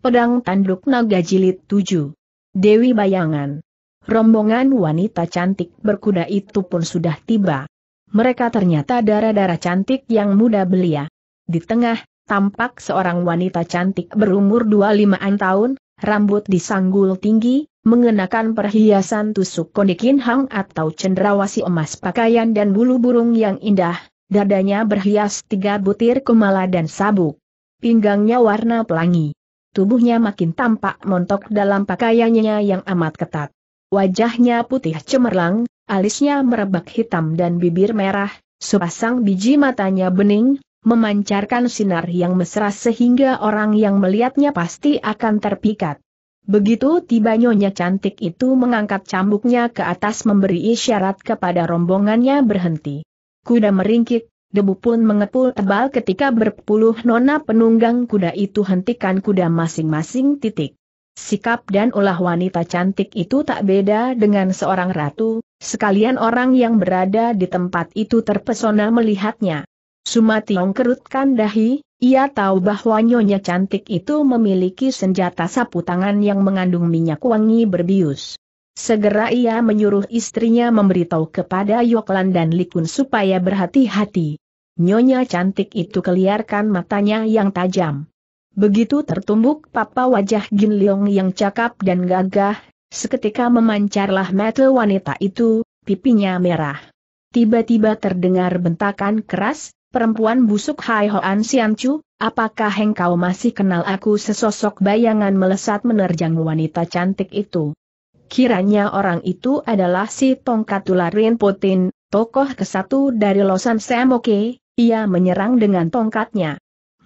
Pedang Tanduk Naga Jilid 7 Dewi Bayangan Rombongan wanita cantik berkuda itu pun sudah tiba. Mereka ternyata darah-darah cantik yang muda belia. Di tengah, tampak seorang wanita cantik berumur 25-an tahun, rambut disanggul tinggi, mengenakan perhiasan tusuk kondikin hang atau cendrawasi emas pakaian dan bulu burung yang indah, dadanya berhias tiga butir kumala dan sabuk. Pinggangnya warna pelangi Tubuhnya makin tampak montok dalam pakaiannya yang amat ketat. Wajahnya putih cemerlang, alisnya merebak hitam dan bibir merah, sepasang biji matanya bening, memancarkan sinar yang mesra sehingga orang yang melihatnya pasti akan terpikat. Begitu tiba nyonya cantik itu mengangkat cambuknya ke atas memberi isyarat kepada rombongannya berhenti. Kuda meringkik, Debu pun mengepul tebal ketika berpuluh nona penunggang kuda itu hentikan kuda masing-masing titik. Sikap dan ulah wanita cantik itu tak beda dengan seorang ratu, sekalian orang yang berada di tempat itu terpesona melihatnya. Sumationg kerutkan dahi, ia tahu bahwa nyonya cantik itu memiliki senjata sapu tangan yang mengandung minyak wangi berbius. Segera ia menyuruh istrinya memberitahu kepada Yoklan dan Likun supaya berhati-hati. Nyonya cantik itu keliarkan matanya yang tajam. Begitu tertumbuk papa wajah Gin Leong yang cakap dan gagah, seketika memancarlah mata wanita itu, pipinya merah. Tiba-tiba terdengar bentakan keras, perempuan busuk Hai Hoan Sian Chu, apakah engkau masih kenal aku sesosok bayangan melesat menerjang wanita cantik itu. Kiranya orang itu adalah si tongkat Rin Putin, tokoh kesatu dari Losan Semoke, ia menyerang dengan tongkatnya.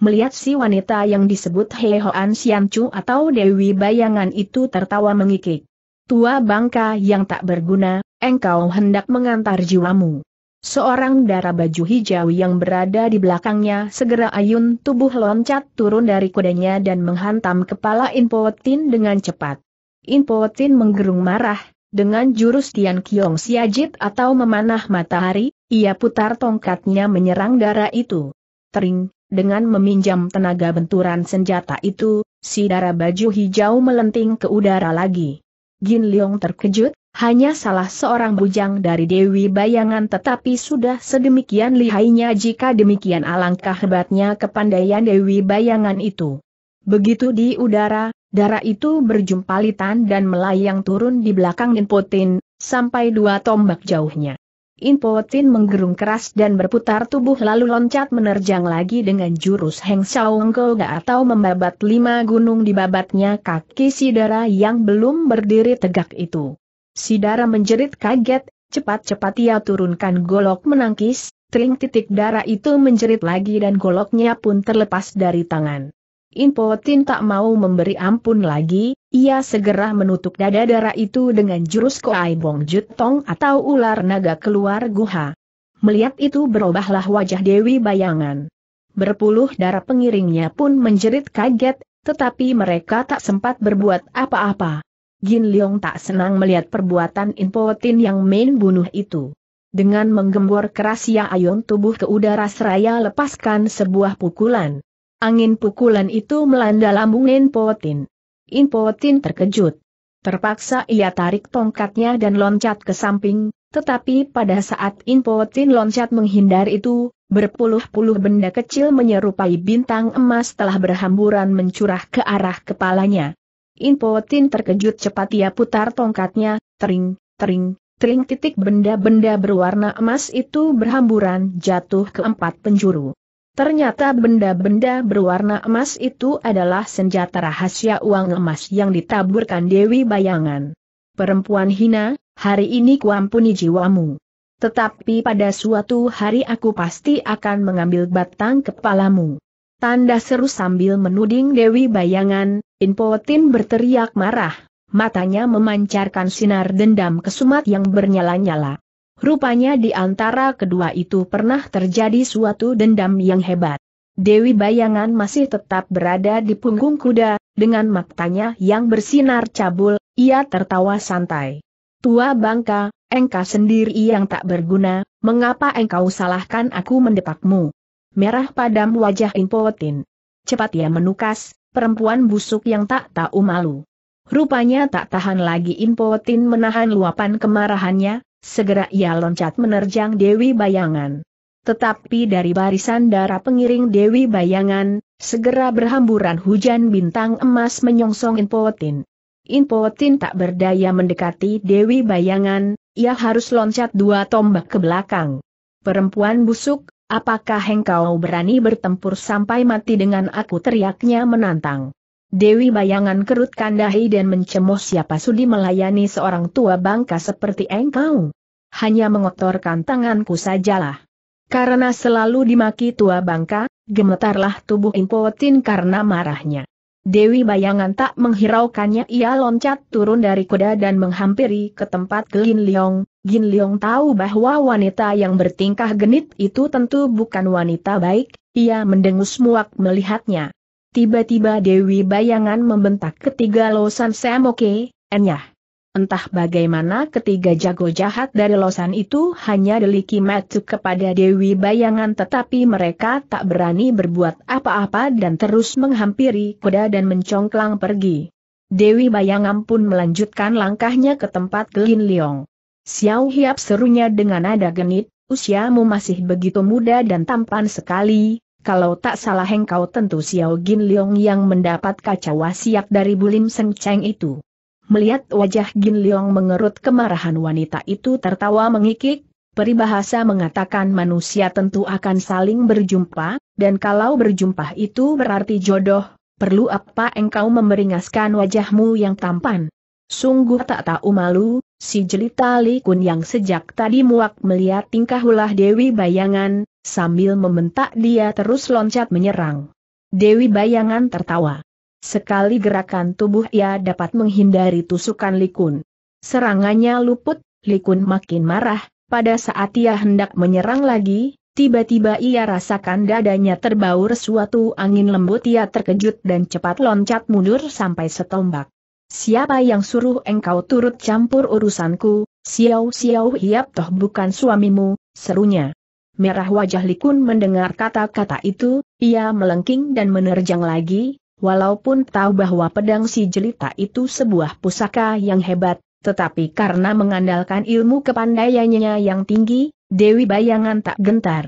Melihat si wanita yang disebut Hehoan Siancu atau Dewi Bayangan itu tertawa mengikik. Tua bangka yang tak berguna, engkau hendak mengantar jiwamu. Seorang darah baju hijau yang berada di belakangnya segera ayun tubuh loncat turun dari kudanya dan menghantam kepala Inpotin dengan cepat. Inpotin menggerung marah, dengan jurus Tian Kiong Siajit atau memanah matahari, ia putar tongkatnya menyerang darah itu. Tering, dengan meminjam tenaga benturan senjata itu, si darah baju hijau melenting ke udara lagi. Gin Leong terkejut, hanya salah seorang bujang dari Dewi Bayangan tetapi sudah sedemikian lihainya jika demikian alangkah hebatnya kepandaian Dewi Bayangan itu. Begitu di udara, darah itu berjumpalitan dan melayang turun di belakang Inpotin, sampai dua tombak jauhnya. Impotin Tin menggerung keras dan berputar tubuh lalu loncat menerjang lagi dengan jurus Heng Saung Koga atau membabat lima gunung di babatnya kaki Sidara yang belum berdiri tegak itu. Sidara menjerit kaget, cepat-cepat ia turunkan golok menangkis, tring titik darah itu menjerit lagi dan goloknya pun terlepas dari tangan. Impotin tak mau memberi ampun lagi, ia segera menutup dada darah itu dengan jurus Koai Bong Jutong atau ular naga keluar guha. Melihat itu berubahlah wajah Dewi Bayangan. Berpuluh darah pengiringnya pun menjerit kaget, tetapi mereka tak sempat berbuat apa-apa. Jin Leong tak senang melihat perbuatan Impotin yang main bunuh itu. Dengan menggembor keras ia ayun tubuh ke udara seraya lepaskan sebuah pukulan. Angin pukulan itu melanda lambung Inpotin. Inpotin terkejut. Terpaksa ia tarik tongkatnya dan loncat ke samping, tetapi pada saat Inpotin loncat menghindar itu, berpuluh-puluh benda kecil menyerupai bintang emas telah berhamburan mencurah ke arah kepalanya. Inpotin terkejut cepat ia putar tongkatnya, tering, tering, tering titik benda-benda berwarna emas itu berhamburan jatuh ke empat penjuru. Ternyata benda-benda berwarna emas itu adalah senjata rahasia uang emas yang ditaburkan Dewi Bayangan. Perempuan hina, hari ini kuampuni jiwamu. Tetapi pada suatu hari aku pasti akan mengambil batang kepalamu. Tanda seru sambil menuding Dewi Bayangan, Inpotin berteriak marah, matanya memancarkan sinar dendam kesumat yang bernyala-nyala. Rupanya di antara kedua itu pernah terjadi suatu dendam yang hebat. Dewi Bayangan masih tetap berada di punggung kuda, dengan matanya yang bersinar cabul, ia tertawa santai. Tua bangka, engkau sendiri yang tak berguna, mengapa engkau salahkan aku mendepakmu? Merah padam wajah Impotin. Cepat ia menukas, perempuan busuk yang tak tahu malu. Rupanya tak tahan lagi Impotin menahan luapan kemarahannya, Segera ia loncat menerjang Dewi Bayangan. Tetapi dari barisan darah pengiring Dewi Bayangan, segera berhamburan hujan bintang emas menyongsong Inpotin. Inpotin tak berdaya mendekati Dewi Bayangan, ia harus loncat dua tombak ke belakang. Perempuan busuk, apakah engkau berani bertempur sampai mati dengan aku teriaknya menantang. Dewi Bayangan kerutkan dahi dan mencemooh siapa sudi melayani seorang tua bangka seperti engkau. Hanya mengotorkan tanganku sajalah. Karena selalu dimaki tua bangka, gemetarlah tubuh Impotin karena marahnya. Dewi Bayangan tak menghiraukannya ia loncat turun dari kuda dan menghampiri ke tempat Gin Liong. Gin Liong tahu bahwa wanita yang bertingkah genit itu tentu bukan wanita baik, ia mendengus muak melihatnya. Tiba-tiba Dewi Bayangan membentak ketiga losan Samoke, enyah. Entah bagaimana ketiga jago jahat dari losan itu hanya deliki matu kepada Dewi Bayangan tetapi mereka tak berani berbuat apa-apa dan terus menghampiri kuda dan mencongklang pergi. Dewi Bayangan pun melanjutkan langkahnya ke tempat Gelin Liong. Xiao Hiap serunya dengan nada genit, usiamu masih begitu muda dan tampan sekali, kalau tak salah engkau tentu Xiao Gin Leong yang mendapat kacau wasiat dari Bulim Seng Cheng itu. Melihat wajah Gin Leong mengerut kemarahan wanita itu tertawa mengikik, peribahasa mengatakan manusia tentu akan saling berjumpa, dan kalau berjumpa itu berarti jodoh, perlu apa engkau memeringaskan wajahmu yang tampan? Sungguh tak tahu malu, si jelita Li Kun yang sejak tadi muak melihat tingkah ulah Dewi Bayangan, sambil membentak dia terus loncat menyerang. Dewi Bayangan tertawa. Sekali gerakan tubuh ia dapat menghindari tusukan Likun. Serangannya luput, Likun makin marah, pada saat ia hendak menyerang lagi, tiba-tiba ia rasakan dadanya terbaur suatu angin lembut ia terkejut dan cepat loncat mundur sampai setombak. Siapa yang suruh engkau turut campur urusanku, siau siau Hiap toh bukan suamimu, serunya. Merah wajah Likun mendengar kata-kata itu, ia melengking dan menerjang lagi, walaupun tahu bahwa pedang si jelita itu sebuah pusaka yang hebat, tetapi karena mengandalkan ilmu kepandaiannya yang tinggi, Dewi Bayangan tak gentar.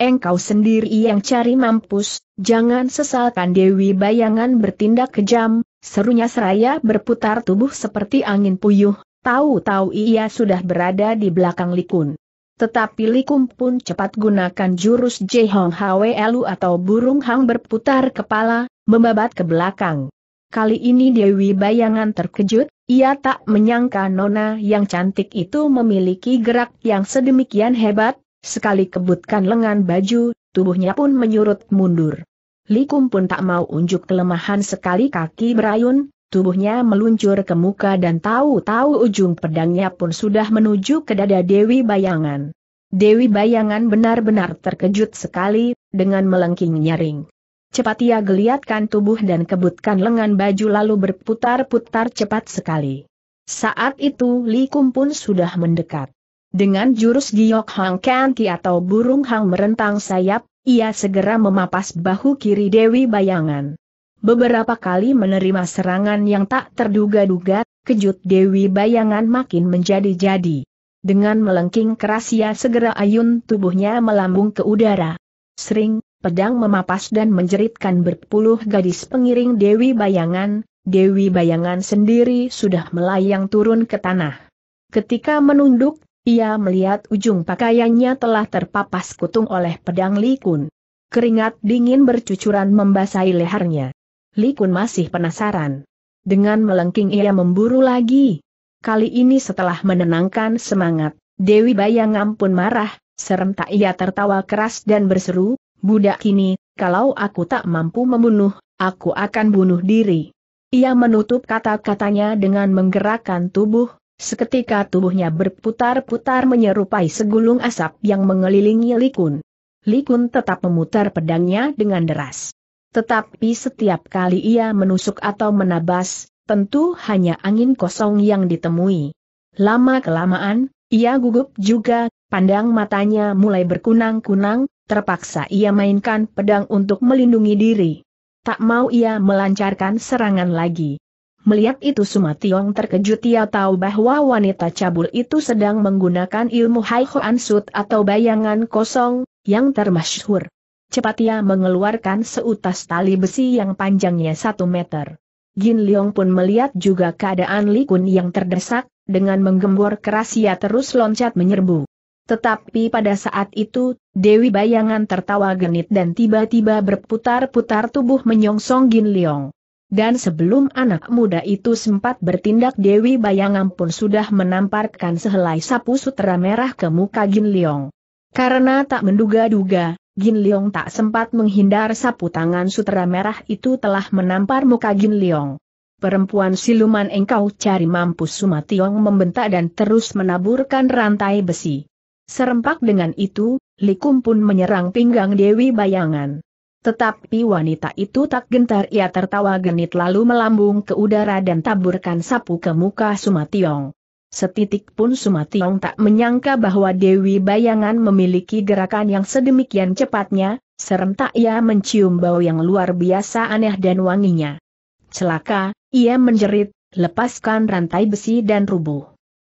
Engkau sendiri yang cari mampus, jangan sesalkan Dewi Bayangan bertindak kejam, Serunya seraya berputar tubuh seperti angin puyuh, tahu-tahu ia sudah berada di belakang Likun. Tetapi Likum pun cepat gunakan jurus Jehong Hwelu atau burung hang berputar kepala, membabat ke belakang. Kali ini Dewi Bayangan terkejut, ia tak menyangka Nona yang cantik itu memiliki gerak yang sedemikian hebat, sekali kebutkan lengan baju, tubuhnya pun menyurut mundur. Likum pun tak mau unjuk kelemahan sekali kaki berayun, tubuhnya meluncur ke muka dan tahu-tahu ujung pedangnya pun sudah menuju ke dada Dewi Bayangan. Dewi Bayangan benar-benar terkejut sekali, dengan melengking nyaring. Cepat ia geliatkan tubuh dan kebutkan lengan baju lalu berputar-putar cepat sekali. Saat itu Likum pun sudah mendekat. Dengan jurus giok Hang Kanti atau burung hang merentang sayap, ia segera memapas bahu kiri Dewi Bayangan. Beberapa kali menerima serangan yang tak terduga-duga, kejut Dewi Bayangan makin menjadi-jadi. Dengan melengking keras ia segera ayun tubuhnya melambung ke udara. Sering, pedang memapas dan menjeritkan berpuluh gadis pengiring Dewi Bayangan, Dewi Bayangan sendiri sudah melayang turun ke tanah. Ketika menunduk, ia melihat ujung pakaiannya telah terpapas kutung oleh pedang Likun. Keringat dingin bercucuran membasahi lehernya. Likun masih penasaran. Dengan melengking ia memburu lagi. Kali ini setelah menenangkan semangat, Dewi Bayangan pun marah, serentak ia tertawa keras dan berseru, Budak kini, kalau aku tak mampu membunuh, aku akan bunuh diri. Ia menutup kata-katanya dengan menggerakkan tubuh, Seketika tubuhnya berputar-putar menyerupai segulung asap yang mengelilingi Likun. Likun tetap memutar pedangnya dengan deras. Tetapi setiap kali ia menusuk atau menabas, tentu hanya angin kosong yang ditemui. Lama-kelamaan, ia gugup juga, pandang matanya mulai berkunang-kunang, terpaksa ia mainkan pedang untuk melindungi diri. Tak mau ia melancarkan serangan lagi. Melihat itu Sumationg terkejut ia tahu bahwa wanita cabul itu sedang menggunakan ilmu Hai An Sut atau bayangan kosong, yang termasyhur. Cepat ia mengeluarkan seutas tali besi yang panjangnya satu meter. Gin Leong pun melihat juga keadaan Li Kun yang terdesak, dengan menggembor keras ia terus loncat menyerbu. Tetapi pada saat itu, Dewi Bayangan tertawa genit dan tiba-tiba berputar-putar tubuh menyongsong Gin Leong. Dan sebelum anak muda itu sempat bertindak Dewi Bayangan pun sudah menamparkan sehelai sapu sutera merah ke muka Gin Leong. Karena tak menduga-duga, Gin Leong tak sempat menghindar sapu tangan sutera merah itu telah menampar muka Gin Leong. Perempuan siluman engkau cari mampus Sumationg membentak dan terus menaburkan rantai besi. Serempak dengan itu, Likum pun menyerang pinggang Dewi Bayangan. Tetapi wanita itu tak gentar ia tertawa genit lalu melambung ke udara dan taburkan sapu ke muka Sumationg. Setitik pun Sumationg tak menyangka bahwa Dewi Bayangan memiliki gerakan yang sedemikian cepatnya, serentak ia mencium bau yang luar biasa aneh dan wanginya. Celaka, ia menjerit, lepaskan rantai besi dan rubuh.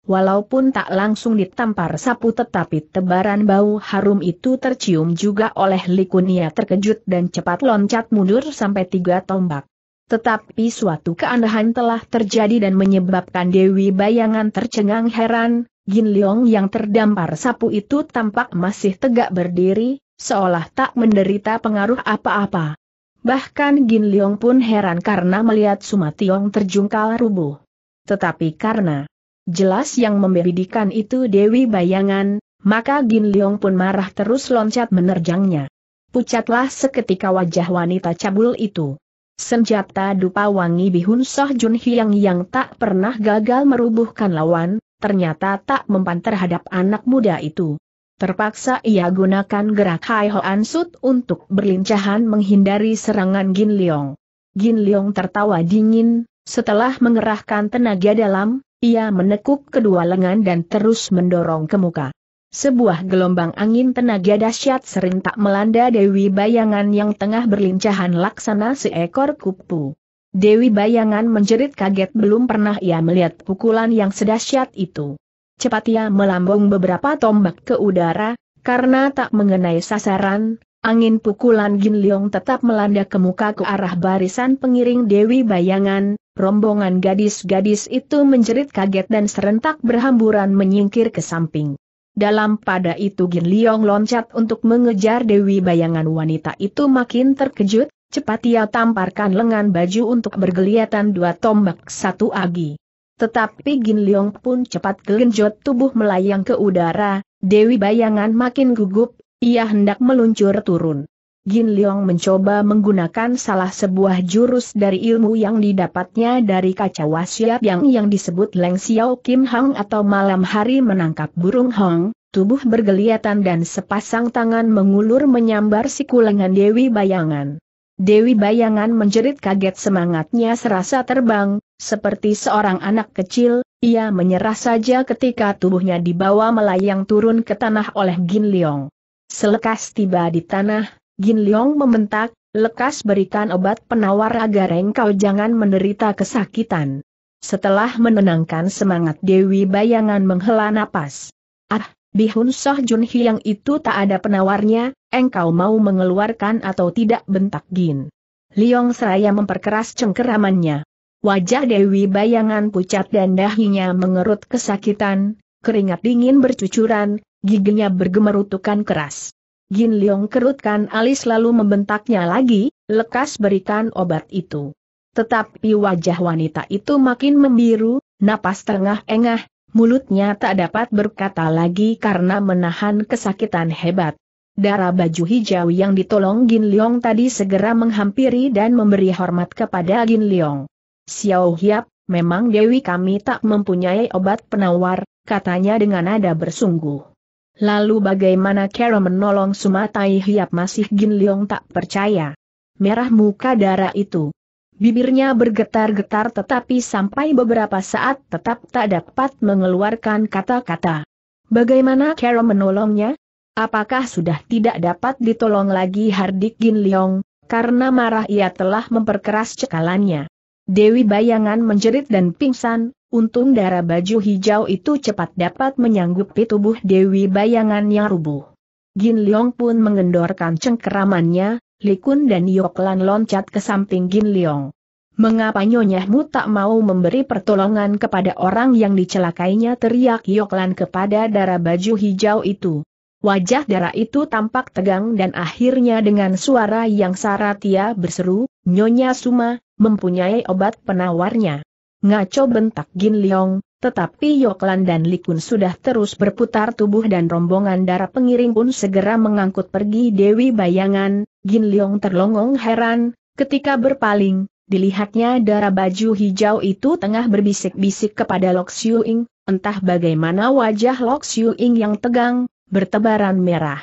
Walaupun tak langsung ditampar sapu tetapi tebaran bau harum itu tercium juga oleh Likunia terkejut dan cepat loncat mundur sampai tiga tombak. Tetapi suatu keanehan telah terjadi dan menyebabkan Dewi Bayangan tercengang heran, Jin Leong yang terdampar sapu itu tampak masih tegak berdiri, seolah tak menderita pengaruh apa-apa. Bahkan Jin Leong pun heran karena melihat Sumationg terjungkal rubuh. Tetapi karena Jelas yang membidikan itu Dewi Bayangan, maka Gin Leong pun marah terus loncat menerjangnya. Pucatlah seketika wajah wanita cabul itu. Senjata dupa wangi bihun Soh Jun Hyang yang tak pernah gagal merubuhkan lawan, ternyata tak mempan terhadap anak muda itu. Terpaksa ia gunakan gerak Hai An Sut untuk berlincahan menghindari serangan Gin Leong. Gin Leong tertawa dingin, setelah mengerahkan tenaga dalam, ia menekuk kedua lengan dan terus mendorong ke muka. Sebuah gelombang angin tenaga dahsyat serentak melanda Dewi Bayangan yang tengah berlincahan laksana seekor kupu. Dewi Bayangan menjerit kaget belum pernah ia melihat pukulan yang sedahsyat itu. Cepat ia melambung beberapa tombak ke udara, karena tak mengenai sasaran, angin pukulan Gin Leong tetap melanda ke muka ke arah barisan pengiring Dewi Bayangan, rombongan gadis-gadis itu menjerit kaget dan serentak berhamburan menyingkir ke samping. Dalam pada itu Gin Liong loncat untuk mengejar Dewi bayangan wanita itu makin terkejut, cepat ia tamparkan lengan baju untuk bergeliatan dua tombak satu agi. Tetapi Gin Liong pun cepat gelenjot tubuh melayang ke udara, Dewi bayangan makin gugup, ia hendak meluncur turun. Gin Leong mencoba menggunakan salah sebuah jurus dari ilmu yang didapatnya dari kaca wasiat yang yang disebut Leng Xiao Kim Hang atau malam hari menangkap burung Hong, tubuh bergeliatan dan sepasang tangan mengulur menyambar kulengan Dewi Bayangan. Dewi Bayangan menjerit kaget semangatnya serasa terbang, seperti seorang anak kecil, ia menyerah saja ketika tubuhnya dibawa melayang turun ke tanah oleh Gin Leong. Selekas tiba di tanah, Gin Leong membentak, lekas berikan obat penawar agar engkau jangan menderita kesakitan. Setelah menenangkan semangat Dewi bayangan menghela napas. Ah, Bihun Soh Jun Hyang itu tak ada penawarnya, engkau mau mengeluarkan atau tidak bentak Gin. Liong Seraya memperkeras cengkeramannya. Wajah Dewi bayangan pucat dan dahinya mengerut kesakitan, keringat dingin bercucuran, giginya bergemerutukan keras. Gin Leong kerutkan alis lalu membentaknya lagi, lekas berikan obat itu. Tetapi wajah wanita itu makin membiru, napas tengah engah mulutnya tak dapat berkata lagi karena menahan kesakitan hebat. Darah baju hijau yang ditolong Gin Leong tadi segera menghampiri dan memberi hormat kepada Gin Leong. Xiao Hiap, memang Dewi kami tak mempunyai obat penawar, katanya dengan nada bersungguh. Lalu bagaimana Kero menolong Sumatai Hiap masih Gin Leong tak percaya. Merah muka darah itu. Bibirnya bergetar-getar tetapi sampai beberapa saat tetap tak dapat mengeluarkan kata-kata. Bagaimana Kero menolongnya? Apakah sudah tidak dapat ditolong lagi Hardik Gin Leong, karena marah ia telah memperkeras cekalannya. Dewi bayangan menjerit dan pingsan, Untung darah baju hijau itu cepat dapat menyanggupi tubuh Dewi bayangan yang rubuh. Gin Leong pun mengendorkan cengkeramannya, Likun dan Yoklan loncat ke samping Gin Leong. Mengapa nyonyahmu tak mau memberi pertolongan kepada orang yang dicelakainya teriak Yoklan kepada darah baju hijau itu. Wajah darah itu tampak tegang dan akhirnya dengan suara yang sarat ia berseru, Nyonya Suma, mempunyai obat penawarnya. Ngaco bentak Gin Leong, tetapi Yoklan dan Likun sudah terus berputar tubuh dan rombongan darah pengiring pun segera mengangkut pergi Dewi Bayangan, Gin Leong terlongong heran, ketika berpaling, dilihatnya darah baju hijau itu tengah berbisik-bisik kepada Lok Siu Ing, entah bagaimana wajah Lok Siu Ing yang tegang, bertebaran merah.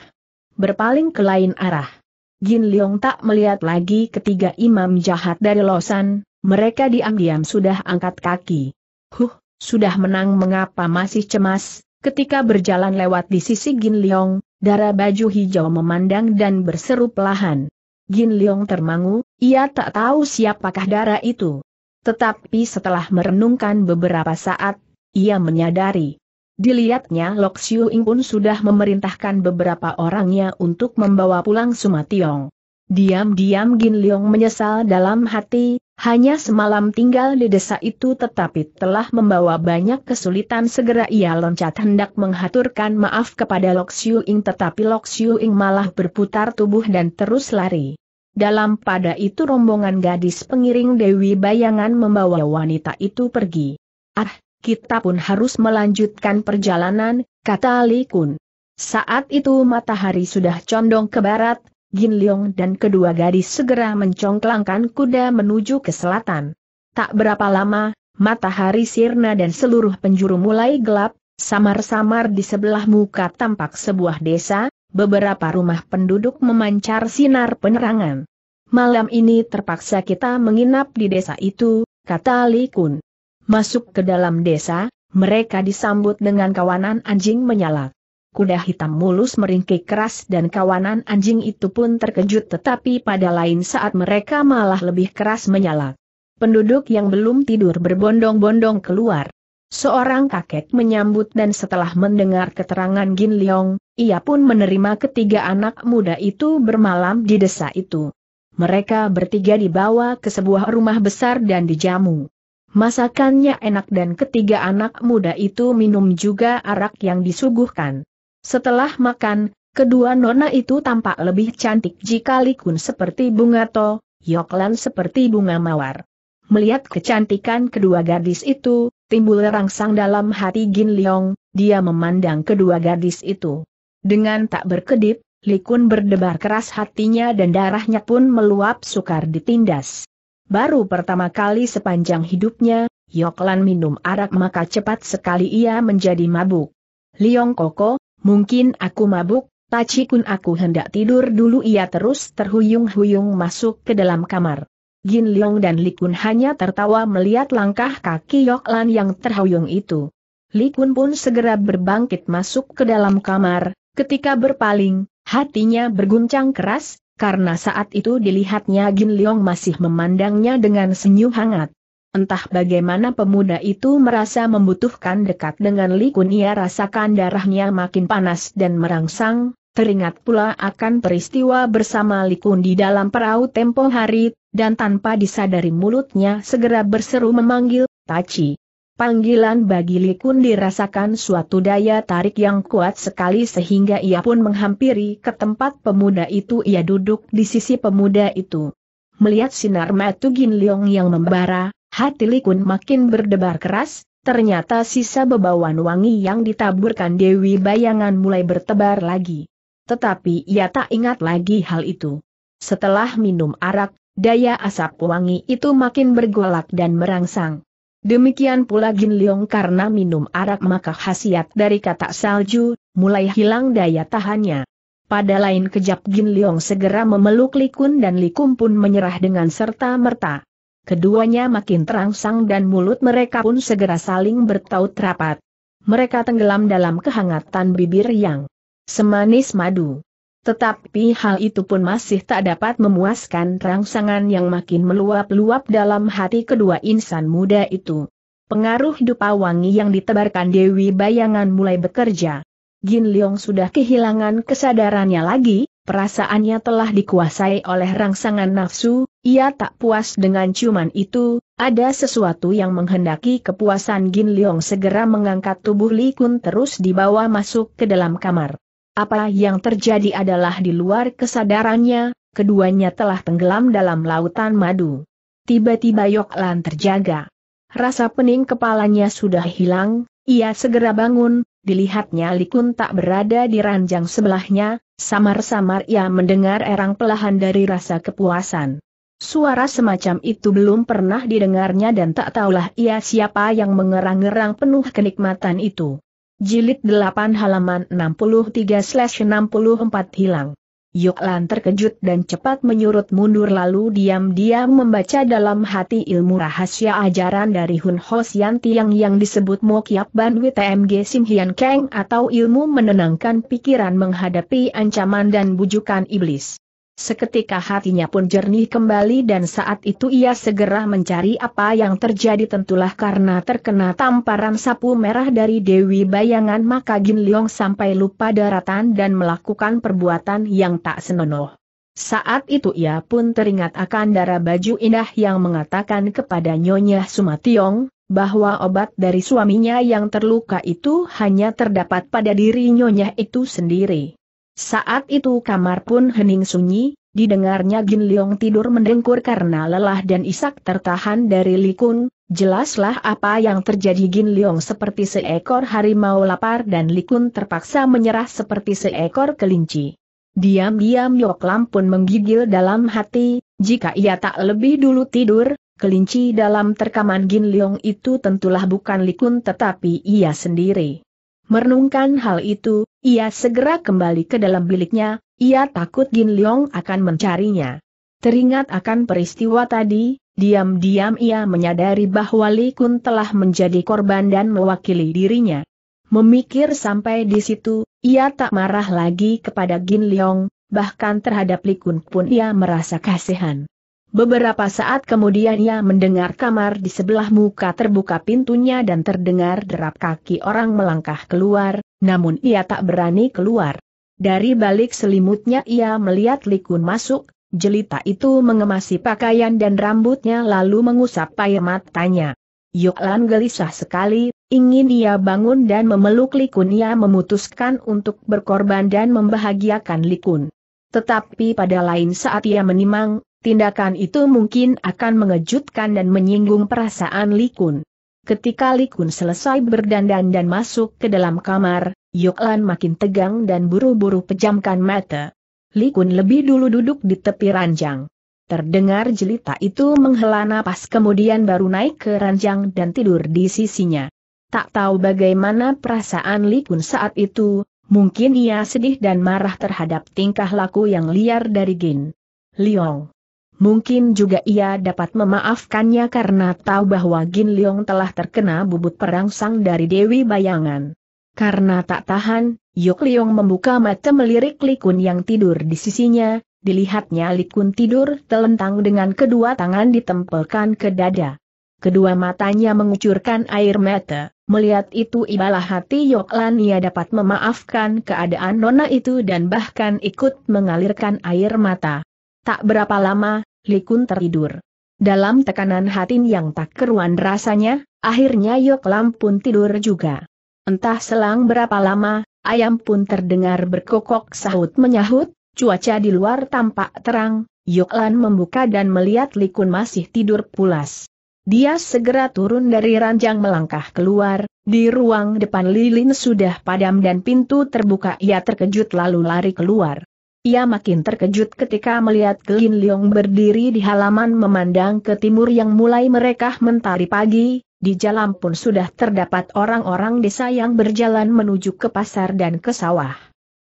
Berpaling ke lain arah. Gin Leong tak melihat lagi ketiga imam jahat dari Losan, mereka diam-diam sudah angkat kaki. Huh, sudah menang mengapa masih cemas, ketika berjalan lewat di sisi Gin Leong, darah baju hijau memandang dan berseru pelahan. Gin Leong termangu, ia tak tahu siapakah darah itu. Tetapi setelah merenungkan beberapa saat, ia menyadari. Dilihatnya Lok Siu Ing pun sudah memerintahkan beberapa orangnya untuk membawa pulang Sumationg. Diam-diam Gin Leong menyesal dalam hati, hanya semalam tinggal di desa itu tetapi telah membawa banyak kesulitan segera ia loncat hendak menghaturkan maaf kepada Lok Siu Ing tetapi Lok Siu Ing malah berputar tubuh dan terus lari. Dalam pada itu rombongan gadis pengiring Dewi Bayangan membawa wanita itu pergi. Ah, kita pun harus melanjutkan perjalanan, kata Likun. Kun. Saat itu matahari sudah condong ke barat, Gin Leong dan kedua gadis segera mencongklangkan kuda menuju ke selatan. Tak berapa lama, matahari sirna dan seluruh penjuru mulai gelap, samar-samar di sebelah muka tampak sebuah desa, beberapa rumah penduduk memancar sinar penerangan. Malam ini terpaksa kita menginap di desa itu, kata Li Kun. Masuk ke dalam desa, mereka disambut dengan kawanan anjing menyala kuda hitam mulus meringkik keras dan kawanan anjing itu pun terkejut tetapi pada lain saat mereka malah lebih keras menyala. Penduduk yang belum tidur berbondong-bondong keluar. Seorang kakek menyambut dan setelah mendengar keterangan Gin Leong, ia pun menerima ketiga anak muda itu bermalam di desa itu. Mereka bertiga dibawa ke sebuah rumah besar dan dijamu. Masakannya enak dan ketiga anak muda itu minum juga arak yang disuguhkan. Setelah makan, kedua nona itu tampak lebih cantik jika Likun seperti bunga to, Yoklan seperti bunga mawar. Melihat kecantikan kedua gadis itu, timbul rangsang dalam hati Gin Leong, dia memandang kedua gadis itu. Dengan tak berkedip, Likun berdebar keras hatinya dan darahnya pun meluap sukar ditindas. Baru pertama kali sepanjang hidupnya, Yoklan minum arak maka cepat sekali ia menjadi mabuk. Liong Koko, Mungkin aku mabuk, Pacikun aku hendak tidur dulu ia terus terhuyung-huyung masuk ke dalam kamar. Gin Leong dan Li Kun hanya tertawa melihat langkah kaki Yok Lan yang terhuyung itu. Li Kun pun segera berbangkit masuk ke dalam kamar, ketika berpaling, hatinya berguncang keras, karena saat itu dilihatnya Gin Leong masih memandangnya dengan senyum hangat. Entah bagaimana pemuda itu merasa membutuhkan dekat dengan Li Kun ia rasakan darahnya makin panas dan merangsang, teringat pula akan peristiwa bersama Li Kun di dalam perahu tempo hari, dan tanpa disadari mulutnya segera berseru memanggil, Taci. Panggilan bagi Li Kun dirasakan suatu daya tarik yang kuat sekali sehingga ia pun menghampiri ke tempat pemuda itu ia duduk di sisi pemuda itu. Melihat sinar mata Gin Leong yang membara, Hati Likun makin berdebar keras, ternyata sisa bebawan wangi yang ditaburkan Dewi Bayangan mulai bertebar lagi. Tetapi ia tak ingat lagi hal itu. Setelah minum arak, daya asap wangi itu makin bergolak dan merangsang. Demikian pula Gin Leong karena minum arak maka khasiat dari kata salju, mulai hilang daya tahannya. Pada lain kejap Gin Leong segera memeluk Likun dan Likum pun menyerah dengan serta merta. Keduanya makin terangsang dan mulut mereka pun segera saling bertaut rapat. Mereka tenggelam dalam kehangatan bibir yang semanis madu. Tetapi hal itu pun masih tak dapat memuaskan rangsangan yang makin meluap-luap dalam hati kedua insan muda itu. Pengaruh dupa wangi yang ditebarkan Dewi Bayangan mulai bekerja. Jin Leong sudah kehilangan kesadarannya lagi, perasaannya telah dikuasai oleh rangsangan nafsu, ia tak puas dengan ciuman itu, ada sesuatu yang menghendaki kepuasan Gin Leong segera mengangkat tubuh Li Kun terus dibawa masuk ke dalam kamar. Apa yang terjadi adalah di luar kesadarannya, keduanya telah tenggelam dalam lautan madu. Tiba-tiba Yok Lan terjaga. Rasa pening kepalanya sudah hilang, ia segera bangun, dilihatnya Li Kun tak berada di ranjang sebelahnya, samar-samar ia mendengar erang pelahan dari rasa kepuasan. Suara semacam itu belum pernah didengarnya dan tak tahulah ia siapa yang mengerang ngerang penuh kenikmatan itu. Jilid 8 halaman 63-64 hilang. Yoklan terkejut dan cepat menyurut mundur lalu diam-diam membaca dalam hati ilmu rahasia ajaran dari Hun Ho Sian Tiang yang disebut Mo Kiap Ban WTMG Sim Hian Kang atau ilmu menenangkan pikiran menghadapi ancaman dan bujukan iblis. Seketika hatinya pun jernih kembali dan saat itu ia segera mencari apa yang terjadi tentulah karena terkena tamparan sapu merah dari Dewi Bayangan maka Gin Leong sampai lupa daratan dan melakukan perbuatan yang tak senonoh. Saat itu ia pun teringat akan darah baju indah yang mengatakan kepada Nyonya Sumationg, bahwa obat dari suaminya yang terluka itu hanya terdapat pada diri Nyonya itu sendiri. Saat itu kamar pun hening sunyi, didengarnya Gin Leong tidur mendengkur karena lelah dan isak tertahan dari Likun, jelaslah apa yang terjadi Gin Leong seperti seekor harimau lapar dan Likun terpaksa menyerah seperti seekor kelinci. Diam-diam Yok Lam pun menggigil dalam hati, jika ia tak lebih dulu tidur, kelinci dalam terkaman Gin Leong itu tentulah bukan Likun tetapi ia sendiri. Merenungkan hal itu, ia segera kembali ke dalam biliknya, ia takut Gin Leong akan mencarinya. Teringat akan peristiwa tadi, diam-diam ia menyadari bahwa Li Kun telah menjadi korban dan mewakili dirinya. Memikir sampai di situ, ia tak marah lagi kepada Gin Leong, bahkan terhadap Li Kun pun ia merasa kasihan. Beberapa saat kemudian ia mendengar kamar di sebelah muka terbuka pintunya dan terdengar derap kaki orang melangkah keluar, namun ia tak berani keluar. Dari balik selimutnya ia melihat Likun masuk, jelita itu mengemasi pakaian dan rambutnya lalu mengusap paya matanya. Yuklan gelisah sekali, ingin ia bangun dan memeluk Likun ia memutuskan untuk berkorban dan membahagiakan Likun. Tetapi pada lain saat ia menimang, tindakan itu mungkin akan mengejutkan dan menyinggung perasaan Likun. Ketika Li Kun selesai berdandan dan masuk ke dalam kamar, Yuk Lan makin tegang dan buru-buru pejamkan mata. Li Kun lebih dulu duduk di tepi ranjang. Terdengar jelita itu menghela napas kemudian baru naik ke ranjang dan tidur di sisinya. Tak tahu bagaimana perasaan Li Kun saat itu, mungkin ia sedih dan marah terhadap tingkah laku yang liar dari Gin. Liong. Mungkin juga ia dapat memaafkannya karena tahu bahwa Gin Leong telah terkena bubut perangsang dari Dewi Bayangan. Karena tak tahan, Yok Leong membuka mata melirik Likun yang tidur di sisinya, dilihatnya Likun tidur telentang dengan kedua tangan ditempelkan ke dada. Kedua matanya mengucurkan air mata, melihat itu ibalah hati Yok Lan ia dapat memaafkan keadaan nona itu dan bahkan ikut mengalirkan air mata. Tak berapa lama, Likun tertidur. Dalam tekanan hati yang tak keruan rasanya, akhirnya Yok Lam pun tidur juga. Entah selang berapa lama, ayam pun terdengar berkokok sahut menyahut, cuaca di luar tampak terang, Yok Lan membuka dan melihat Likun masih tidur pulas. Dia segera turun dari ranjang melangkah keluar, di ruang depan lilin sudah padam dan pintu terbuka ia terkejut lalu lari keluar. Ia makin terkejut ketika melihat Gin Leong berdiri di halaman memandang ke timur yang mulai merekah mentari pagi, di jalan pun sudah terdapat orang-orang desa yang berjalan menuju ke pasar dan ke sawah.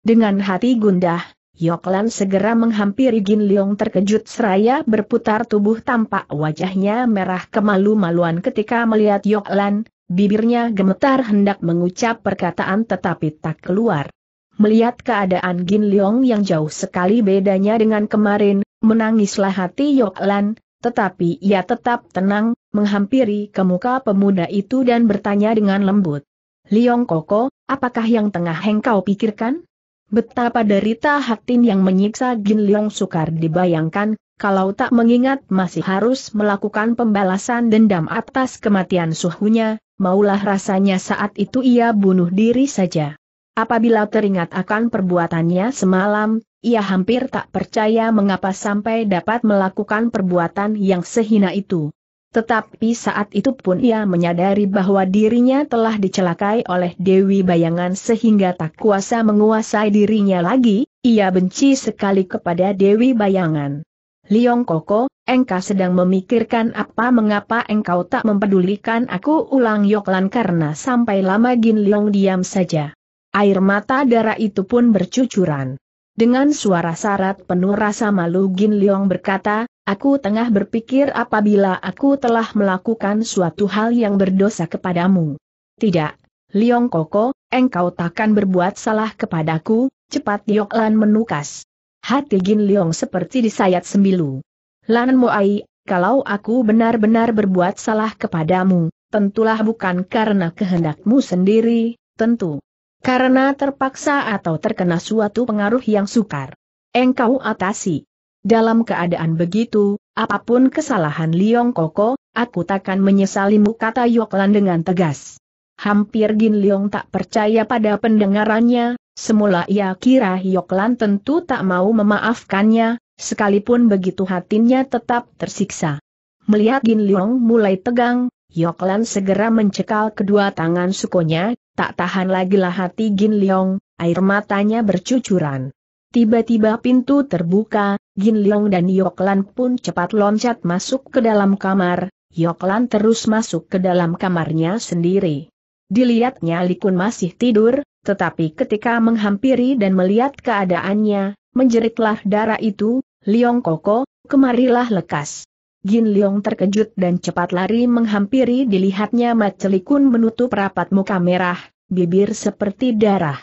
Dengan hati gundah, Yoklan segera menghampiri Gin Leong terkejut seraya berputar tubuh tampak wajahnya merah kemalu-maluan ketika melihat Yoklan, bibirnya gemetar hendak mengucap perkataan tetapi tak keluar. Melihat keadaan Gin Leong yang jauh sekali bedanya dengan kemarin, menangislah hati Yok Lan, tetapi ia tetap tenang, menghampiri kemuka pemuda itu dan bertanya dengan lembut. Liong Koko, apakah yang tengah hengkau pikirkan? Betapa derita hatin yang menyiksa Gin Leong sukar dibayangkan, kalau tak mengingat masih harus melakukan pembalasan dendam atas kematian suhunya, maulah rasanya saat itu ia bunuh diri saja. Apabila teringat akan perbuatannya semalam, ia hampir tak percaya mengapa sampai dapat melakukan perbuatan yang sehina itu. Tetapi saat itu pun ia menyadari bahwa dirinya telah dicelakai oleh Dewi Bayangan sehingga tak kuasa menguasai dirinya lagi, ia benci sekali kepada Dewi Bayangan. Liong Koko, engkau sedang memikirkan apa mengapa engkau tak mempedulikan aku ulang Yoklan karena sampai lama Gin Liong diam saja air mata darah itu pun bercucuran. Dengan suara syarat penuh rasa malu Gin Leong berkata, aku tengah berpikir apabila aku telah melakukan suatu hal yang berdosa kepadamu. Tidak, Leong Koko, engkau takkan berbuat salah kepadaku, cepat Yok Lan menukas. Hati Gin Leong seperti disayat sembilu. Lan Moai, kalau aku benar-benar berbuat salah kepadamu, tentulah bukan karena kehendakmu sendiri, tentu. Karena terpaksa atau terkena suatu pengaruh yang sukar. Engkau atasi. Dalam keadaan begitu, apapun kesalahan Liong Koko, aku takkan menyesalimu kata Yoklan dengan tegas. Hampir Gin Liong tak percaya pada pendengarannya, semula ia kira Yoklan tentu tak mau memaafkannya, sekalipun begitu hatinya tetap tersiksa. Melihat Gin Liong mulai tegang, Yoklan segera mencekal kedua tangan sukonya, Tak tahan lagi lah hati Gin Leong, air matanya bercucuran. Tiba-tiba pintu terbuka, Gin Leong dan Yoklan pun cepat loncat masuk ke dalam kamar, Yoklan terus masuk ke dalam kamarnya sendiri. Dilihatnya Likun masih tidur, tetapi ketika menghampiri dan melihat keadaannya, menjeritlah darah itu, Liong Koko, kemarilah lekas. Gin Leong terkejut dan cepat lari menghampiri dilihatnya Mat Celikun menutup rapat muka merah, bibir seperti darah.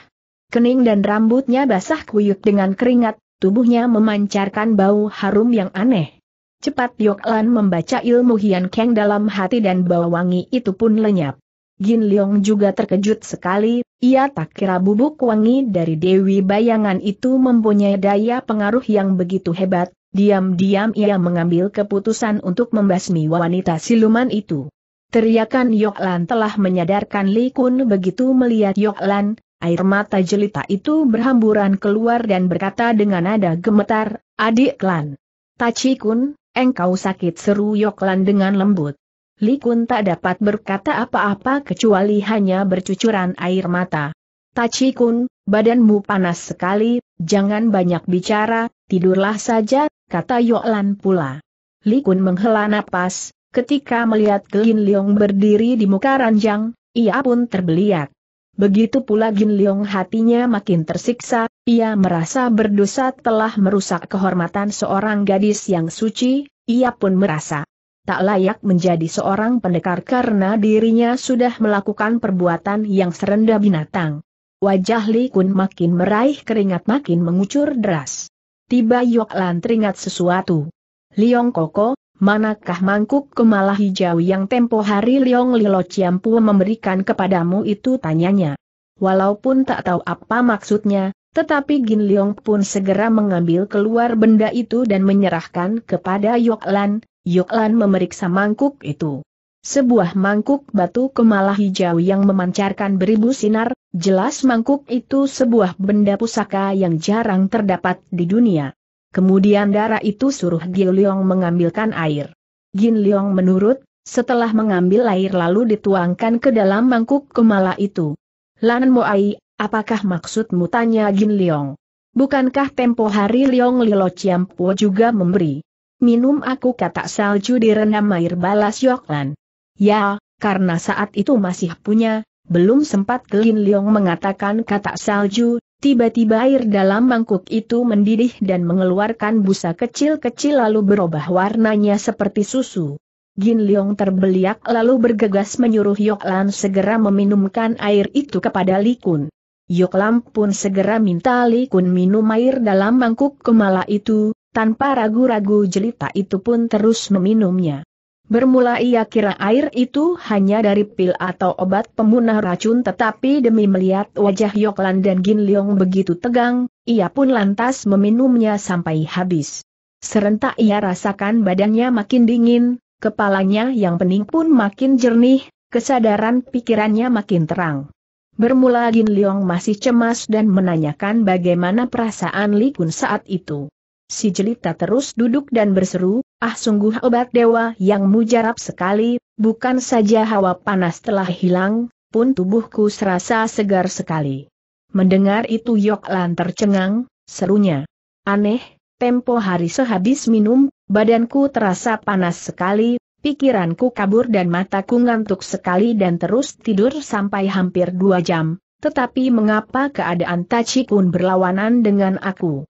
Kening dan rambutnya basah kuyuk dengan keringat, tubuhnya memancarkan bau harum yang aneh. Cepat Yok Lan membaca ilmu Hian Kang dalam hati dan bau wangi itu pun lenyap. Gin Leong juga terkejut sekali, ia tak kira bubuk wangi dari Dewi Bayangan itu mempunyai daya pengaruh yang begitu hebat, Diam-diam ia mengambil keputusan untuk membasmi wanita siluman itu. Teriakan Yoklan telah menyadarkan Li Kun begitu melihat Yoklan, air mata jelita itu berhamburan keluar dan berkata dengan nada gemetar, adik Lan. Tachi Kun, engkau sakit seru Yoklan dengan lembut. Li Kun tak dapat berkata apa-apa kecuali hanya bercucuran air mata. Tachi Kun, badanmu panas sekali, jangan banyak bicara, tidurlah saja, kata Yolan pula. Li Kun menghela napas, ketika melihat Gin Leong berdiri di muka ranjang, ia pun terbeliak. Begitu pula Gin Leong hatinya makin tersiksa, ia merasa berdosa telah merusak kehormatan seorang gadis yang suci, ia pun merasa tak layak menjadi seorang pendekar karena dirinya sudah melakukan perbuatan yang serendah binatang. Wajah Li Kun makin meraih keringat makin mengucur deras tiba Yok Lan teringat sesuatu. Liong Koko, manakah mangkuk kemala hijau yang tempo hari Liong Lilo Ciampu memberikan kepadamu itu tanyanya. Walaupun tak tahu apa maksudnya, tetapi Gin Liong pun segera mengambil keluar benda itu dan menyerahkan kepada Yok Lan. Yok Lan memeriksa mangkuk itu. Sebuah mangkuk batu kemala hijau yang memancarkan beribu sinar, jelas mangkuk itu sebuah benda pusaka yang jarang terdapat di dunia. Kemudian darah itu suruh Gin Leong mengambilkan air. Gin Leong menurut, setelah mengambil air lalu dituangkan ke dalam mangkuk kemala itu. Lan Moai, apakah maksudmu tanya Gin Leong? Bukankah tempo hari Leong Lilo Chiampo juga memberi? Minum aku kata salju direndam air balas Yoklan. Ya, karena saat itu masih punya, belum sempat Lin Leong mengatakan kata salju, tiba-tiba air dalam mangkuk itu mendidih dan mengeluarkan busa kecil-kecil lalu berubah warnanya seperti susu. Gin Leong terbeliak lalu bergegas menyuruh Yok Lan segera meminumkan air itu kepada Li Kun. Yok Lan pun segera minta Li Kun minum air dalam mangkuk kemala itu, tanpa ragu-ragu jelita itu pun terus meminumnya. Bermula ia kira air itu hanya dari pil atau obat pemunah racun tetapi demi melihat wajah Yoklan dan Gin Leong begitu tegang, ia pun lantas meminumnya sampai habis. Serentak ia rasakan badannya makin dingin, kepalanya yang pening pun makin jernih, kesadaran pikirannya makin terang. Bermula Gin Leong masih cemas dan menanyakan bagaimana perasaan Li Kun saat itu. Si jelita terus duduk dan berseru, ah sungguh obat dewa yang mujarab sekali, bukan saja hawa panas telah hilang, pun tubuhku serasa segar sekali. Mendengar itu Yok Lan tercengang, serunya. Aneh, tempo hari sehabis minum, badanku terasa panas sekali, pikiranku kabur dan mataku ngantuk sekali dan terus tidur sampai hampir dua jam, tetapi mengapa keadaan Tachikun berlawanan dengan aku?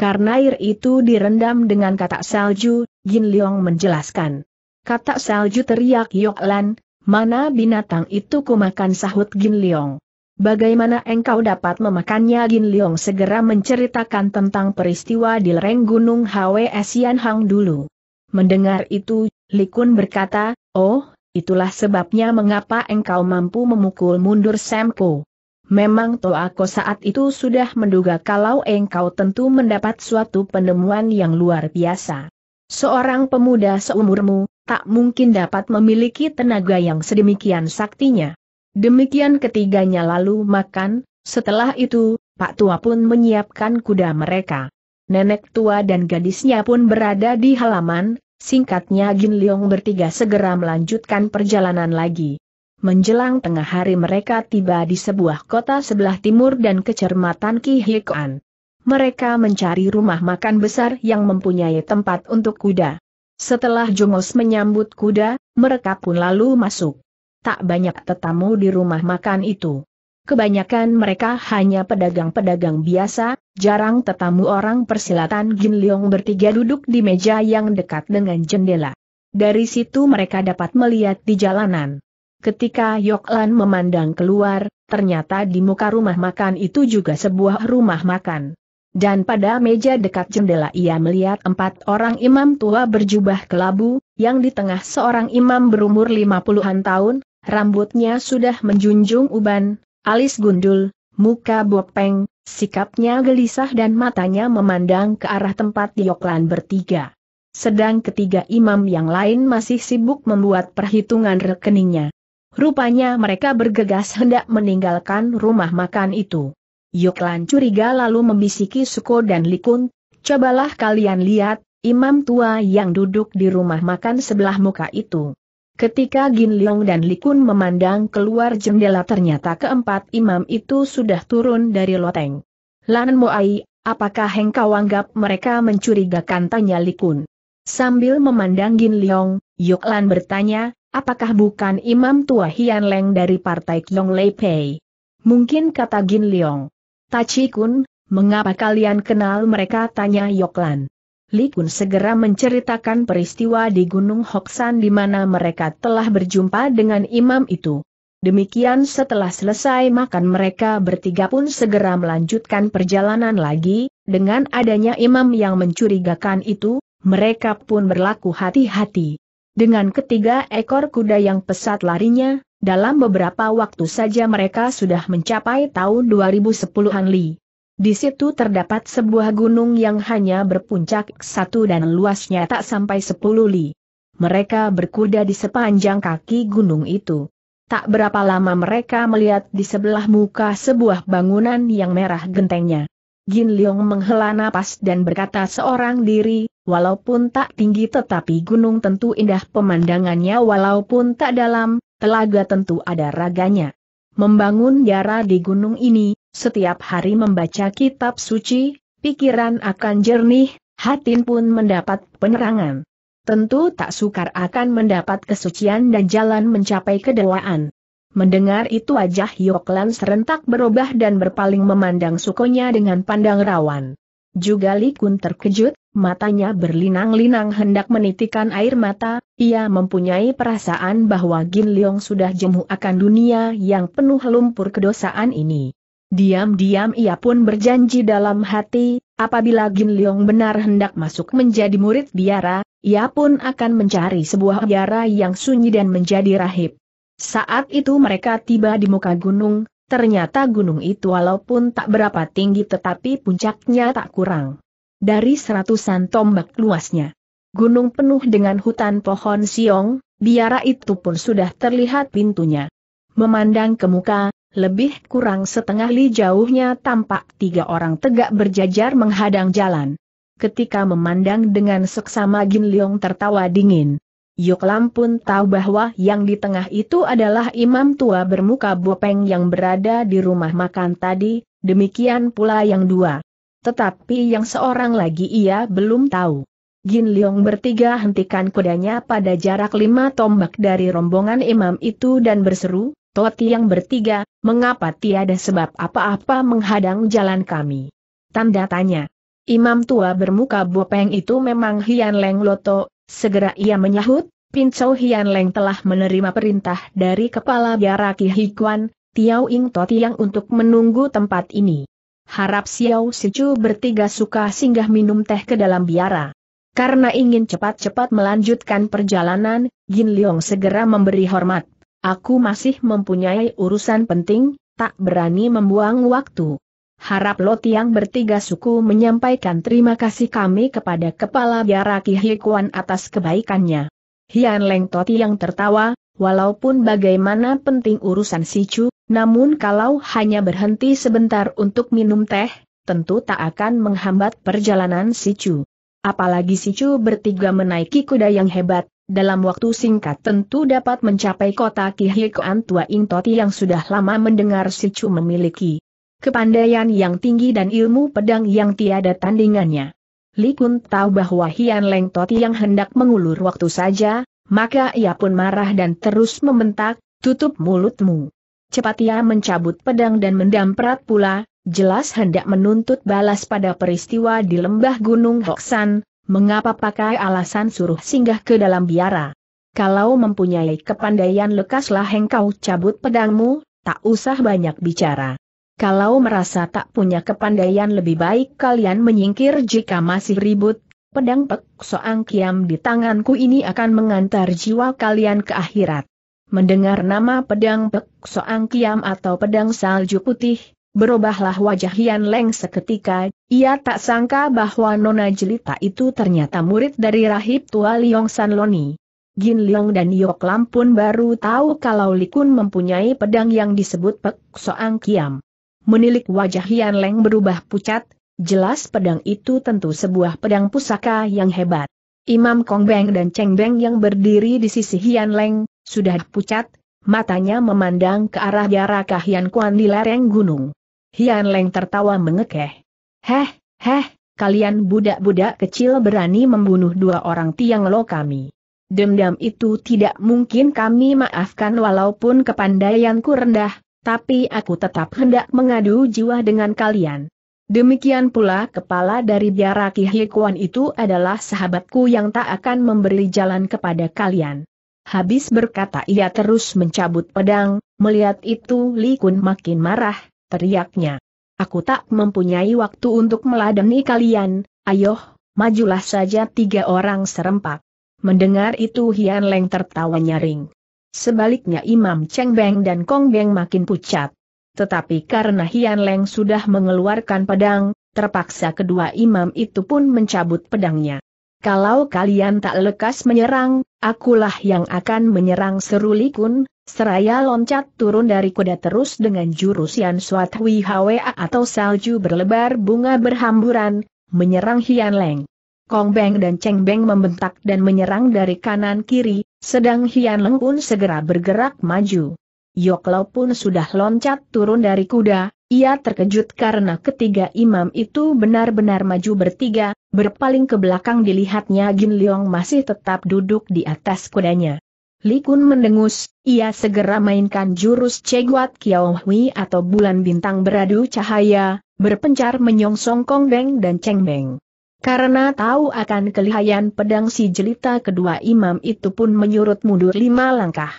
Karena air itu direndam dengan katak salju, Jin Leong menjelaskan. Katak salju teriak Yoklan, mana binatang itu kumakan sahut Jin Leong. Bagaimana engkau dapat memakannya Jin Leong segera menceritakan tentang peristiwa di lereng gunung Hwe Sian Hang dulu. Mendengar itu, Li Kun berkata, oh, itulah sebabnya mengapa engkau mampu memukul mundur Po. Memang Toako saat itu sudah menduga kalau engkau tentu mendapat suatu penemuan yang luar biasa. Seorang pemuda seumurmu, tak mungkin dapat memiliki tenaga yang sedemikian saktinya. Demikian ketiganya lalu makan, setelah itu, Pak Tua pun menyiapkan kuda mereka. Nenek tua dan gadisnya pun berada di halaman, singkatnya Jin Leong bertiga segera melanjutkan perjalanan lagi. Menjelang tengah hari mereka tiba di sebuah kota sebelah timur dan kecermatan Ki Hikuan. Mereka mencari rumah makan besar yang mempunyai tempat untuk kuda. Setelah Jungos menyambut kuda, mereka pun lalu masuk. Tak banyak tetamu di rumah makan itu. Kebanyakan mereka hanya pedagang-pedagang biasa, jarang tetamu orang persilatan Jin Leong bertiga duduk di meja yang dekat dengan jendela. Dari situ mereka dapat melihat di jalanan. Ketika Yoklan memandang keluar, ternyata di muka rumah makan itu juga sebuah rumah makan. Dan pada meja dekat jendela ia melihat empat orang imam tua berjubah kelabu, yang di tengah seorang imam berumur lima puluhan tahun, rambutnya sudah menjunjung uban, alis gundul, muka bopeng, sikapnya gelisah dan matanya memandang ke arah tempat Yoklan bertiga. Sedang ketiga imam yang lain masih sibuk membuat perhitungan rekeningnya. Rupanya mereka bergegas hendak meninggalkan rumah makan itu. Yoklan curiga lalu membisiki Suko dan Likun, cobalah kalian lihat, imam tua yang duduk di rumah makan sebelah muka itu. Ketika Gin Leong dan Likun memandang keluar jendela ternyata keempat imam itu sudah turun dari loteng. Lan Moai, apakah engkau anggap mereka mencurigakan tanya Likun. Sambil memandang Gin Leong, Yuk Lan bertanya, apakah bukan imam tua Hian Leng dari partai Kyong Lei Pei? Mungkin kata Gin Leong. Tachi Kun, mengapa kalian kenal mereka tanya Yuk Lan. Li Kun segera menceritakan peristiwa di Gunung Hoksan di mana mereka telah berjumpa dengan imam itu. Demikian setelah selesai makan mereka bertiga pun segera melanjutkan perjalanan lagi, dengan adanya imam yang mencurigakan itu, mereka pun berlaku hati-hati. Dengan ketiga ekor kuda yang pesat larinya, dalam beberapa waktu saja mereka sudah mencapai tahun 2010-an Li. Di situ terdapat sebuah gunung yang hanya berpuncak satu dan luasnya tak sampai sepuluh li. Mereka berkuda di sepanjang kaki gunung itu. Tak berapa lama mereka melihat di sebelah muka sebuah bangunan yang merah gentengnya. Jin Leong menghela napas dan berkata seorang diri, walaupun tak tinggi tetapi gunung tentu indah pemandangannya walaupun tak dalam, telaga tentu ada raganya. Membangun jara di gunung ini, setiap hari membaca kitab suci, pikiran akan jernih, hatin pun mendapat penerangan. Tentu tak sukar akan mendapat kesucian dan jalan mencapai kedewaan. Mendengar itu wajah Yoklan serentak berubah dan berpaling memandang sukonya dengan pandang rawan. Juga Likun terkejut, matanya berlinang-linang hendak menitikan air mata, ia mempunyai perasaan bahwa Gin Leong sudah jemu akan dunia yang penuh lumpur kedosaan ini. Diam-diam ia pun berjanji dalam hati, apabila Gin Leong benar hendak masuk menjadi murid biara, ia pun akan mencari sebuah biara yang sunyi dan menjadi rahib. Saat itu mereka tiba di muka gunung, ternyata gunung itu walaupun tak berapa tinggi tetapi puncaknya tak kurang. Dari seratusan tombak luasnya. Gunung penuh dengan hutan pohon siong, biara itu pun sudah terlihat pintunya. Memandang ke muka, lebih kurang setengah li jauhnya tampak tiga orang tegak berjajar menghadang jalan. Ketika memandang dengan seksama Gin Leong tertawa dingin. Yoklam pun tahu bahwa yang di tengah itu adalah imam tua bermuka bopeng yang berada di rumah makan tadi, demikian pula yang dua. Tetapi yang seorang lagi ia belum tahu. Gin Leong bertiga hentikan kudanya pada jarak lima tombak dari rombongan imam itu dan berseru, Toti yang bertiga, mengapa tiada sebab apa-apa menghadang jalan kami? Tanda tanya. Imam tua bermuka bopeng itu memang Hian Leng Loto, Segera ia menyahut, Pincau Hian Leng telah menerima perintah dari kepala biara Ki Hikuan, Tiao Ing Totiang untuk menunggu tempat ini. Harap Xiao Sicu bertiga suka singgah minum teh ke dalam biara. Karena ingin cepat-cepat melanjutkan perjalanan, Jin Leong segera memberi hormat. Aku masih mempunyai urusan penting, tak berani membuang waktu. Harap Lot yang bertiga suku menyampaikan terima kasih kami kepada Kepala Biara Kihikuan atas kebaikannya. Hian Leng Toti yang tertawa, walaupun bagaimana penting urusan si Chu, namun kalau hanya berhenti sebentar untuk minum teh, tentu tak akan menghambat perjalanan si Chu. Apalagi si Chu bertiga menaiki kuda yang hebat, dalam waktu singkat tentu dapat mencapai kota Kihikuan Tua Ing Toti yang sudah lama mendengar si Chu memiliki kepandaian yang tinggi dan ilmu pedang yang tiada tandingannya. Li Kun tahu bahwa Hian Leng Toti yang hendak mengulur waktu saja, maka ia pun marah dan terus membentak, tutup mulutmu. Cepat ia mencabut pedang dan mendamprat pula, jelas hendak menuntut balas pada peristiwa di lembah Gunung Hoksan, mengapa pakai alasan suruh singgah ke dalam biara. Kalau mempunyai kepandaian lekaslah engkau cabut pedangmu, tak usah banyak bicara. Kalau merasa tak punya kepandaian lebih baik kalian menyingkir jika masih ribut, pedang Pek Soang Kiam di tanganku ini akan mengantar jiwa kalian ke akhirat. Mendengar nama pedang Pek Soang Kiam atau pedang salju putih, berubahlah wajah Hian Leng seketika, ia tak sangka bahwa Nona Jelita itu ternyata murid dari rahib tua Liong San Loni. Gin Leong dan Yok Lam pun baru tahu kalau Likun mempunyai pedang yang disebut Pek Soang Kiam menilik wajah Hian Leng berubah pucat, jelas pedang itu tentu sebuah pedang pusaka yang hebat. Imam Kong Beng dan Cheng Beng yang berdiri di sisi Hian Leng, sudah pucat, matanya memandang ke arah jarak Hian Kuan di lereng gunung. Hian Leng tertawa mengekeh. Heh, heh, kalian budak-budak kecil berani membunuh dua orang tiang lo kami. Dendam itu tidak mungkin kami maafkan walaupun kepandaianku rendah, tapi aku tetap hendak mengadu jiwa dengan kalian. Demikian pula kepala dari biara Kihikuan itu adalah sahabatku yang tak akan memberi jalan kepada kalian. Habis berkata ia terus mencabut pedang, melihat itu Li Kun makin marah, teriaknya. Aku tak mempunyai waktu untuk meladeni kalian, ayoh, majulah saja tiga orang serempak. Mendengar itu Hian Leng tertawa nyaring. Sebaliknya Imam Cheng Beng dan Kong Beng makin pucat. Tetapi karena Hian Leng sudah mengeluarkan pedang, terpaksa kedua imam itu pun mencabut pedangnya. Kalau kalian tak lekas menyerang, akulah yang akan menyerang seru Likun, seraya loncat turun dari kuda terus dengan jurus Yan Suat Hui Hwa atau salju berlebar bunga berhamburan, menyerang Hian Leng. Kong Beng dan Cheng Beng membentak dan menyerang dari kanan kiri, sedang Hian Leng pun segera bergerak maju. Yok Lau pun sudah loncat turun dari kuda, ia terkejut karena ketiga imam itu benar-benar maju bertiga, berpaling ke belakang dilihatnya Jin Leong masih tetap duduk di atas kudanya. Li Kun mendengus, ia segera mainkan jurus Ceguat Kiao Hui atau bulan bintang beradu cahaya, berpencar menyongsong Kong Beng dan Cheng Beng. Karena tahu akan kelihayan pedang si jelita kedua imam itu pun menyurut mundur lima langkah.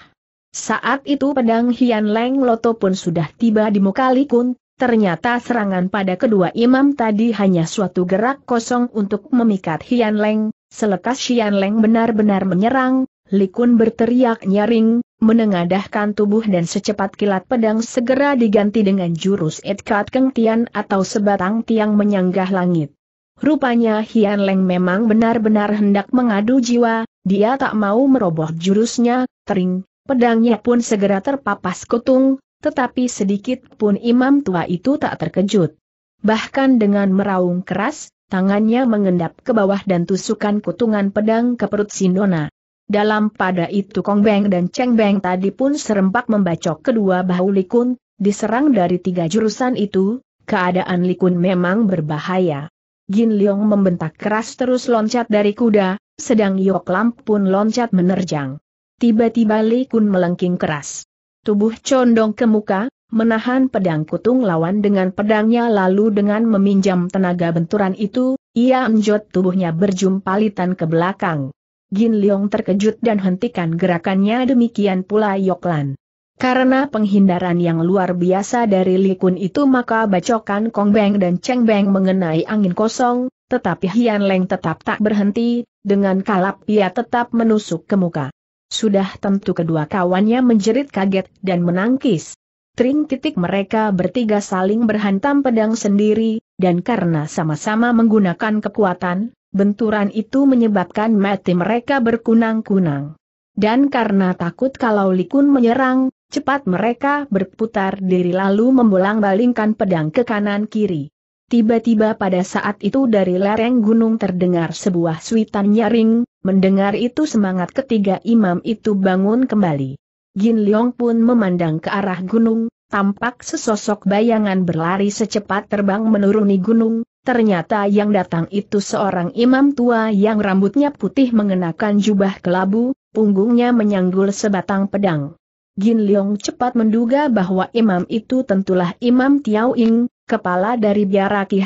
Saat itu pedang Hian Leng Loto pun sudah tiba di muka Likun, ternyata serangan pada kedua imam tadi hanya suatu gerak kosong untuk memikat Hian Leng, selekas Hian Leng benar-benar menyerang, Likun berteriak nyaring, menengadahkan tubuh dan secepat kilat pedang segera diganti dengan jurus Edkat Keng Tian atau sebatang tiang menyanggah langit. Rupanya Hian Leng memang benar-benar hendak mengadu jiwa, dia tak mau meroboh jurusnya, tering, pedangnya pun segera terpapas kutung, tetapi sedikit pun imam tua itu tak terkejut. Bahkan dengan meraung keras, tangannya mengendap ke bawah dan tusukan kutungan pedang ke perut Sindona. Dalam pada itu Kong Beng dan Cheng Beng tadi pun serempak membacok kedua bahu Likun, diserang dari tiga jurusan itu, keadaan Likun memang berbahaya. Gin Leong membentak keras terus loncat dari kuda, sedang Yok Lam pun loncat menerjang. Tiba-tiba Li Kun melengking keras. Tubuh condong ke muka, menahan pedang kutung lawan dengan pedangnya lalu dengan meminjam tenaga benturan itu, ia enjot tubuhnya berjumpalitan ke belakang. Gin Leong terkejut dan hentikan gerakannya demikian pula Yok Lan. Karena penghindaran yang luar biasa dari Likun itu maka bacokan Kong Beng dan Cheng Beng mengenai angin kosong, tetapi Hian Leng tetap tak berhenti, dengan kalap ia tetap menusuk ke muka. Sudah tentu kedua kawannya menjerit kaget dan menangkis. Tring titik mereka bertiga saling berhantam pedang sendiri, dan karena sama-sama menggunakan kekuatan, benturan itu menyebabkan mati mereka berkunang-kunang. Dan karena takut kalau Likun menyerang, Cepat mereka berputar diri lalu membolang-balingkan pedang ke kanan-kiri. Tiba-tiba pada saat itu dari lereng gunung terdengar sebuah suitan nyaring, mendengar itu semangat ketiga imam itu bangun kembali. Jin Leong pun memandang ke arah gunung, tampak sesosok bayangan berlari secepat terbang menuruni gunung, ternyata yang datang itu seorang imam tua yang rambutnya putih mengenakan jubah kelabu, punggungnya menyanggul sebatang pedang. Jin Leong cepat menduga bahwa imam itu tentulah Imam Tiao Ing, kepala dari biara Ki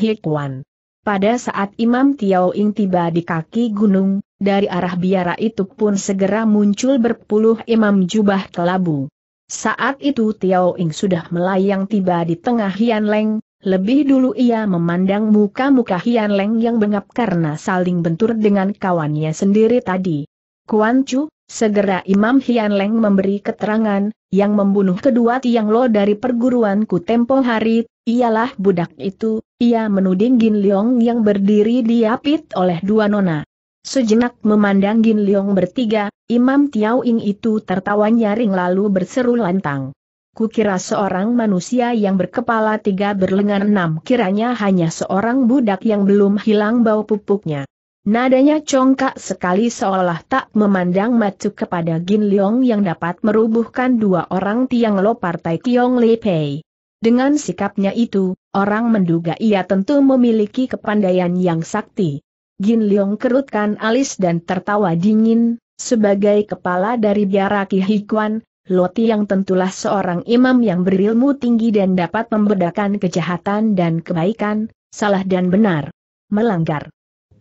Pada saat Imam Tiao Ing tiba di kaki gunung, dari arah biara itu pun segera muncul berpuluh imam jubah kelabu. Saat itu Tiao Ing sudah melayang tiba di tengah Hian Leng, lebih dulu ia memandang muka-muka Hian Leng yang bengap karena saling bentur dengan kawannya sendiri tadi. Kuan Chu, Segera Imam Hian Leng memberi keterangan, yang membunuh kedua Tiang Lo dari perguruanku tempo hari, ialah budak itu, ia menuding Gin Leong yang berdiri diapit oleh dua nona. Sejenak memandang Gin Leong bertiga, Imam Tiao Ing itu tertawa nyaring lalu berseru lantang. Kukira seorang manusia yang berkepala tiga berlengan enam kiranya hanya seorang budak yang belum hilang bau pupuknya. Nadanya congkak sekali seolah tak memandang matu kepada Gin Leong yang dapat merubuhkan dua orang Tiang Lo Partai Kiong Le Pei. Dengan sikapnya itu, orang menduga ia tentu memiliki kepandaian yang sakti. Gin Leong kerutkan alis dan tertawa dingin, sebagai kepala dari biara Kihikuan, Loti yang tentulah seorang imam yang berilmu tinggi dan dapat membedakan kejahatan dan kebaikan, salah dan benar. Melanggar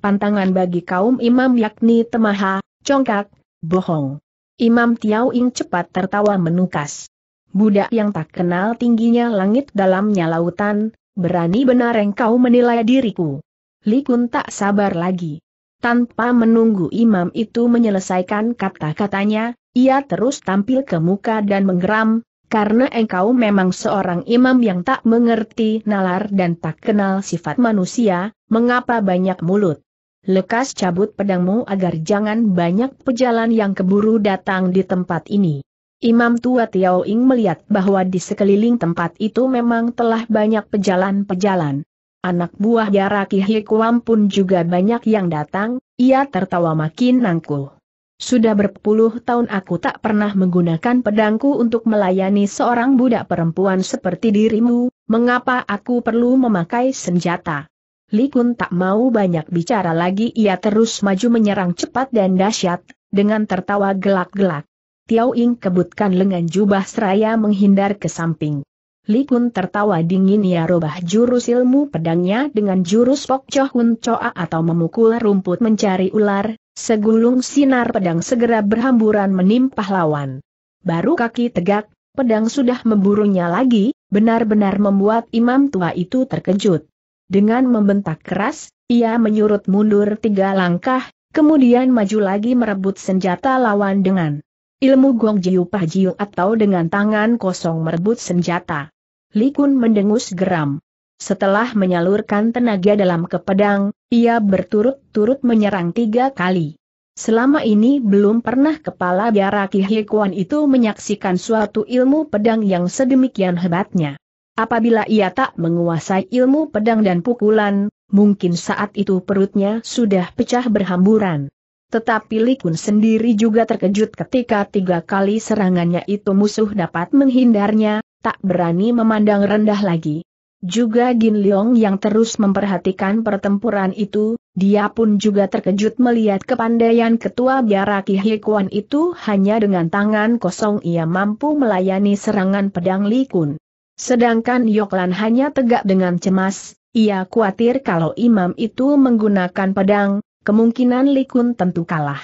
pantangan bagi kaum imam yakni temaha, congkak, bohong. Imam Tiau Ing cepat tertawa menukas. Budak yang tak kenal tingginya langit dalamnya lautan, berani benar engkau menilai diriku. Likun tak sabar lagi. Tanpa menunggu imam itu menyelesaikan kata-katanya, ia terus tampil ke muka dan menggeram, karena engkau memang seorang imam yang tak mengerti nalar dan tak kenal sifat manusia, mengapa banyak mulut lekas cabut pedangmu agar jangan banyak pejalan yang keburu datang di tempat ini. Imam Tua Tiao Ing melihat bahwa di sekeliling tempat itu memang telah banyak pejalan-pejalan. Anak buah Yaraki Hikwam pun juga banyak yang datang, ia tertawa makin nangkul. Sudah berpuluh tahun aku tak pernah menggunakan pedangku untuk melayani seorang budak perempuan seperti dirimu, mengapa aku perlu memakai senjata? Li Kun tak mau banyak bicara lagi ia terus maju menyerang cepat dan dahsyat, dengan tertawa gelak-gelak. Tiao Ying kebutkan lengan jubah seraya menghindar ke samping. Li Kun tertawa dingin ia robah jurus ilmu pedangnya dengan jurus Pok Cho Hun Choa atau memukul rumput mencari ular, segulung sinar pedang segera berhamburan menimpah lawan. Baru kaki tegak, pedang sudah memburunya lagi, benar-benar membuat imam tua itu terkejut. Dengan membentak keras, ia menyurut mundur tiga langkah, kemudian maju lagi merebut senjata lawan dengan ilmu Gong Jiu Pah Jiu atau dengan tangan kosong merebut senjata. Li Kun mendengus geram. Setelah menyalurkan tenaga dalam ke pedang, ia berturut-turut menyerang tiga kali. Selama ini belum pernah kepala biara Ki itu menyaksikan suatu ilmu pedang yang sedemikian hebatnya. Apabila ia tak menguasai ilmu pedang dan pukulan, mungkin saat itu perutnya sudah pecah berhamburan. Tetapi Likun sendiri juga terkejut ketika tiga kali serangannya itu musuh dapat menghindarnya, tak berani memandang rendah lagi. Juga Gin Leong yang terus memperhatikan pertempuran itu, dia pun juga terkejut melihat kepandaian ketua biara Ki Kuan itu hanya dengan tangan kosong ia mampu melayani serangan pedang Likun. Sedangkan Yoklan hanya tegak dengan cemas, ia khawatir kalau imam itu menggunakan pedang, kemungkinan Likun tentu kalah.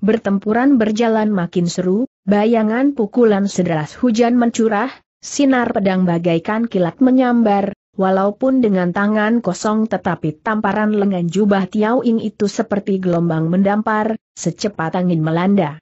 Bertempuran berjalan makin seru, bayangan pukulan sederas hujan mencurah, sinar pedang bagaikan kilat menyambar, walaupun dengan tangan kosong tetapi tamparan lengan jubah Tiao Ing itu seperti gelombang mendampar, secepat angin melanda.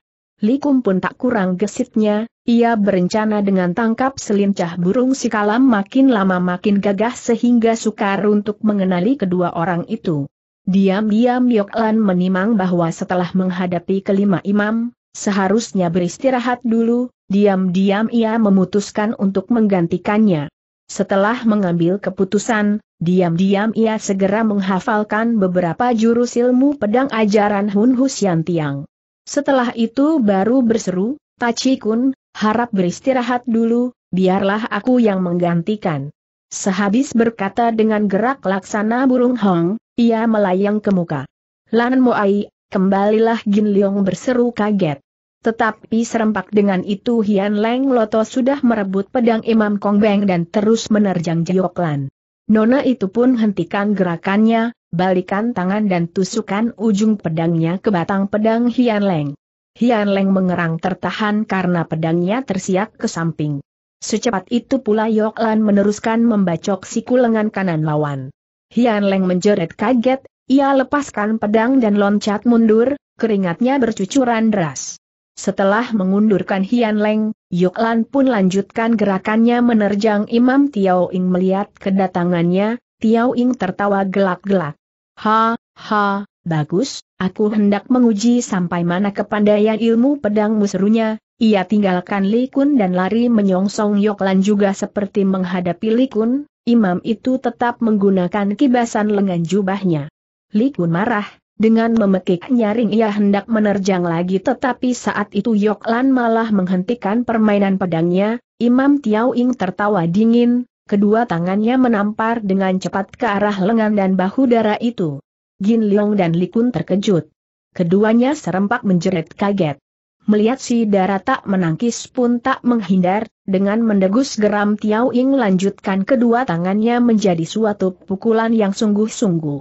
Likum pun tak kurang gesitnya, ia berencana dengan tangkap selincah burung si kalam makin lama makin gagah sehingga sukar untuk mengenali kedua orang itu. Diam-diam Yoklan menimang bahwa setelah menghadapi kelima imam, seharusnya beristirahat dulu, diam-diam ia memutuskan untuk menggantikannya. Setelah mengambil keputusan, diam-diam ia segera menghafalkan beberapa jurus ilmu pedang ajaran Hun Husian Tiang. Setelah itu baru berseru, Tachi Kun, harap beristirahat dulu, biarlah aku yang menggantikan. Sehabis berkata dengan gerak laksana burung hong, ia melayang ke muka. Lan Moai, kembalilah Jin Leong berseru kaget. Tetapi serempak dengan itu Hian Leng Loto sudah merebut pedang Imam Kong Beng dan terus menerjang Jioklan. Nona itu pun hentikan gerakannya, balikan tangan dan tusukan ujung pedangnya ke batang pedang Hian Leng. Hian Leng mengerang tertahan karena pedangnya tersiak ke samping. Secepat itu pula Yok Lan meneruskan membacok siku lengan kanan lawan. Hian Leng menjerit kaget, ia lepaskan pedang dan loncat mundur, keringatnya bercucuran deras. Setelah mengundurkan Hian Leng, Yok Lan pun lanjutkan gerakannya menerjang Imam Tiao Ing melihat kedatangannya, Tiao Ing tertawa gelak-gelak. Ha, ha, bagus, Aku hendak menguji sampai mana kepandaian ilmu pedang serunya, ia tinggalkan Likun dan lari menyongsong Yoklan juga seperti menghadapi Likun, imam itu tetap menggunakan kibasan lengan jubahnya. Likun marah, dengan memekik nyaring ia hendak menerjang lagi tetapi saat itu Yoklan malah menghentikan permainan pedangnya, Imam Tiao Ing tertawa dingin, kedua tangannya menampar dengan cepat ke arah lengan dan bahu darah itu. Jin Leong dan Li Kun terkejut. Keduanya serempak menjerit kaget. Melihat si Dara tak menangkis pun tak menghindar, dengan mendegus geram Tiao Ing lanjutkan kedua tangannya menjadi suatu pukulan yang sungguh-sungguh.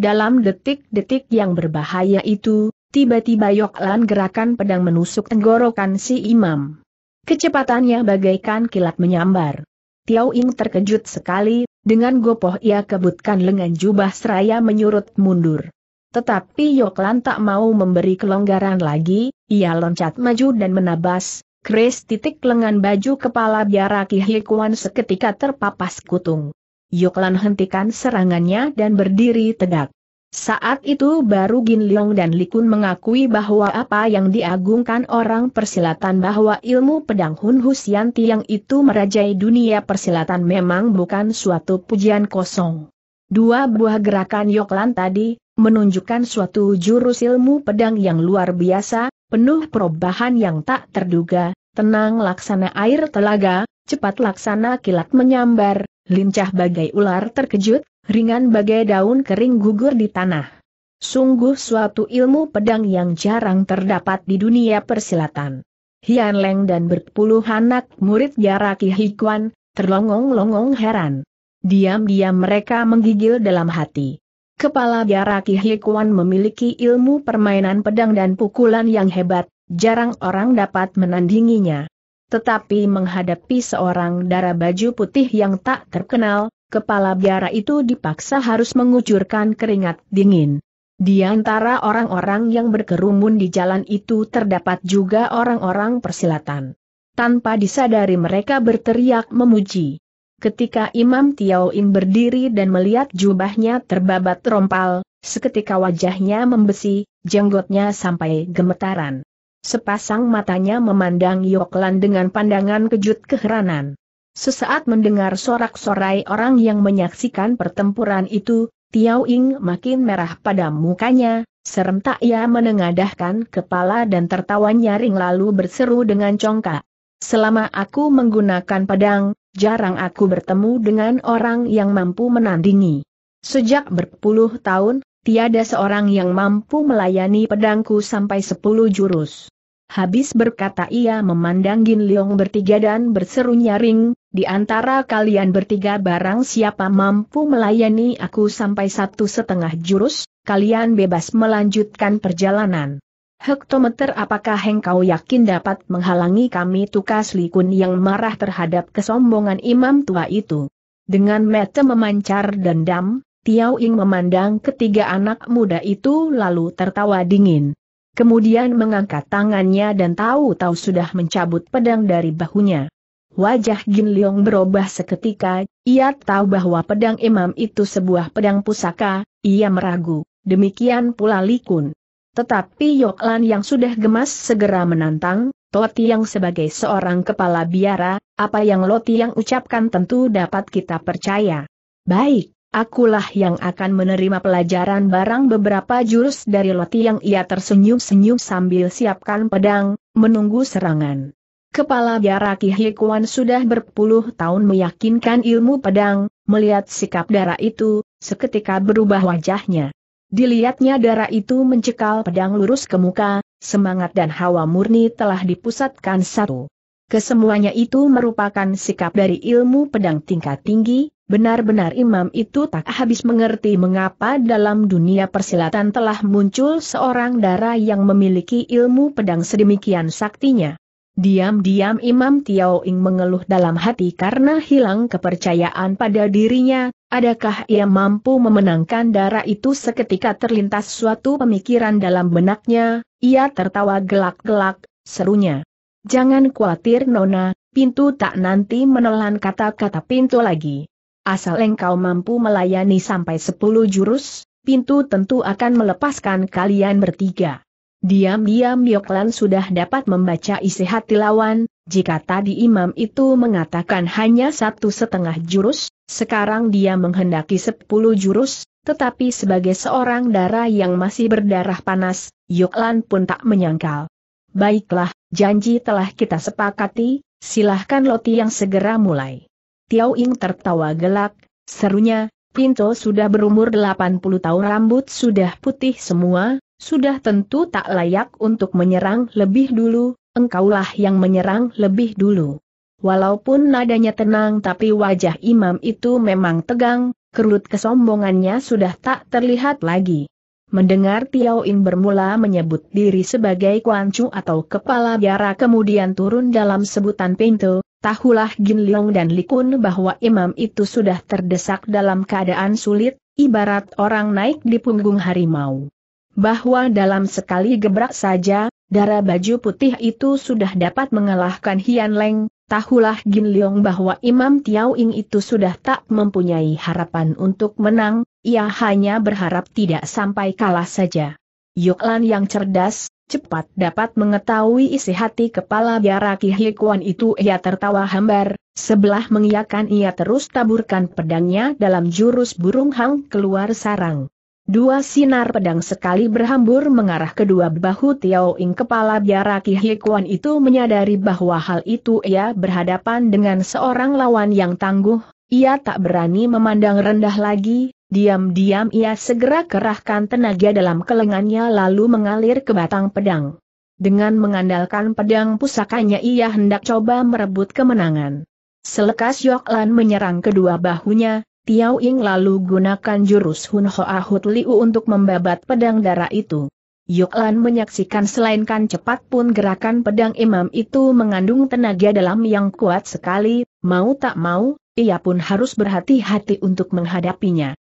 Dalam detik-detik yang berbahaya itu, tiba-tiba Yoklan gerakan pedang menusuk tenggorokan si imam. Kecepatannya bagaikan kilat menyambar. Tiao Ing terkejut sekali, dengan gopoh ia kebutkan lengan jubah seraya menyurut mundur. Tetapi Yoklan tak mau memberi kelonggaran lagi, ia loncat maju dan menabas, Kris titik lengan baju kepala biara Kihikuan seketika terpapas kutung. Yoklan hentikan serangannya dan berdiri tegak. Saat itu baru Gin Leong dan Likun mengakui bahwa apa yang diagungkan orang persilatan bahwa ilmu pedang Hun Husian Tiang itu merajai dunia persilatan memang bukan suatu pujian kosong. Dua buah gerakan Yoklan tadi, menunjukkan suatu jurus ilmu pedang yang luar biasa, penuh perubahan yang tak terduga, tenang laksana air telaga, cepat laksana kilat menyambar, lincah bagai ular terkejut, ringan bagai daun kering gugur di tanah. Sungguh suatu ilmu pedang yang jarang terdapat di dunia persilatan. Hian Leng dan berpuluh anak murid Yaraki Hikuan, terlongong-longong heran. Diam-diam mereka menggigil dalam hati. Kepala Yaraki Hikuan memiliki ilmu permainan pedang dan pukulan yang hebat, jarang orang dapat menandinginya. Tetapi menghadapi seorang darah baju putih yang tak terkenal, kepala biara itu dipaksa harus mengucurkan keringat dingin. Di antara orang-orang yang berkerumun di jalan itu terdapat juga orang-orang persilatan. Tanpa disadari mereka berteriak memuji. Ketika Imam Tiao In berdiri dan melihat jubahnya terbabat rompal, seketika wajahnya membesi, jenggotnya sampai gemetaran. Sepasang matanya memandang Yoklan dengan pandangan kejut keheranan. Sesaat mendengar sorak-sorai orang yang menyaksikan pertempuran itu, Tiao Ying makin merah pada mukanya, serentak ia menengadahkan kepala dan tertawa nyaring lalu berseru dengan congkak. Selama aku menggunakan pedang, jarang aku bertemu dengan orang yang mampu menandingi. Sejak berpuluh tahun, tiada seorang yang mampu melayani pedangku sampai sepuluh jurus. Habis berkata ia memandang Gin Leong bertiga dan berseru nyaring, di antara kalian bertiga barang siapa mampu melayani aku sampai satu setengah jurus, kalian bebas melanjutkan perjalanan. Hektometer apakah engkau yakin dapat menghalangi kami tukas likun yang marah terhadap kesombongan imam tua itu? Dengan mata memancar dendam, Tiao Ying memandang ketiga anak muda itu lalu tertawa dingin kemudian mengangkat tangannya dan tahu-tahu sudah mencabut pedang dari bahunya. Wajah Jin Leong berubah seketika, ia tahu bahwa pedang imam itu sebuah pedang pusaka, ia meragu, demikian pula Likun. Tetapi Yok Lan yang sudah gemas segera menantang, Toti yang sebagai seorang kepala biara, apa yang Loti yang ucapkan tentu dapat kita percaya. Baik, akulah yang akan menerima pelajaran barang beberapa jurus dari Loti yang ia tersenyum-senyum sambil siapkan pedang, menunggu serangan. Kepala Biara Kihi Kuan sudah berpuluh tahun meyakinkan ilmu pedang, melihat sikap darah itu, seketika berubah wajahnya. Dilihatnya darah itu mencekal pedang lurus ke muka, semangat dan hawa murni telah dipusatkan satu. Kesemuanya itu merupakan sikap dari ilmu pedang tingkat tinggi, Benar-benar imam itu tak habis mengerti mengapa dalam dunia persilatan telah muncul seorang dara yang memiliki ilmu pedang sedemikian saktinya. Diam-diam Imam Tiao Ing mengeluh dalam hati karena hilang kepercayaan pada dirinya, adakah ia mampu memenangkan dara itu seketika terlintas suatu pemikiran dalam benaknya, ia tertawa gelak-gelak, serunya. Jangan khawatir Nona, pintu tak nanti menelan kata-kata pintu lagi. Asal engkau mampu melayani sampai sepuluh jurus, pintu tentu akan melepaskan kalian bertiga. Diam-diam Yoklan sudah dapat membaca isi hati lawan, jika tadi imam itu mengatakan hanya satu setengah jurus, sekarang dia menghendaki sepuluh jurus, tetapi sebagai seorang darah yang masih berdarah panas, Yoklan pun tak menyangkal. Baiklah, janji telah kita sepakati, silahkan Loti yang segera mulai. Tiao Ying tertawa gelak, serunya, Pinto sudah berumur 80 tahun rambut sudah putih semua, sudah tentu tak layak untuk menyerang lebih dulu, engkaulah yang menyerang lebih dulu. Walaupun nadanya tenang tapi wajah imam itu memang tegang, kerut kesombongannya sudah tak terlihat lagi. Mendengar Tiao Ying bermula menyebut diri sebagai Kuan Chu atau kepala biara kemudian turun dalam sebutan Pinto. Tahulah Jin Leong dan Likun bahwa imam itu sudah terdesak dalam keadaan sulit, ibarat orang naik di punggung harimau. Bahwa dalam sekali gebrak saja, darah baju putih itu sudah dapat mengalahkan Hian Leng, tahulah Jin Leong bahwa Imam Tiao Ing itu sudah tak mempunyai harapan untuk menang, ia hanya berharap tidak sampai kalah saja. Yoklan yang cerdas, cepat dapat mengetahui isi hati kepala biara Ki Hikuan itu ia tertawa hambar, sebelah mengiakan ia terus taburkan pedangnya dalam jurus burung hang keluar sarang. Dua sinar pedang sekali berhambur mengarah kedua bahu Tiao Ing kepala biara Ki Hikuan itu menyadari bahwa hal itu ia berhadapan dengan seorang lawan yang tangguh, ia tak berani memandang rendah lagi, Diam-diam ia segera kerahkan tenaga dalam kelengannya lalu mengalir ke batang pedang. Dengan mengandalkan pedang pusakanya ia hendak coba merebut kemenangan. Selekas Yoklan menyerang kedua bahunya, Tiao Ying lalu gunakan jurus Hun Hoa Hut Liu untuk membabat pedang darah itu. Yoklan menyaksikan selainkan cepat pun gerakan pedang imam itu mengandung tenaga dalam yang kuat sekali, mau tak mau, ia pun harus berhati-hati untuk menghadapinya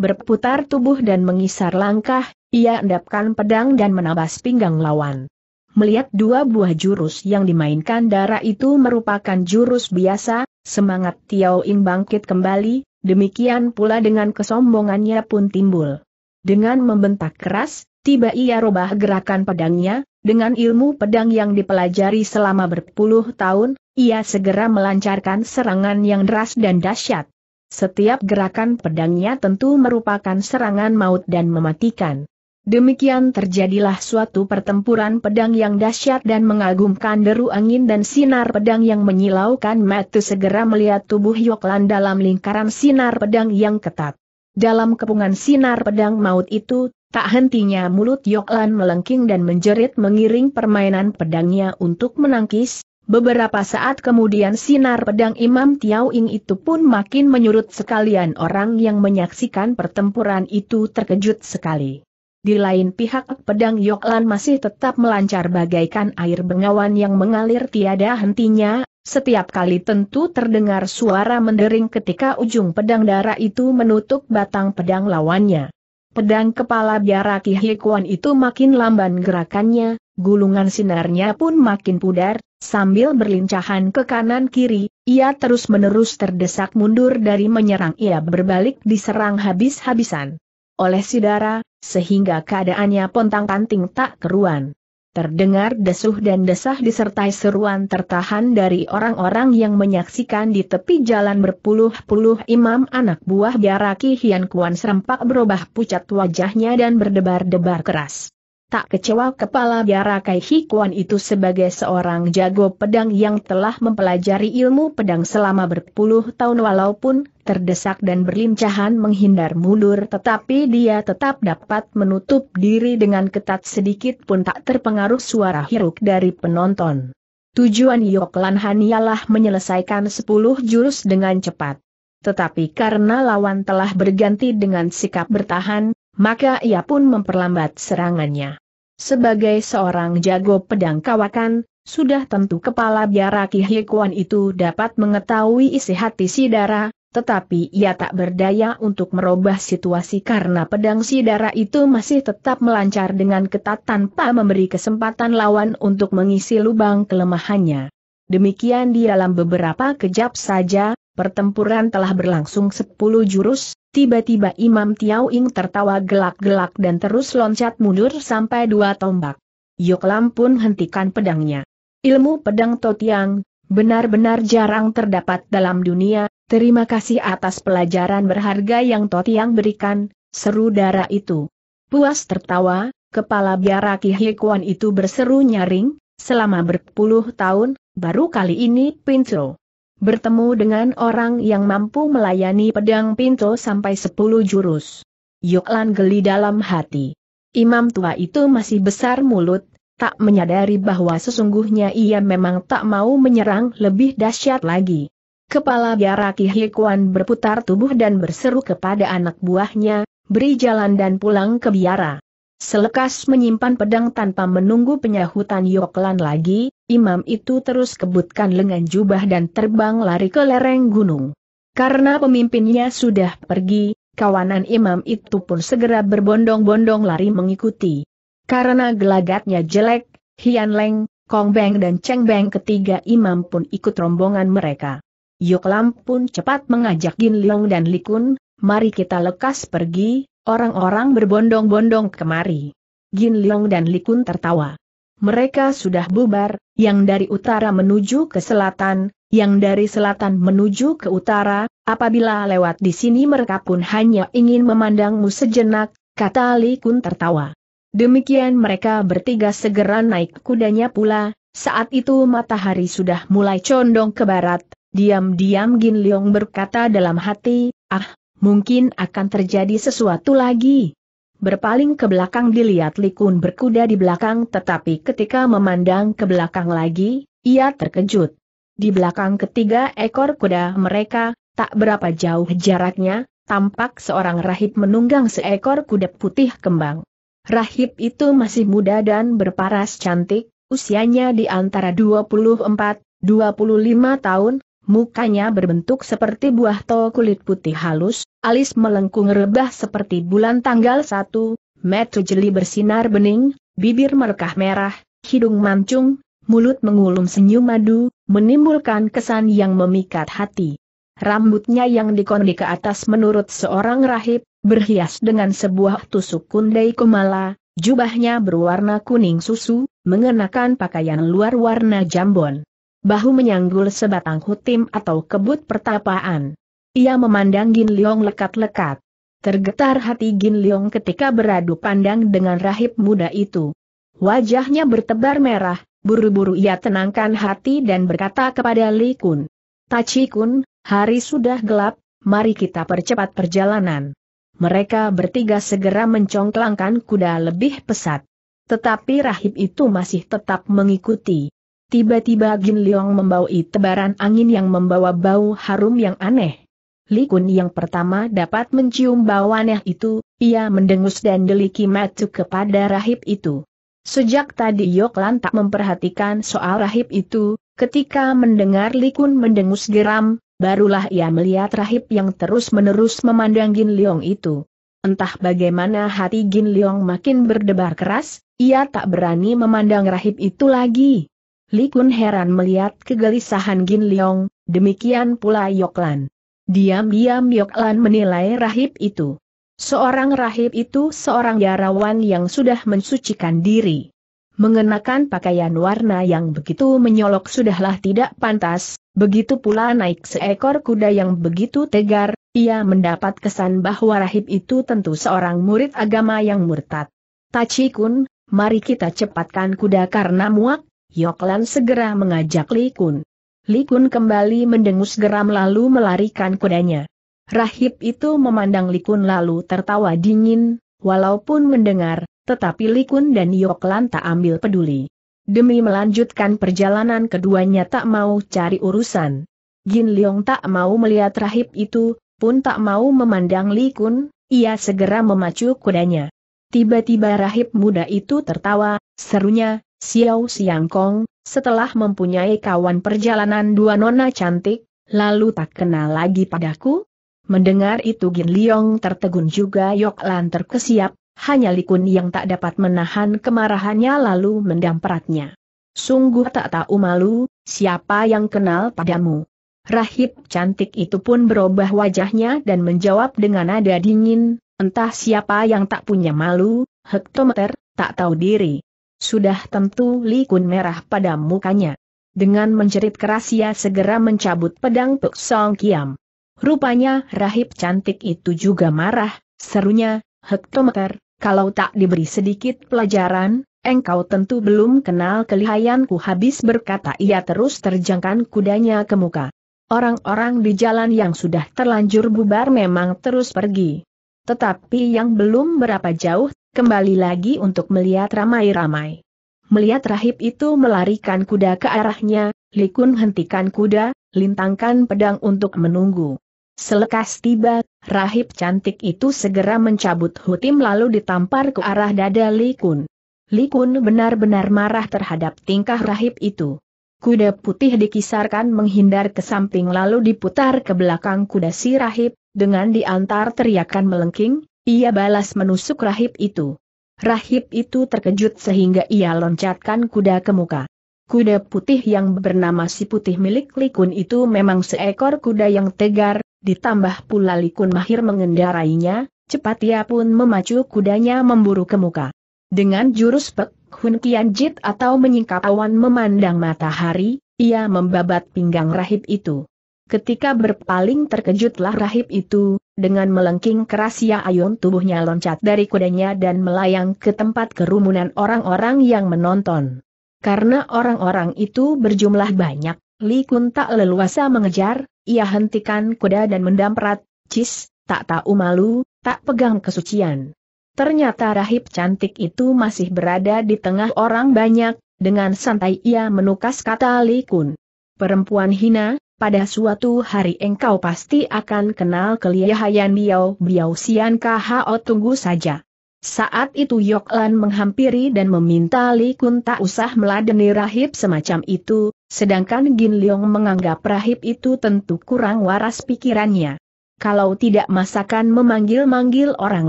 berputar tubuh dan mengisar langkah, ia endapkan pedang dan menabas pinggang lawan. Melihat dua buah jurus yang dimainkan darah itu merupakan jurus biasa, semangat Tiao Ing bangkit kembali, demikian pula dengan kesombongannya pun timbul. Dengan membentak keras, tiba ia robah gerakan pedangnya, dengan ilmu pedang yang dipelajari selama berpuluh tahun, ia segera melancarkan serangan yang deras dan dahsyat. Setiap gerakan pedangnya tentu merupakan serangan maut dan mematikan. Demikian terjadilah suatu pertempuran pedang yang dahsyat dan mengagumkan deru angin dan sinar pedang yang menyilaukan mata segera melihat tubuh Yoklan dalam lingkaran sinar pedang yang ketat. Dalam kepungan sinar pedang maut itu, tak hentinya mulut Yoklan melengking dan menjerit mengiring permainan pedangnya untuk menangkis, Beberapa saat kemudian sinar pedang Imam Tiao Ing itu pun makin menyurut sekalian orang yang menyaksikan pertempuran itu terkejut sekali. Di lain pihak pedang Yoklan masih tetap melancar bagaikan air bengawan yang mengalir tiada hentinya, setiap kali tentu terdengar suara mendering ketika ujung pedang darah itu menutup batang pedang lawannya. Pedang kepala biara Kihikuan itu makin lamban gerakannya, gulungan sinarnya pun makin pudar, sambil berlincahan ke kanan-kiri, ia terus-menerus terdesak mundur dari menyerang ia berbalik diserang habis-habisan oleh Sidara, sehingga keadaannya pontang-panting tak keruan. Terdengar desuh dan desah disertai seruan tertahan dari orang-orang yang menyaksikan di tepi jalan berpuluh-puluh imam anak buah Biaraki Hian Kuan serempak berubah pucat wajahnya dan berdebar-debar keras. Tak kecewa kepala hian Hikuan itu sebagai seorang jago pedang yang telah mempelajari ilmu pedang selama berpuluh tahun walaupun terdesak dan berlincahan menghindar mundur tetapi dia tetap dapat menutup diri dengan ketat sedikit pun tak terpengaruh suara hiruk dari penonton. Tujuan Yoklan Hanialah menyelesaikan 10 jurus dengan cepat. Tetapi karena lawan telah berganti dengan sikap bertahan, maka ia pun memperlambat serangannya. Sebagai seorang jago pedang kawakan, sudah tentu kepala biara Ki Hikuan itu dapat mengetahui isi hati si darah, tetapi ia tak berdaya untuk merubah situasi karena pedang si darah itu masih tetap melancar dengan ketat tanpa memberi kesempatan lawan untuk mengisi lubang kelemahannya. Demikian di dalam beberapa kejap saja, pertempuran telah berlangsung sepuluh jurus, tiba-tiba Imam Tiao Ing tertawa gelak-gelak dan terus loncat mundur sampai dua tombak. Yoklam pun hentikan pedangnya. Ilmu pedang Totiang, benar-benar jarang terdapat dalam dunia, Terima kasih atas pelajaran berharga yang yang berikan, seru darah itu. Puas tertawa, kepala biara Ki itu berseru nyaring, selama berpuluh tahun, baru kali ini Pinto. Bertemu dengan orang yang mampu melayani pedang Pinto sampai sepuluh jurus. Yuk geli dalam hati. Imam tua itu masih besar mulut, tak menyadari bahwa sesungguhnya ia memang tak mau menyerang lebih dahsyat lagi. Kepala Yaraki Hikuan berputar tubuh dan berseru kepada anak buahnya, beri jalan dan pulang ke biara. Selekas menyimpan pedang tanpa menunggu penyahutan Yoklan lagi, imam itu terus kebutkan lengan jubah dan terbang lari ke lereng gunung. Karena pemimpinnya sudah pergi, kawanan imam itu pun segera berbondong-bondong lari mengikuti. Karena gelagatnya jelek, Hian Leng, Kong Beng dan Cheng Beng ketiga imam pun ikut rombongan mereka. Yuk Lam pun cepat mengajak Gin Leong dan Likun, mari kita lekas pergi, orang-orang berbondong-bondong kemari. Gin Leong dan Likun tertawa. Mereka sudah bubar, yang dari utara menuju ke selatan, yang dari selatan menuju ke utara, apabila lewat di sini mereka pun hanya ingin memandangmu sejenak, kata Likun tertawa. Demikian mereka bertiga segera naik kudanya pula, saat itu matahari sudah mulai condong ke barat, Diam-diam Gin Leong berkata dalam hati, ah, mungkin akan terjadi sesuatu lagi. Berpaling ke belakang dilihat Likun berkuda di belakang tetapi ketika memandang ke belakang lagi, ia terkejut. Di belakang ketiga ekor kuda mereka, tak berapa jauh jaraknya, tampak seorang rahib menunggang seekor kuda putih kembang. Rahib itu masih muda dan berparas cantik, usianya di antara 24, 25 tahun, Mukanya berbentuk seperti buah toko, kulit putih halus, alis melengkung rebah seperti bulan tanggal 1, mata jeli bersinar bening, bibir merekah merah, hidung mancung, mulut mengulum senyum madu, menimbulkan kesan yang memikat hati. Rambutnya yang dikondi ke atas menurut seorang rahib, berhias dengan sebuah tusuk kundai kumala, jubahnya berwarna kuning susu, mengenakan pakaian luar warna jambon bahu menyanggul sebatang hutim atau kebut pertapaan. Ia memandang Gin Leong lekat-lekat. Tergetar hati Gin Leong ketika beradu pandang dengan rahib muda itu. Wajahnya bertebar merah, buru-buru ia tenangkan hati dan berkata kepada Li Kun. Tachi Kun, hari sudah gelap, mari kita percepat perjalanan. Mereka bertiga segera mencongklangkan kuda lebih pesat. Tetapi rahib itu masih tetap mengikuti. Tiba-tiba Gin Leong membawa tebaran angin yang membawa bau harum yang aneh. Li Kun yang pertama dapat mencium bau aneh itu, ia mendengus dan deliki matu kepada rahib itu. Sejak tadi Yoklan tak memperhatikan soal rahib itu, ketika mendengar Li Kun mendengus geram, barulah ia melihat rahib yang terus-menerus memandang Gin Leong itu. Entah bagaimana hati Gin Leong makin berdebar keras, ia tak berani memandang rahib itu lagi. Li Kun heran melihat kegelisahan Gin Leong, demikian pula Yoklan. Diam-diam Yoklan menilai rahib itu. Seorang rahib itu seorang biarawan yang sudah mensucikan diri. Mengenakan pakaian warna yang begitu menyolok sudahlah tidak pantas, begitu pula naik seekor kuda yang begitu tegar, ia mendapat kesan bahwa rahib itu tentu seorang murid agama yang murtad. Tachi Kun, mari kita cepatkan kuda karena muak Yoklan segera mengajak Li Kun. Li Kun kembali mendengus geram lalu melarikan kudanya. Rahib itu memandang Li Kun lalu tertawa dingin, walaupun mendengar, tetapi Li Kun dan Yoklan tak ambil peduli. Demi melanjutkan perjalanan keduanya tak mau cari urusan. Jin Leong tak mau melihat rahib itu, pun tak mau memandang Li Kun, ia segera memacu kudanya. Tiba-tiba rahib muda itu tertawa, serunya, Xiao Kong, setelah mempunyai kawan perjalanan dua nona cantik, lalu tak kenal lagi padaku? Mendengar itu Gin Liong tertegun juga Yok Lan terkesiap, hanya Likun yang tak dapat menahan kemarahannya lalu mendamperatnya. Sungguh tak tahu malu, siapa yang kenal padamu. Rahib cantik itu pun berubah wajahnya dan menjawab dengan nada dingin, entah siapa yang tak punya malu, hektometer, tak tahu diri. Sudah tentu likun merah pada mukanya. Dengan menjerit keras ia segera mencabut pedang Pek Song Kiam. Rupanya rahib cantik itu juga marah, serunya, hektometer, kalau tak diberi sedikit pelajaran, engkau tentu belum kenal kelihayanku habis berkata ia terus terjangkan kudanya ke muka. Orang-orang di jalan yang sudah terlanjur bubar memang terus pergi. Tetapi yang belum berapa jauh kembali lagi untuk melihat ramai-ramai. Melihat rahib itu melarikan kuda ke arahnya, Likun hentikan kuda, lintangkan pedang untuk menunggu. Selekas tiba, rahib cantik itu segera mencabut hutim lalu ditampar ke arah dada Likun. Likun benar-benar marah terhadap tingkah rahib itu. Kuda putih dikisarkan menghindar ke samping lalu diputar ke belakang kuda si rahib, dengan diantar teriakan melengking, ia balas menusuk rahib itu. Rahib itu terkejut sehingga ia loncatkan kuda ke muka. Kuda putih yang bernama si putih milik Likun itu memang seekor kuda yang tegar, ditambah pula Likun mahir mengendarainya, cepat ia pun memacu kudanya memburu ke muka. Dengan jurus Pek Hun Kian Jit atau menyingkap awan memandang matahari, ia membabat pinggang rahib itu. Ketika berpaling terkejutlah rahib itu, dengan melengking keras Ya Ayun tubuhnya loncat dari kudanya dan melayang ke tempat kerumunan orang-orang yang menonton. Karena orang-orang itu berjumlah banyak, Li Kun tak leluasa mengejar, ia hentikan kuda dan mendamprat, cis, tak tahu malu, tak pegang kesucian. Ternyata rahib cantik itu masih berada di tengah orang banyak, dengan santai ia menukas kata Li Kun. Perempuan hina, pada suatu hari engkau pasti akan kenal kelihayan Biao Biao Sian kho oh, tunggu saja. Saat itu Yok Lan menghampiri dan meminta Li Kun tak usah meladeni rahib semacam itu, sedangkan Gin Leong menganggap rahib itu tentu kurang waras pikirannya. Kalau tidak masakan memanggil-manggil orang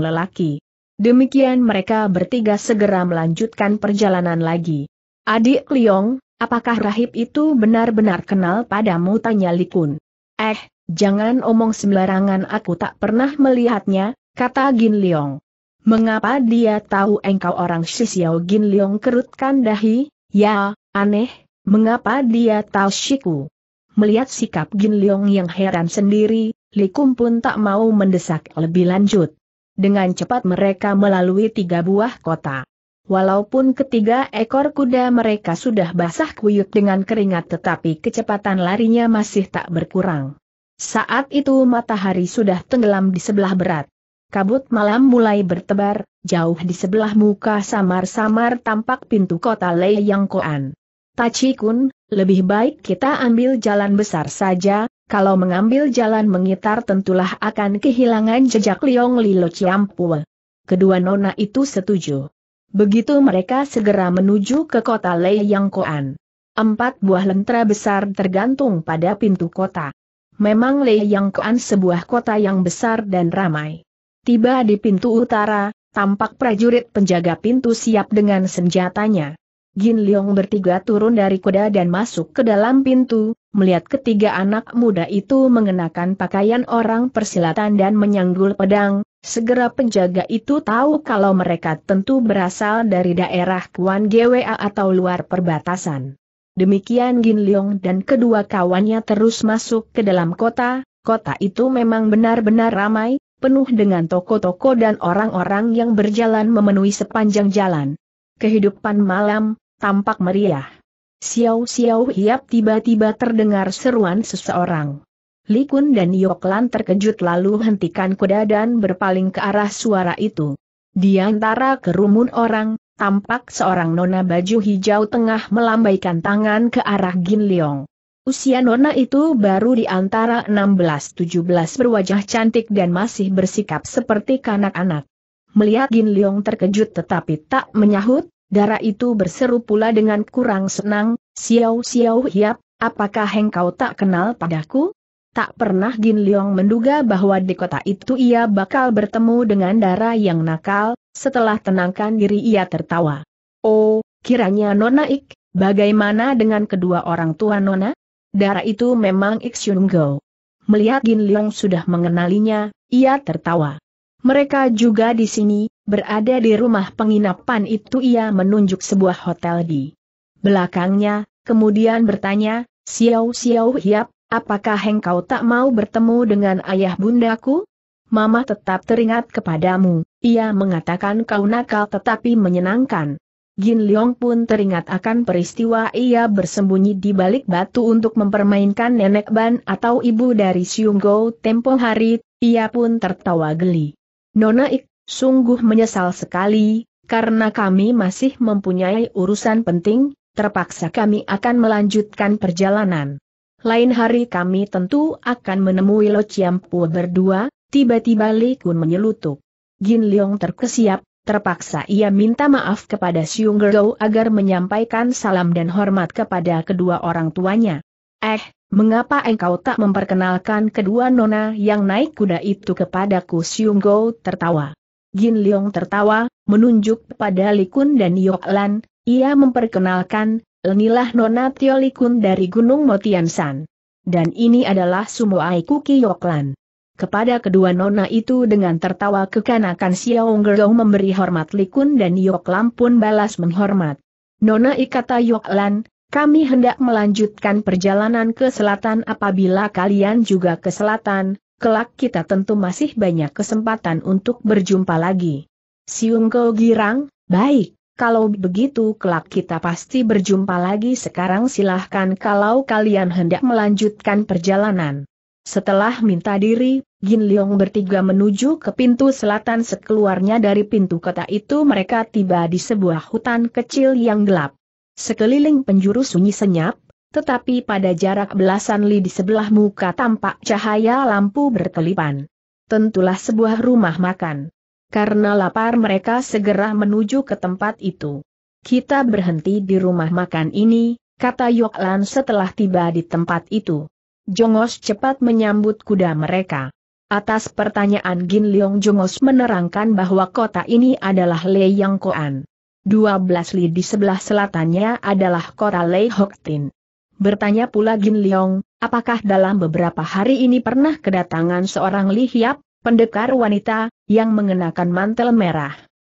lelaki. Demikian mereka bertiga segera melanjutkan perjalanan lagi. Adik Leong, Apakah rahib itu benar-benar kenal padamu? Tanya Likun. Eh, jangan omong sembarangan aku tak pernah melihatnya, kata Gin Leong. Mengapa dia tahu engkau orang Shisiao Gin Leong kerutkan dahi? Ya, aneh, mengapa dia tahu Shiku? Melihat sikap Gin Leong yang heran sendiri, Likum pun tak mau mendesak lebih lanjut. Dengan cepat mereka melalui tiga buah kota. Walaupun ketiga ekor kuda mereka sudah basah kuyup dengan keringat tetapi kecepatan larinya masih tak berkurang. Saat itu matahari sudah tenggelam di sebelah berat. Kabut malam mulai bertebar, jauh di sebelah muka samar-samar tampak pintu kota Lei Yangkoan. Tachi Kun, lebih baik kita ambil jalan besar saja, kalau mengambil jalan mengitar tentulah akan kehilangan jejak Liong Lilo Ciampu. Kedua nona itu setuju. Begitu mereka segera menuju ke kota Lei Yang Koan. Empat buah lentera besar tergantung pada pintu kota. Memang Lei Yang Koan sebuah kota yang besar dan ramai. Tiba di pintu utara, tampak prajurit penjaga pintu siap dengan senjatanya. Jin Leong bertiga turun dari kuda dan masuk ke dalam pintu, melihat ketiga anak muda itu mengenakan pakaian orang persilatan dan menyanggul pedang, Segera penjaga itu tahu kalau mereka tentu berasal dari daerah Kuan GWA atau luar perbatasan. Demikian Gin Leong dan kedua kawannya terus masuk ke dalam kota, kota itu memang benar-benar ramai, penuh dengan toko-toko dan orang-orang yang berjalan memenuhi sepanjang jalan. Kehidupan malam, tampak meriah. Xiao Xiao Hiap tiba-tiba terdengar seruan seseorang. Likun dan Yoklan terkejut lalu hentikan kuda dan berpaling ke arah suara itu. Di antara kerumun orang, tampak seorang nona baju hijau tengah melambaikan tangan ke arah Gin Leong. Usia Nona itu baru di antara 16-17 berwajah cantik dan masih bersikap seperti kanak-anak. Melihat Gin Leong terkejut tetapi tak menyahut, darah itu berseru pula dengan kurang senang, Xiao Xiao Hiap, apakah engkau tak kenal padaku? Tak pernah Gin Leong menduga bahwa di kota itu ia bakal bertemu dengan darah yang nakal, setelah tenangkan diri ia tertawa. Oh, kiranya Nona Ik, bagaimana dengan kedua orang tua Nona? Darah itu memang Ik Syun Melihat Gin Leong sudah mengenalinya, ia tertawa. Mereka juga di sini, berada di rumah penginapan itu ia menunjuk sebuah hotel di belakangnya, kemudian bertanya, Xiao Xiao Hiap, Apakah engkau tak mau bertemu dengan ayah bundaku? Mama tetap teringat kepadamu, ia mengatakan kau nakal tetapi menyenangkan. Gin Leong pun teringat akan peristiwa ia bersembunyi di balik batu untuk mempermainkan nenek Ban atau ibu dari Siung Go tempo hari, ia pun tertawa geli. Nona Ik, sungguh menyesal sekali, karena kami masih mempunyai urusan penting, terpaksa kami akan melanjutkan perjalanan. Lain hari kami tentu akan menemui Lo Chiampu berdua, tiba-tiba Li Kun menyelutuk. Jin Leong terkesiap, terpaksa ia minta maaf kepada Siung Gerou agar menyampaikan salam dan hormat kepada kedua orang tuanya. Eh, mengapa engkau tak memperkenalkan kedua nona yang naik kuda itu kepadaku Siung Gerou tertawa. Jin Leong tertawa, menunjuk kepada Li Kun dan Yok Lan, ia memperkenalkan, Inilah Nona Tiolikun dari Gunung Motiansan. Dan ini adalah Sumo Kuki Kiyoklan. Kepada kedua nona itu dengan tertawa kekanakan Xiaong Gerong memberi hormat Likun dan Yoklan pun balas menghormat. Nona Ikata Yoklan, kami hendak melanjutkan perjalanan ke selatan apabila kalian juga ke selatan, kelak kita tentu masih banyak kesempatan untuk berjumpa lagi. Siung Girang, baik. Kalau begitu kelak kita pasti berjumpa lagi sekarang silahkan kalau kalian hendak melanjutkan perjalanan. Setelah minta diri, Jin Leong bertiga menuju ke pintu selatan sekeluarnya dari pintu kota itu mereka tiba di sebuah hutan kecil yang gelap. Sekeliling penjuru sunyi senyap, tetapi pada jarak belasan li di sebelah muka tampak cahaya lampu berkelipan. Tentulah sebuah rumah makan. Karena lapar mereka segera menuju ke tempat itu. Kita berhenti di rumah makan ini, kata Yoklan setelah tiba di tempat itu. Jongos cepat menyambut kuda mereka. Atas pertanyaan Gin Leong Jongos menerangkan bahwa kota ini adalah Leyang Koan. 12 li di sebelah selatannya adalah kota Lei Hok Tin. Bertanya pula Gin Leong, apakah dalam beberapa hari ini pernah kedatangan seorang Li Hiap? pendekar wanita, yang mengenakan mantel merah.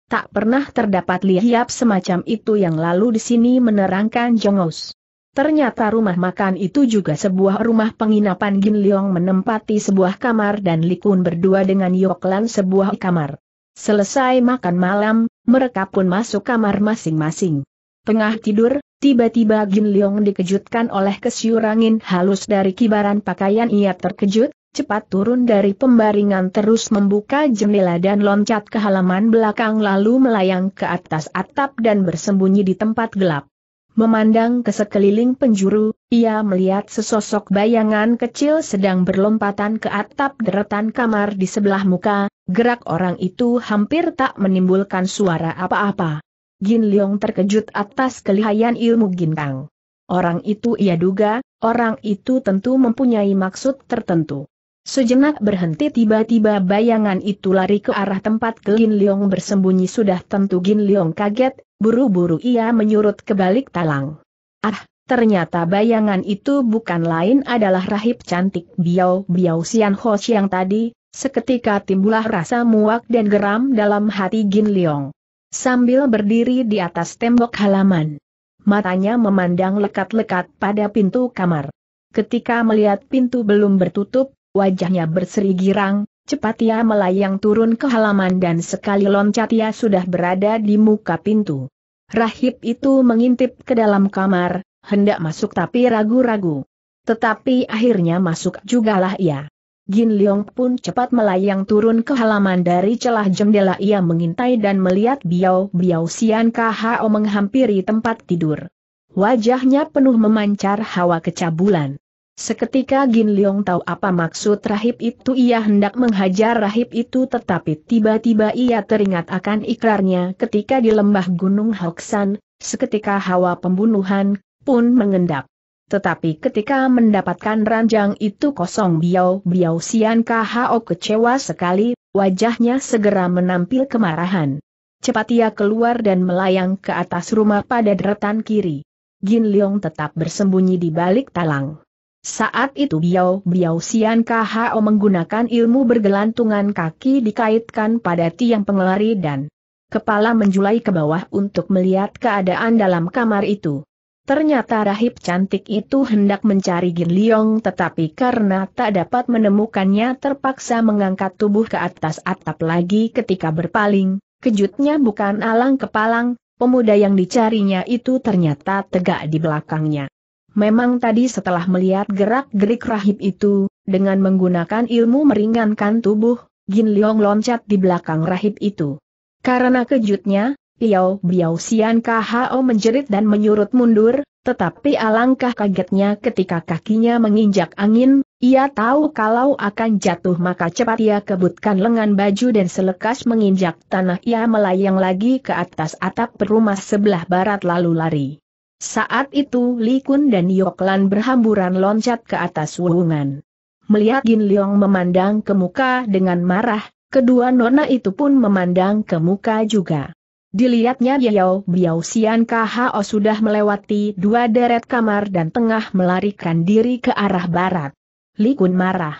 Tak pernah terdapat lihiap semacam itu yang lalu di sini menerangkan Jongos. Ternyata rumah makan itu juga sebuah rumah penginapan Gin Leong menempati sebuah kamar dan Likun berdua dengan Yoklan sebuah kamar. Selesai makan malam, mereka pun masuk kamar masing-masing. Tengah tidur, tiba-tiba Gin Leong dikejutkan oleh kesiur halus dari kibaran pakaian ia terkejut, cepat turun dari pembaringan terus membuka jendela dan loncat ke halaman belakang lalu melayang ke atas atap dan bersembunyi di tempat gelap. Memandang ke sekeliling penjuru, ia melihat sesosok bayangan kecil sedang berlompatan ke atap deretan kamar di sebelah muka, gerak orang itu hampir tak menimbulkan suara apa-apa. Gin Leong terkejut atas kelihayan ilmu Gintang. Orang itu ia duga, orang itu tentu mempunyai maksud tertentu. Sejenak berhenti tiba-tiba bayangan itu lari ke arah tempat Gin Leong bersembunyi sudah tentu Gin Leong kaget, buru-buru ia menyurut ke balik talang. Ah, ternyata bayangan itu bukan lain adalah rahib cantik Biao Biao Sian Ho yang tadi, seketika timbulah rasa muak dan geram dalam hati Gin Leong. Sambil berdiri di atas tembok halaman. Matanya memandang lekat-lekat pada pintu kamar. Ketika melihat pintu belum bertutup, wajahnya berseri girang, cepat ia melayang turun ke halaman dan sekali loncat ia sudah berada di muka pintu. Rahib itu mengintip ke dalam kamar, hendak masuk tapi ragu-ragu. Tetapi akhirnya masuk jugalah ia. Jin Leong pun cepat melayang turun ke halaman dari celah jendela ia mengintai dan melihat biau-biau Sian KHO menghampiri tempat tidur. Wajahnya penuh memancar hawa kecabulan. Seketika Gin Leong tahu apa maksud rahib itu ia hendak menghajar rahib itu tetapi tiba-tiba ia teringat akan ikrarnya ketika di lembah Gunung Hoksan, seketika hawa pembunuhan pun mengendap. Tetapi ketika mendapatkan ranjang itu kosong biau-biau Sian KHO kecewa sekali, wajahnya segera menampil kemarahan. Cepat ia keluar dan melayang ke atas rumah pada deretan kiri. Gin Leong tetap bersembunyi di balik talang. Saat itu Biao Biao Sian KHO menggunakan ilmu bergelantungan kaki dikaitkan pada tiang pengelari dan kepala menjulai ke bawah untuk melihat keadaan dalam kamar itu. Ternyata rahib cantik itu hendak mencari Gin Liong tetapi karena tak dapat menemukannya terpaksa mengangkat tubuh ke atas atap lagi ketika berpaling, kejutnya bukan alang kepalang, pemuda yang dicarinya itu ternyata tegak di belakangnya. Memang tadi setelah melihat gerak-gerik rahib itu, dengan menggunakan ilmu meringankan tubuh, Gin Leong loncat di belakang rahib itu. Karena kejutnya, Piao Biao Sian KHO menjerit dan menyurut mundur, tetapi alangkah kagetnya ketika kakinya menginjak angin, ia tahu kalau akan jatuh maka cepat ia kebutkan lengan baju dan selekas menginjak tanah ia melayang lagi ke atas atap perumah sebelah barat lalu lari. Saat itu Li Kun dan Yoklan berhamburan loncat ke atas wuungan. Melihat Gin Leong memandang ke muka dengan marah, kedua nona itu pun memandang ke muka juga. Dilihatnya Yao Biao Sian KHO sudah melewati dua deret kamar dan tengah melarikan diri ke arah barat. Li Kun marah.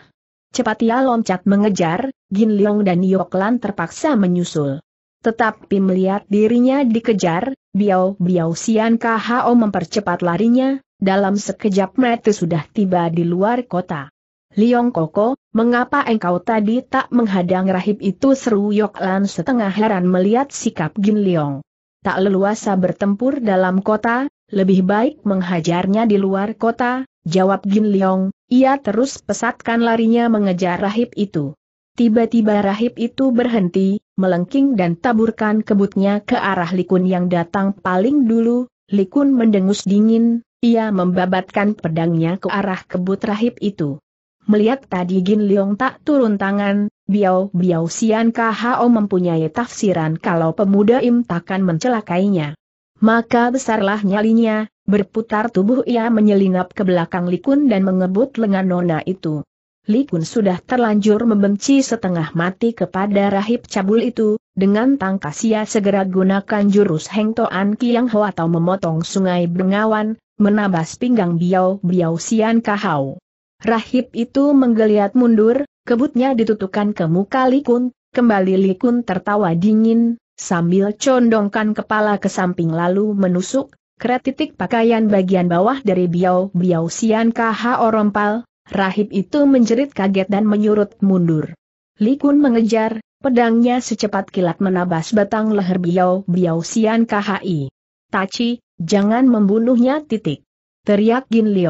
Cepat ia loncat mengejar, Gin Leong dan Yoklan terpaksa menyusul. Tetapi melihat dirinya dikejar, Biau Biau Sian KHO mempercepat larinya, dalam sekejap mata sudah tiba di luar kota. Liong Koko, mengapa engkau tadi tak menghadang rahib itu seru Yok Lan setengah heran melihat sikap Gin Liong. Tak leluasa bertempur dalam kota, lebih baik menghajarnya di luar kota, jawab Gin Liong, ia terus pesatkan larinya mengejar rahib itu. Tiba-tiba rahib itu berhenti, melengking dan taburkan kebutnya ke arah Likun yang datang paling dulu, Likun mendengus dingin, ia membabatkan pedangnya ke arah kebut rahib itu. Melihat tadi Gin Leong tak turun tangan, Biao Biao Sian KHO mempunyai tafsiran kalau pemuda Im takkan mencelakainya. Maka besarlah nyalinya, berputar tubuh ia menyelinap ke belakang Likun dan mengebut lengan nona itu. Li Kun sudah terlanjur membenci setengah mati kepada rahib cabul itu, dengan tangkas ia segera gunakan jurus Heng Toan Kiang Ho atau memotong sungai Bengawan, menabas pinggang Biao Biao Sian Kahau. Rahib itu menggeliat mundur, kebutnya ditutupkan ke muka Li Kun, kembali Li Kun tertawa dingin, sambil condongkan kepala ke samping lalu menusuk, kretitik pakaian bagian bawah dari Biao Biao Sian Kahau rompal. Rahib itu menjerit kaget dan menyurut mundur. Likun mengejar, pedangnya secepat kilat menabas batang leher Biau Biau Sian KHI. Taci, jangan membunuhnya titik. Teriak Gin Li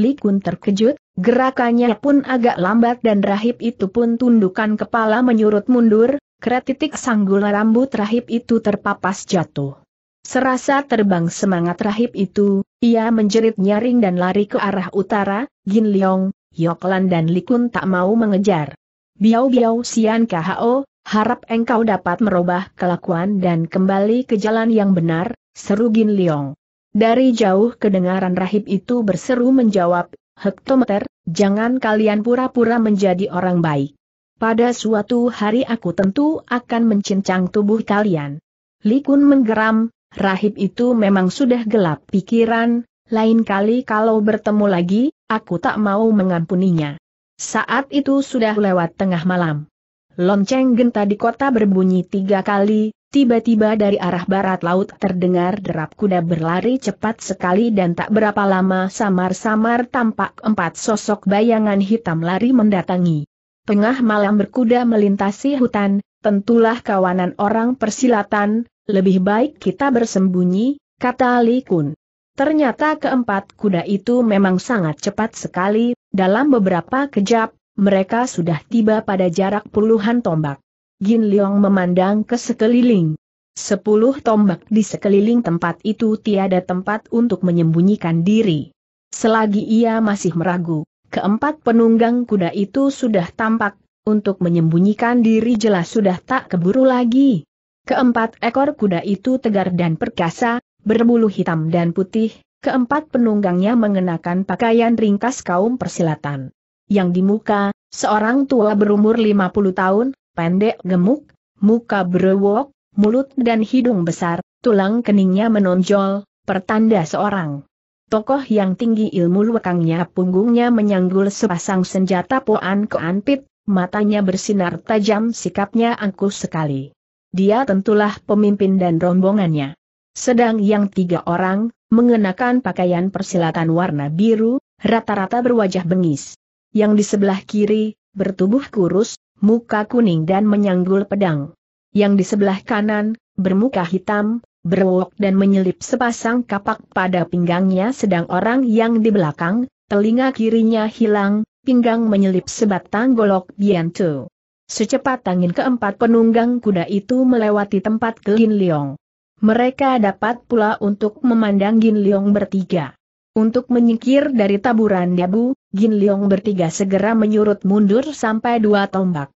Likun terkejut, gerakannya pun agak lambat dan rahib itu pun tundukan kepala menyurut mundur, titik sanggul rambut rahib itu terpapas jatuh. Serasa terbang semangat rahib itu, ia menjerit nyaring dan lari ke arah utara, Gin Leong, Yoklan dan Likun tak mau mengejar. Biau-biau Sian KHO, harap engkau dapat merubah kelakuan dan kembali ke jalan yang benar, seru Gin Leong. Dari jauh kedengaran rahib itu berseru menjawab, Hektometer, jangan kalian pura-pura menjadi orang baik. Pada suatu hari aku tentu akan mencincang tubuh kalian. Likun menggeram, rahib itu memang sudah gelap pikiran, lain kali kalau bertemu lagi, aku tak mau mengampuninya. Saat itu sudah lewat tengah malam. Lonceng genta di kota berbunyi tiga kali, tiba-tiba dari arah barat laut terdengar derap kuda berlari cepat sekali dan tak berapa lama samar-samar tampak empat sosok bayangan hitam lari mendatangi. Tengah malam berkuda melintasi hutan, tentulah kawanan orang persilatan, lebih baik kita bersembunyi, kata Li Kun. Ternyata keempat kuda itu memang sangat cepat sekali, dalam beberapa kejap, mereka sudah tiba pada jarak puluhan tombak. Gin Leong memandang ke sekeliling. Sepuluh tombak di sekeliling tempat itu tiada tempat untuk menyembunyikan diri. Selagi ia masih meragu, keempat penunggang kuda itu sudah tampak, untuk menyembunyikan diri jelas sudah tak keburu lagi. Keempat ekor kuda itu tegar dan perkasa, berbulu hitam dan putih, keempat penunggangnya mengenakan pakaian ringkas kaum persilatan. Yang di muka, seorang tua berumur 50 tahun, pendek gemuk, muka berewok, mulut dan hidung besar, tulang keningnya menonjol, pertanda seorang tokoh yang tinggi ilmu lekangnya punggungnya menyanggul sepasang senjata poan keanpit, matanya bersinar tajam sikapnya angkuh sekali dia tentulah pemimpin dan rombongannya. Sedang yang tiga orang, mengenakan pakaian persilatan warna biru, rata-rata berwajah bengis. Yang di sebelah kiri, bertubuh kurus, muka kuning dan menyanggul pedang. Yang di sebelah kanan, bermuka hitam, berwok dan menyelip sepasang kapak pada pinggangnya sedang orang yang di belakang, telinga kirinya hilang, pinggang menyelip sebatang golok biantu. Secepat angin keempat penunggang kuda itu melewati tempat ke Gin Leong. Mereka dapat pula untuk memandang Gin Leong bertiga. Untuk menyingkir dari taburan debu, Gin Leong bertiga segera menyurut mundur sampai dua tombak.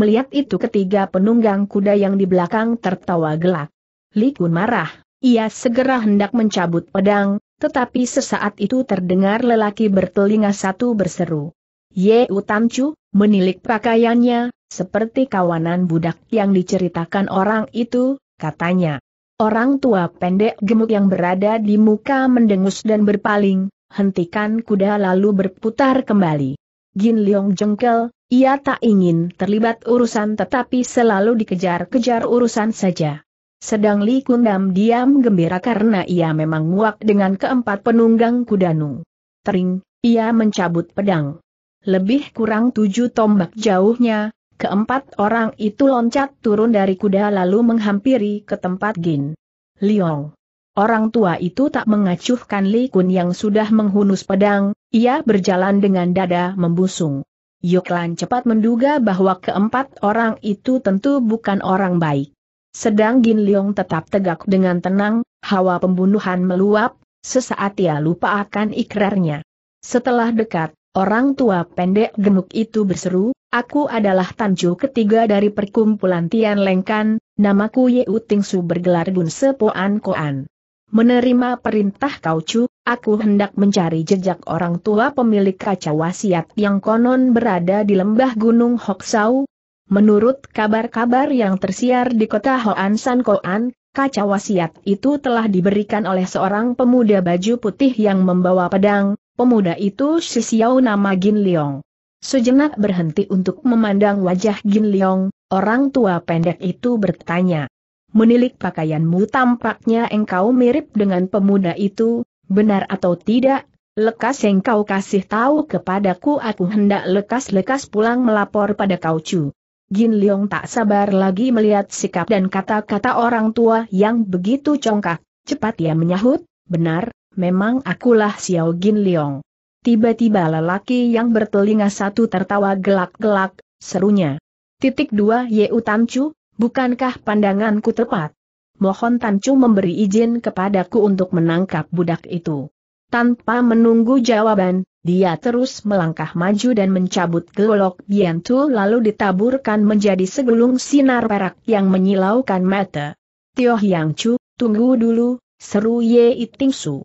Melihat itu ketiga penunggang kuda yang di belakang tertawa gelak. Li Kun marah, ia segera hendak mencabut pedang, tetapi sesaat itu terdengar lelaki bertelinga satu berseru. Ye Utamcu, menilik pakaiannya, seperti kawanan budak yang diceritakan orang itu, katanya. Orang tua pendek gemuk yang berada di muka mendengus dan berpaling, hentikan kuda lalu berputar kembali. Gin Leong jengkel, ia tak ingin terlibat urusan tetapi selalu dikejar-kejar urusan saja. Sedang Li Kundam diam gembira karena ia memang muak dengan keempat penunggang kuda Nung. Tering, ia mencabut pedang. Lebih kurang tujuh tombak jauhnya, Keempat orang itu loncat turun dari kuda lalu menghampiri ke tempat Gin. Liong. Orang tua itu tak mengacuhkan Li Kun yang sudah menghunus pedang, ia berjalan dengan dada membusung. Yoklan cepat menduga bahwa keempat orang itu tentu bukan orang baik. Sedang Gin Liong tetap tegak dengan tenang, hawa pembunuhan meluap, sesaat ia lupa akan ikrarnya. Setelah dekat, orang tua pendek gemuk itu berseru, Aku adalah Tanju ketiga dari perkumpulan Tian Lengkan, namaku Ye Uting Su bergelar Bun Sepoan Koan. Menerima perintah kau cu, aku hendak mencari jejak orang tua pemilik kaca wasiat yang konon berada di lembah gunung Hoksau. Menurut kabar-kabar yang tersiar di kota Hoan San Koan, kaca wasiat itu telah diberikan oleh seorang pemuda baju putih yang membawa pedang, pemuda itu Sisiau nama Gin Leong. Sejenak berhenti untuk memandang wajah Gin Leong, orang tua pendek itu bertanya. Menilik pakaianmu tampaknya engkau mirip dengan pemuda itu, benar atau tidak? Lekas engkau kasih tahu kepadaku aku hendak lekas-lekas pulang melapor pada kau cu. Jin Leong tak sabar lagi melihat sikap dan kata-kata orang tua yang begitu congkak, cepat ia menyahut, benar, memang akulah Xiao Jin Leong. Tiba-tiba lelaki yang bertelinga satu tertawa gelak-gelak, serunya. Titik dua ye Tancu, bukankah pandanganku tepat? Mohon Tancu memberi izin kepadaku untuk menangkap budak itu. Tanpa menunggu jawaban, dia terus melangkah maju dan mencabut gelok Biantu lalu ditaburkan menjadi segelung sinar perak yang menyilaukan mata. Tio Hyang Chu, tunggu dulu, seru Ye itingsu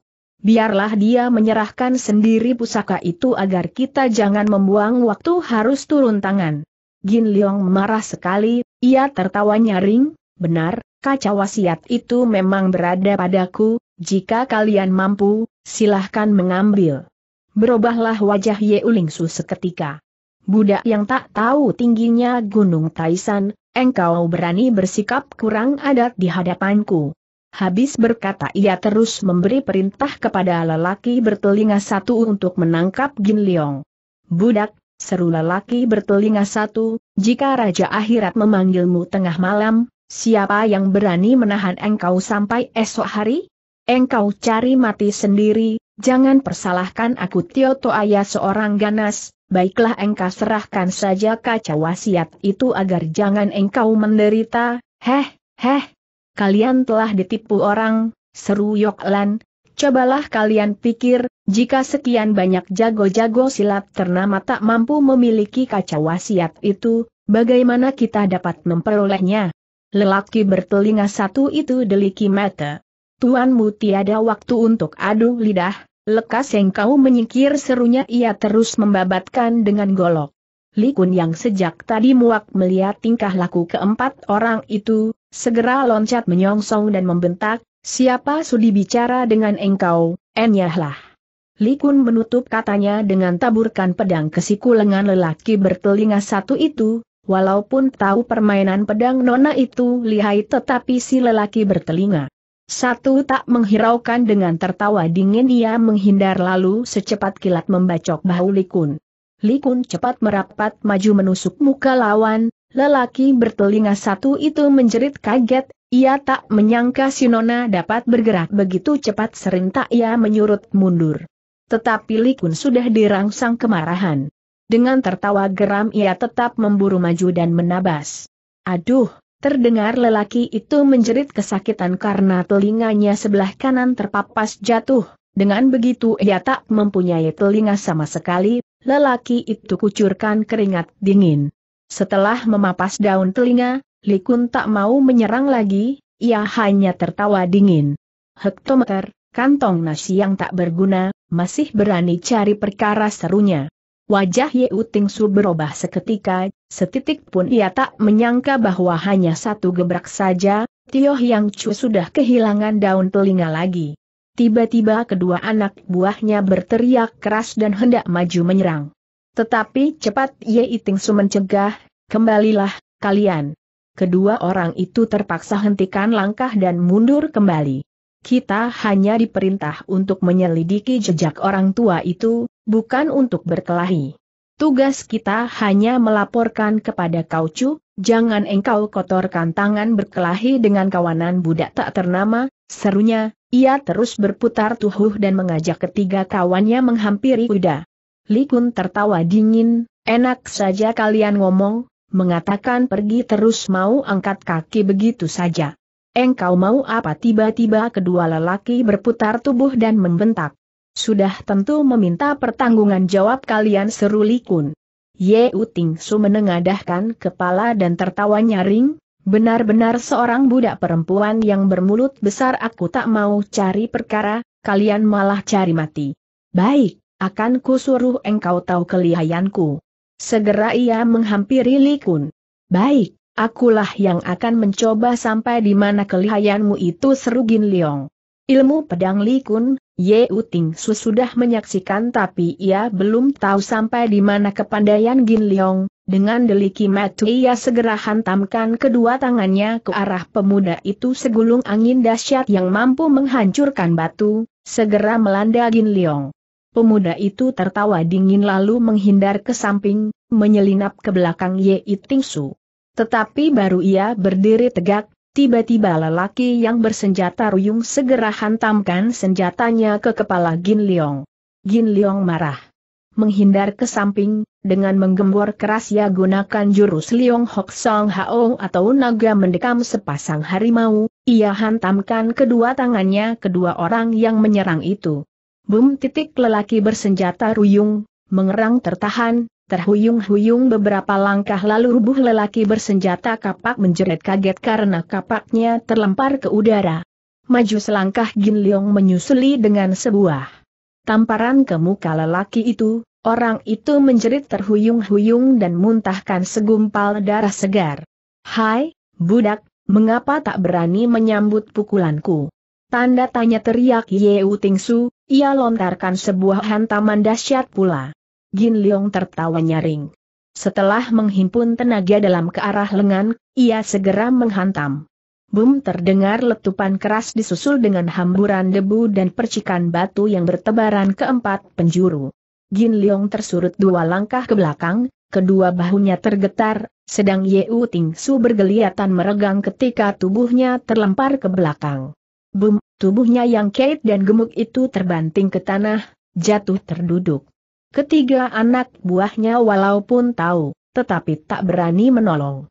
biarlah dia menyerahkan sendiri pusaka itu agar kita jangan membuang waktu harus turun tangan. Gin Leong marah sekali, ia tertawa nyaring, benar, kaca wasiat itu memang berada padaku, jika kalian mampu, silahkan mengambil. Berubahlah wajah Ye Ulingsu seketika. Budak yang tak tahu tingginya Gunung Taisan, engkau berani bersikap kurang adat di hadapanku. Habis berkata ia terus memberi perintah kepada lelaki bertelinga satu untuk menangkap Gin Leong. Budak, seru lelaki bertelinga satu, jika Raja Akhirat memanggilmu tengah malam, siapa yang berani menahan engkau sampai esok hari? Engkau cari mati sendiri, jangan persalahkan aku Tio Toaya seorang ganas, baiklah engkau serahkan saja kaca wasiat itu agar jangan engkau menderita, heh, heh kalian telah ditipu orang, seru Yok Lan, cobalah kalian pikir, jika sekian banyak jago-jago silat ternama tak mampu memiliki kaca wasiat itu, bagaimana kita dapat memperolehnya? Lelaki bertelinga satu itu deliki mata. Tuanmu tiada waktu untuk adu lidah, lekas yang kau menyingkir serunya ia terus membabatkan dengan golok. Li Kun yang sejak tadi muak melihat tingkah laku keempat orang itu, segera loncat menyongsong dan membentak, siapa sudi bicara dengan engkau, enyahlah. Li Kun menutup katanya dengan taburkan pedang ke siku lengan lelaki bertelinga satu itu, walaupun tahu permainan pedang nona itu lihai tetapi si lelaki bertelinga. Satu tak menghiraukan dengan tertawa dingin ia menghindar lalu secepat kilat membacok bahu Li Kun. Likun cepat merapat maju menusuk muka lawan, lelaki bertelinga satu itu menjerit kaget, ia tak menyangka Nona dapat bergerak begitu cepat serentak ia menyurut mundur. Tetapi Likun sudah dirangsang kemarahan. Dengan tertawa geram ia tetap memburu maju dan menabas. Aduh, Terdengar lelaki itu menjerit kesakitan karena telinganya sebelah kanan terpapas jatuh, dengan begitu ia tak mempunyai telinga sama sekali, Lelaki itu kucurkan keringat dingin. Setelah memapas daun telinga, Likun tak mau menyerang lagi, ia hanya tertawa dingin. Hektometer, kantong nasi yang tak berguna, masih berani cari perkara serunya. Wajah Ye Ting Su berubah seketika, setitik pun ia tak menyangka bahwa hanya satu gebrak saja, Tio Yang Chu sudah kehilangan daun telinga lagi. Tiba-tiba kedua anak buahnya berteriak keras dan hendak maju menyerang. Tetapi cepat Ye Iting Su mencegah, kembalilah, kalian. Kedua orang itu terpaksa hentikan langkah dan mundur kembali. Kita hanya diperintah untuk menyelidiki jejak orang tua itu, bukan untuk berkelahi. Tugas kita hanya melaporkan kepada Kau Chu, jangan engkau kotorkan tangan berkelahi dengan kawanan budak tak ternama, Serunya, ia terus berputar tuhuh dan mengajak ketiga kawannya menghampiri kuda. Likun tertawa dingin, enak saja kalian ngomong, mengatakan pergi terus mau angkat kaki begitu saja. Engkau mau apa tiba-tiba kedua lelaki berputar tubuh dan membentak. Sudah tentu meminta pertanggungan jawab kalian seru Likun. Ye Uting Su menengadahkan kepala dan tertawa nyaring, Benar-benar seorang budak perempuan yang bermulut besar aku tak mau cari perkara, kalian malah cari mati. Baik, akan kusuruh engkau tahu kelihayanku. Segera ia menghampiri Likun. Baik, akulah yang akan mencoba sampai di mana kelihayanmu itu seru Gin Liong. Ilmu pedang Likun, Ye Uting Su sudah menyaksikan tapi ia belum tahu sampai di mana kepandaian Gin Liong, dengan deliki mata ia segera hantamkan kedua tangannya ke arah pemuda itu segulung angin dahsyat yang mampu menghancurkan batu, segera melanda Gin Liong. Pemuda itu tertawa dingin lalu menghindar ke samping, menyelinap ke belakang Ye Iting Su. Tetapi baru ia berdiri tegak, tiba-tiba lelaki yang bersenjata ruyung segera hantamkan senjatanya ke kepala Gin Liong. Gin Liong marah menghindar ke samping, dengan menggembor keras ia gunakan jurus Liong Hok Song Hao atau naga mendekam sepasang harimau, ia hantamkan kedua tangannya kedua orang yang menyerang itu. Bum titik lelaki bersenjata ruyung, mengerang tertahan, terhuyung-huyung beberapa langkah lalu rubuh lelaki bersenjata kapak menjerit kaget karena kapaknya terlempar ke udara. Maju selangkah Gin Leong menyusuli dengan sebuah Tamparan ke muka lelaki itu, orang itu menjerit terhuyung-huyung dan muntahkan segumpal darah segar. Hai, budak, mengapa tak berani menyambut pukulanku? Tanda tanya teriak Ye Yeu Su. ia lontarkan sebuah hantaman dahsyat pula. Gin Leong tertawa nyaring. Setelah menghimpun tenaga dalam ke arah lengan, ia segera menghantam. Bum terdengar letupan keras disusul dengan hamburan debu dan percikan batu yang bertebaran keempat penjuru. Gin Leong tersurut dua langkah ke belakang, kedua bahunya tergetar, sedang Ye Ting Su bergeliatan meregang ketika tubuhnya terlempar ke belakang. Bum, tubuhnya yang kait dan gemuk itu terbanting ke tanah, jatuh terduduk. Ketiga anak buahnya walaupun tahu, tetapi tak berani menolong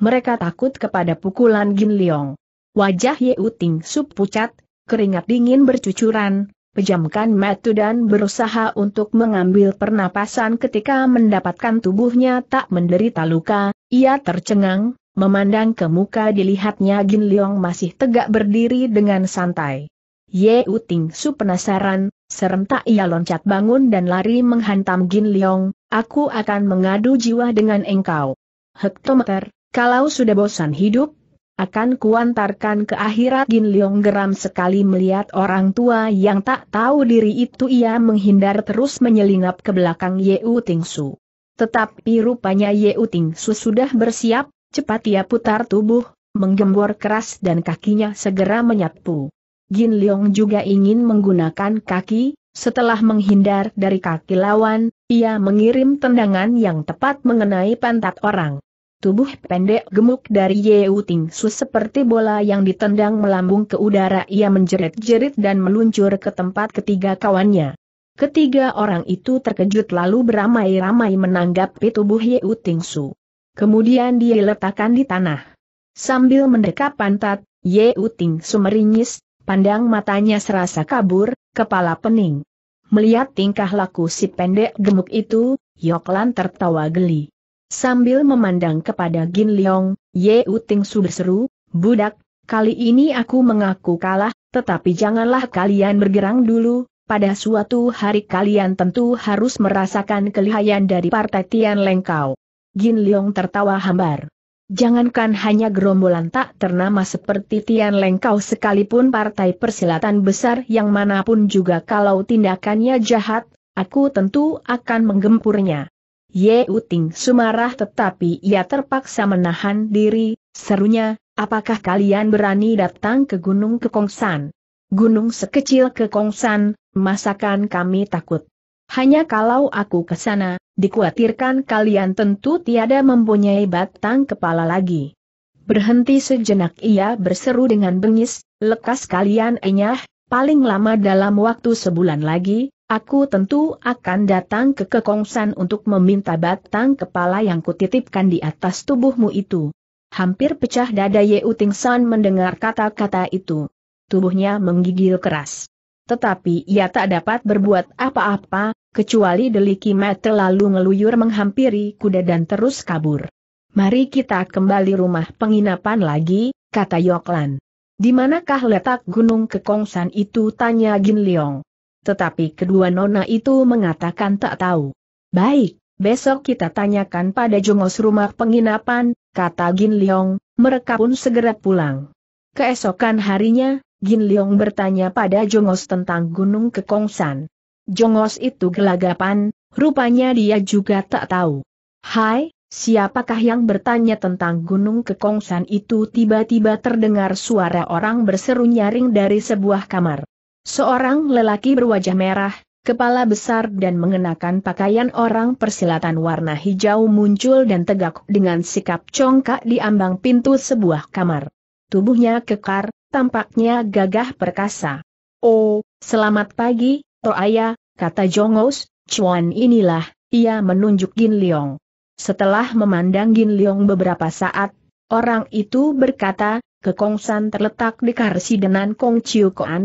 mereka takut kepada pukulan Gin Leong. Wajah Ye Uting Sup pucat, keringat dingin bercucuran, pejamkan mata dan berusaha untuk mengambil pernapasan ketika mendapatkan tubuhnya tak menderita luka, ia tercengang, memandang ke muka dilihatnya Gin Leong masih tegak berdiri dengan santai. Ye Uting sup penasaran, serentak ia loncat bangun dan lari menghantam Gin Leong, aku akan mengadu jiwa dengan engkau. Hektometer, kalau sudah bosan hidup, akan kuantarkan ke akhirat Gin Leong geram sekali melihat orang tua yang tak tahu diri itu ia menghindar terus menyelinap ke belakang Ye U Ting Su. Tetapi rupanya Ye U Ting Su sudah bersiap, cepat ia putar tubuh, menggembor keras dan kakinya segera menyapu. Gin Leong juga ingin menggunakan kaki, setelah menghindar dari kaki lawan, ia mengirim tendangan yang tepat mengenai pantat orang. Tubuh pendek gemuk dari Ye Ting Su seperti bola yang ditendang melambung ke udara ia menjerit-jerit dan meluncur ke tempat ketiga kawannya. Ketiga orang itu terkejut lalu beramai-ramai menanggapi tubuh Ye Ting Su. Kemudian dia letakkan di tanah. Sambil mendekap pantat, Ye Ting Su meringis, pandang matanya serasa kabur, kepala pening. Melihat tingkah laku si pendek gemuk itu, Yoklan tertawa geli. Sambil memandang kepada Gin Leong, Ye Uting berseru, Budak, kali ini aku mengaku kalah, tetapi janganlah kalian bergerang dulu, pada suatu hari kalian tentu harus merasakan kelihayan dari partai Tian Lengkau. Gin Leong tertawa hambar. Jangankan hanya gerombolan tak ternama seperti Tian Lengkau sekalipun partai persilatan besar yang manapun juga kalau tindakannya jahat, aku tentu akan menggempurnya. Ye Uting sumarah tetapi ia terpaksa menahan diri, serunya, apakah kalian berani datang ke Gunung Kekongsan? Gunung sekecil Kekongsan, masakan kami takut. Hanya kalau aku ke sana, dikhawatirkan kalian tentu tiada mempunyai batang kepala lagi. Berhenti sejenak ia berseru dengan bengis, lekas kalian enyah, paling lama dalam waktu sebulan lagi, Aku tentu akan datang ke Kekongsan untuk meminta batang kepala yang kutitipkan di atas tubuhmu itu. Hampir pecah dada Ye Uting San mendengar kata-kata itu. Tubuhnya menggigil keras. Tetapi ia tak dapat berbuat apa-apa, kecuali deliki mata lalu ngeluyur menghampiri kuda dan terus kabur. Mari kita kembali rumah penginapan lagi, kata Yoklan. Di manakah letak gunung Kekongsan itu tanya Gin Leong. Tetapi kedua nona itu mengatakan tak tahu. Baik, besok kita tanyakan pada jongos rumah penginapan, kata Gin Leong, mereka pun segera pulang. Keesokan harinya, Gin Leong bertanya pada jongos tentang Gunung Kekongsan. Jongos itu gelagapan, rupanya dia juga tak tahu. Hai, Siapakah yang bertanya tentang gunung kekongsan itu tiba-tiba terdengar suara orang berseru nyaring dari sebuah kamar. Seorang lelaki berwajah merah, kepala besar dan mengenakan pakaian orang persilatan warna hijau muncul dan tegak dengan sikap congkak di ambang pintu sebuah kamar. Tubuhnya kekar, tampaknya gagah perkasa. Oh, selamat pagi, Toaya, kata Jongos, Cuan inilah, ia menunjuk Gin Leong. Setelah memandang Gin Leong beberapa saat, orang itu berkata, Kekongsan terletak di Karsidenan Koan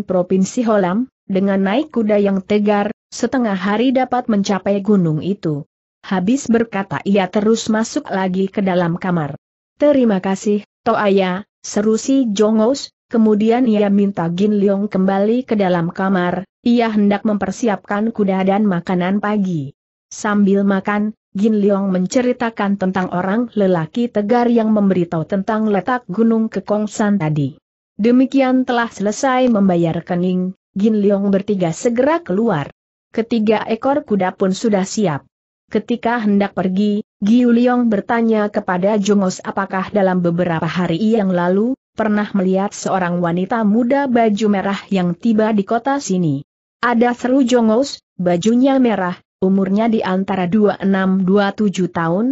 Provinsi Holam, dengan naik kuda yang tegar, setengah hari dapat mencapai gunung itu. Habis berkata ia terus masuk lagi ke dalam kamar. Terima kasih, Toaya, seru si Jongos, kemudian ia minta Gin Leong kembali ke dalam kamar, ia hendak mempersiapkan kuda dan makanan pagi. Sambil makan, Gin Leong menceritakan tentang orang lelaki tegar yang memberitahu tentang letak gunung Kekongsan tadi. Demikian telah selesai membayar kening, Gin Leong bertiga segera keluar. Ketiga ekor kuda pun sudah siap. Ketika hendak pergi, Giu Leong bertanya kepada Jongos apakah dalam beberapa hari yang lalu, pernah melihat seorang wanita muda baju merah yang tiba di kota sini. Ada seru Jongos, bajunya merah, umurnya di antara 26-27 tahun.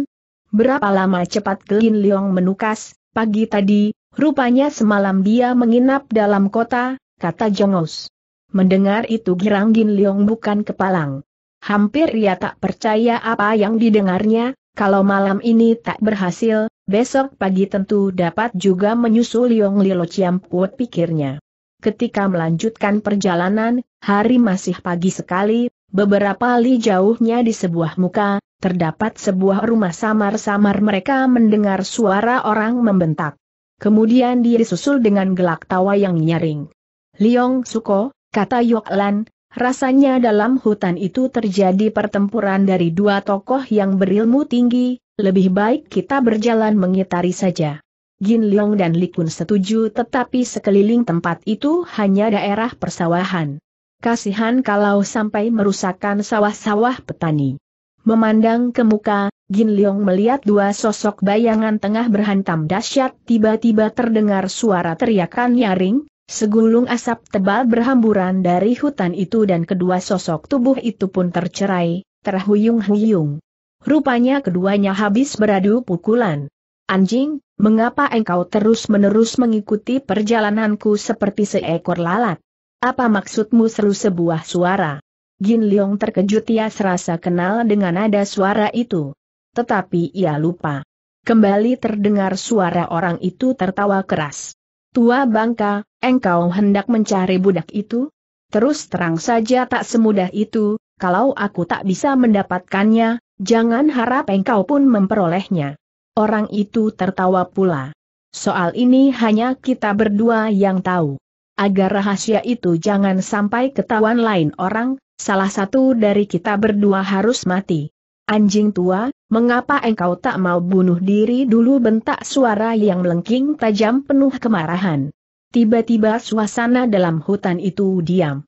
Berapa lama cepat Gelin Leong menukas, pagi tadi, rupanya semalam dia menginap dalam kota, kata Jongos. Mendengar itu Girang Gin Leong bukan kepalang. Hampir ia tak percaya apa yang didengarnya, kalau malam ini tak berhasil, besok pagi tentu dapat juga menyusul Leong Lilo Ciampuot pikirnya. Ketika melanjutkan perjalanan, hari masih pagi sekali, Beberapa li jauhnya di sebuah muka, terdapat sebuah rumah samar-samar mereka mendengar suara orang membentak. Kemudian dia disusul dengan gelak tawa yang nyaring. Liong Suko, kata Yok Lan, rasanya dalam hutan itu terjadi pertempuran dari dua tokoh yang berilmu tinggi, lebih baik kita berjalan mengitari saja. Jin Liong dan Likun setuju tetapi sekeliling tempat itu hanya daerah persawahan. Kasihan kalau sampai merusakkan sawah-sawah petani. Memandang ke muka, Jin Leong melihat dua sosok bayangan tengah berhantam dahsyat tiba-tiba terdengar suara teriakan nyaring, segulung asap tebal berhamburan dari hutan itu dan kedua sosok tubuh itu pun tercerai, terhuyung-huyung. Rupanya keduanya habis beradu pukulan. Anjing, mengapa engkau terus-menerus mengikuti perjalananku seperti seekor lalat? Apa maksudmu seru sebuah suara? Gin Liong terkejut ia serasa kenal dengan ada suara itu. Tetapi ia lupa. Kembali terdengar suara orang itu tertawa keras. Tua bangka, engkau hendak mencari budak itu? Terus terang saja tak semudah itu, kalau aku tak bisa mendapatkannya, jangan harap engkau pun memperolehnya. Orang itu tertawa pula. Soal ini hanya kita berdua yang tahu agar rahasia itu jangan sampai ketahuan lain orang, salah satu dari kita berdua harus mati. Anjing tua, mengapa engkau tak mau bunuh diri dulu bentak suara yang melengking tajam penuh kemarahan. Tiba-tiba suasana dalam hutan itu diam.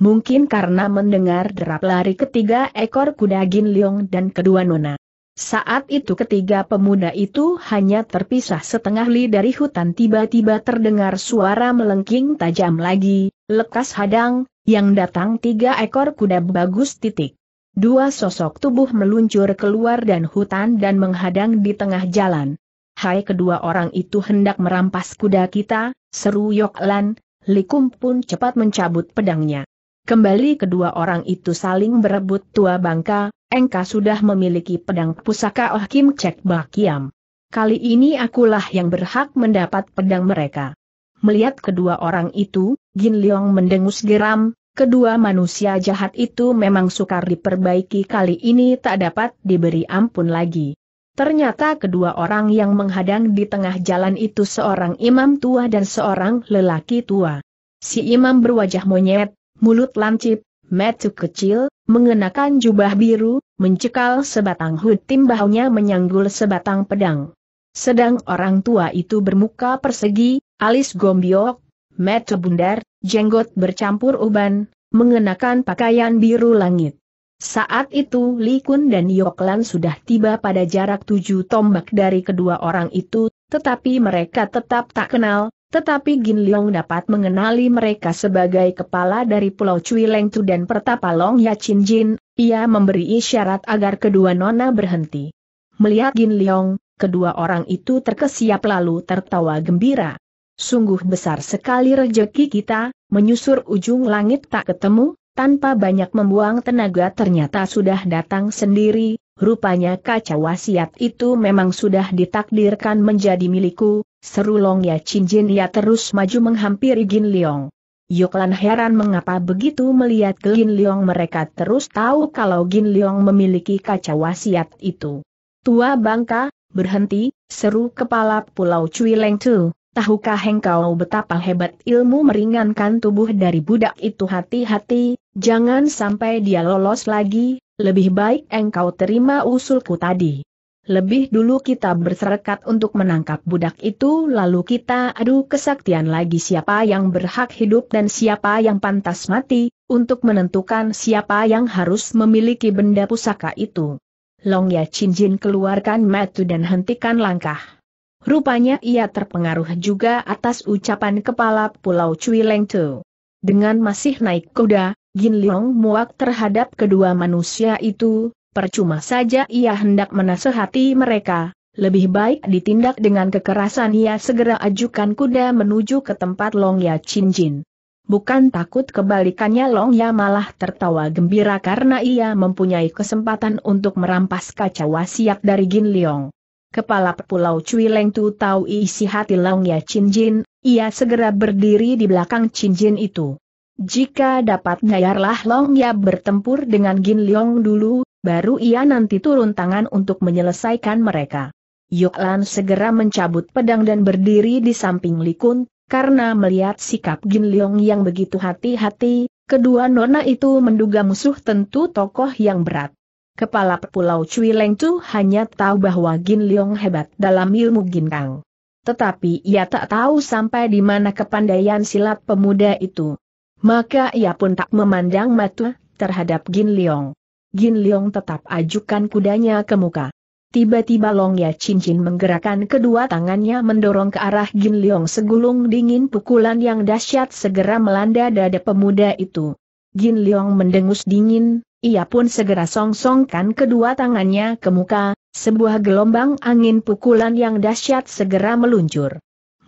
Mungkin karena mendengar derap lari ketiga ekor kuda Gin Leong dan kedua nona. Saat itu ketiga pemuda itu hanya terpisah setengah li dari hutan tiba-tiba terdengar suara melengking tajam lagi, lekas hadang, yang datang tiga ekor kuda bagus titik. Dua sosok tubuh meluncur keluar dan hutan dan menghadang di tengah jalan. Hai kedua orang itu hendak merampas kuda kita, seru Yoklan, Likum pun cepat mencabut pedangnya. Kembali kedua orang itu saling berebut tua bangka, engkau sudah memiliki pedang pusaka Oh Kim Cek Bakiam. Kali ini akulah yang berhak mendapat pedang mereka. Melihat kedua orang itu, Gin Leong mendengus geram, kedua manusia jahat itu memang sukar diperbaiki kali ini tak dapat diberi ampun lagi. Ternyata kedua orang yang menghadang di tengah jalan itu seorang imam tua dan seorang lelaki tua. Si imam berwajah monyet, mulut lancip, Metu kecil, mengenakan jubah biru, mencekal sebatang hut timbahnya menyanggul sebatang pedang. Sedang orang tua itu bermuka persegi, alis gombiok, metu bundar, jenggot bercampur uban, mengenakan pakaian biru langit. Saat itu Li Kun dan Yoklan sudah tiba pada jarak tujuh tombak dari kedua orang itu, tetapi mereka tetap tak kenal, tetapi Gin Leong dapat mengenali mereka sebagai kepala dari Pulau Cui Leng Tu dan Pertapa Long Ya Chin Jin, ia memberi isyarat agar kedua nona berhenti. Melihat Gin Leong, kedua orang itu terkesiap lalu tertawa gembira. Sungguh besar sekali rejeki kita, menyusur ujung langit tak ketemu, tanpa banyak membuang tenaga ternyata sudah datang sendiri, Rupanya kaca wasiat itu memang sudah ditakdirkan menjadi milikku, seru Long Longya Jin ya terus maju menghampiri Gin Leong. Yoklan heran mengapa begitu melihat Gin Leong mereka terus tahu kalau Gin Leong memiliki kaca wasiat itu. Tua bangka, berhenti, seru kepala pulau Cui Leng Tu. Tahukah engkau betapa hebat ilmu meringankan tubuh dari budak itu hati-hati, jangan sampai dia lolos lagi, lebih baik engkau terima usulku tadi. Lebih dulu kita berserekat untuk menangkap budak itu lalu kita adu kesaktian lagi siapa yang berhak hidup dan siapa yang pantas mati, untuk menentukan siapa yang harus memiliki benda pusaka itu. Long Ya Chin Jin keluarkan metu dan hentikan langkah. Rupanya ia terpengaruh juga atas ucapan kepala Pulau Cui Leng Tu. Dengan masih naik kuda, Jin Leong muak terhadap kedua manusia itu, percuma saja ia hendak menasehati mereka, lebih baik ditindak dengan kekerasan ia segera ajukan kuda menuju ke tempat Long Ya Chin Jin. Bukan takut kebalikannya Long Ya malah tertawa gembira karena ia mempunyai kesempatan untuk merampas kaca wasiat dari Gin Leong. Kepala Pulau Cui Leng Tu tahu isi hati Long Ya Chin Jin, ia segera berdiri di belakang Chin Jin itu. Jika dapat ngayarlah Long Ya bertempur dengan Gin Leong dulu, baru ia nanti turun tangan untuk menyelesaikan mereka. Yuk Lan segera mencabut pedang dan berdiri di samping Likun, karena melihat sikap Gin Leong yang begitu hati-hati, kedua nona itu menduga musuh tentu tokoh yang berat. Kepala Pulau Cui Leng Tu hanya tahu bahwa Gin Leong hebat dalam ilmu ginkang. Tetapi ia tak tahu sampai di mana kepandaian silat pemuda itu. Maka ia pun tak memandang mata terhadap Gin Leong. Gin Leong tetap ajukan kudanya ke muka. Tiba-tiba Long Ya Cincin menggerakkan kedua tangannya mendorong ke arah Gin Leong segulung dingin pukulan yang dahsyat segera melanda dada pemuda itu. Gin Leong mendengus dingin, ia pun segera songsongkan kedua tangannya ke muka, sebuah gelombang angin pukulan yang dahsyat segera meluncur.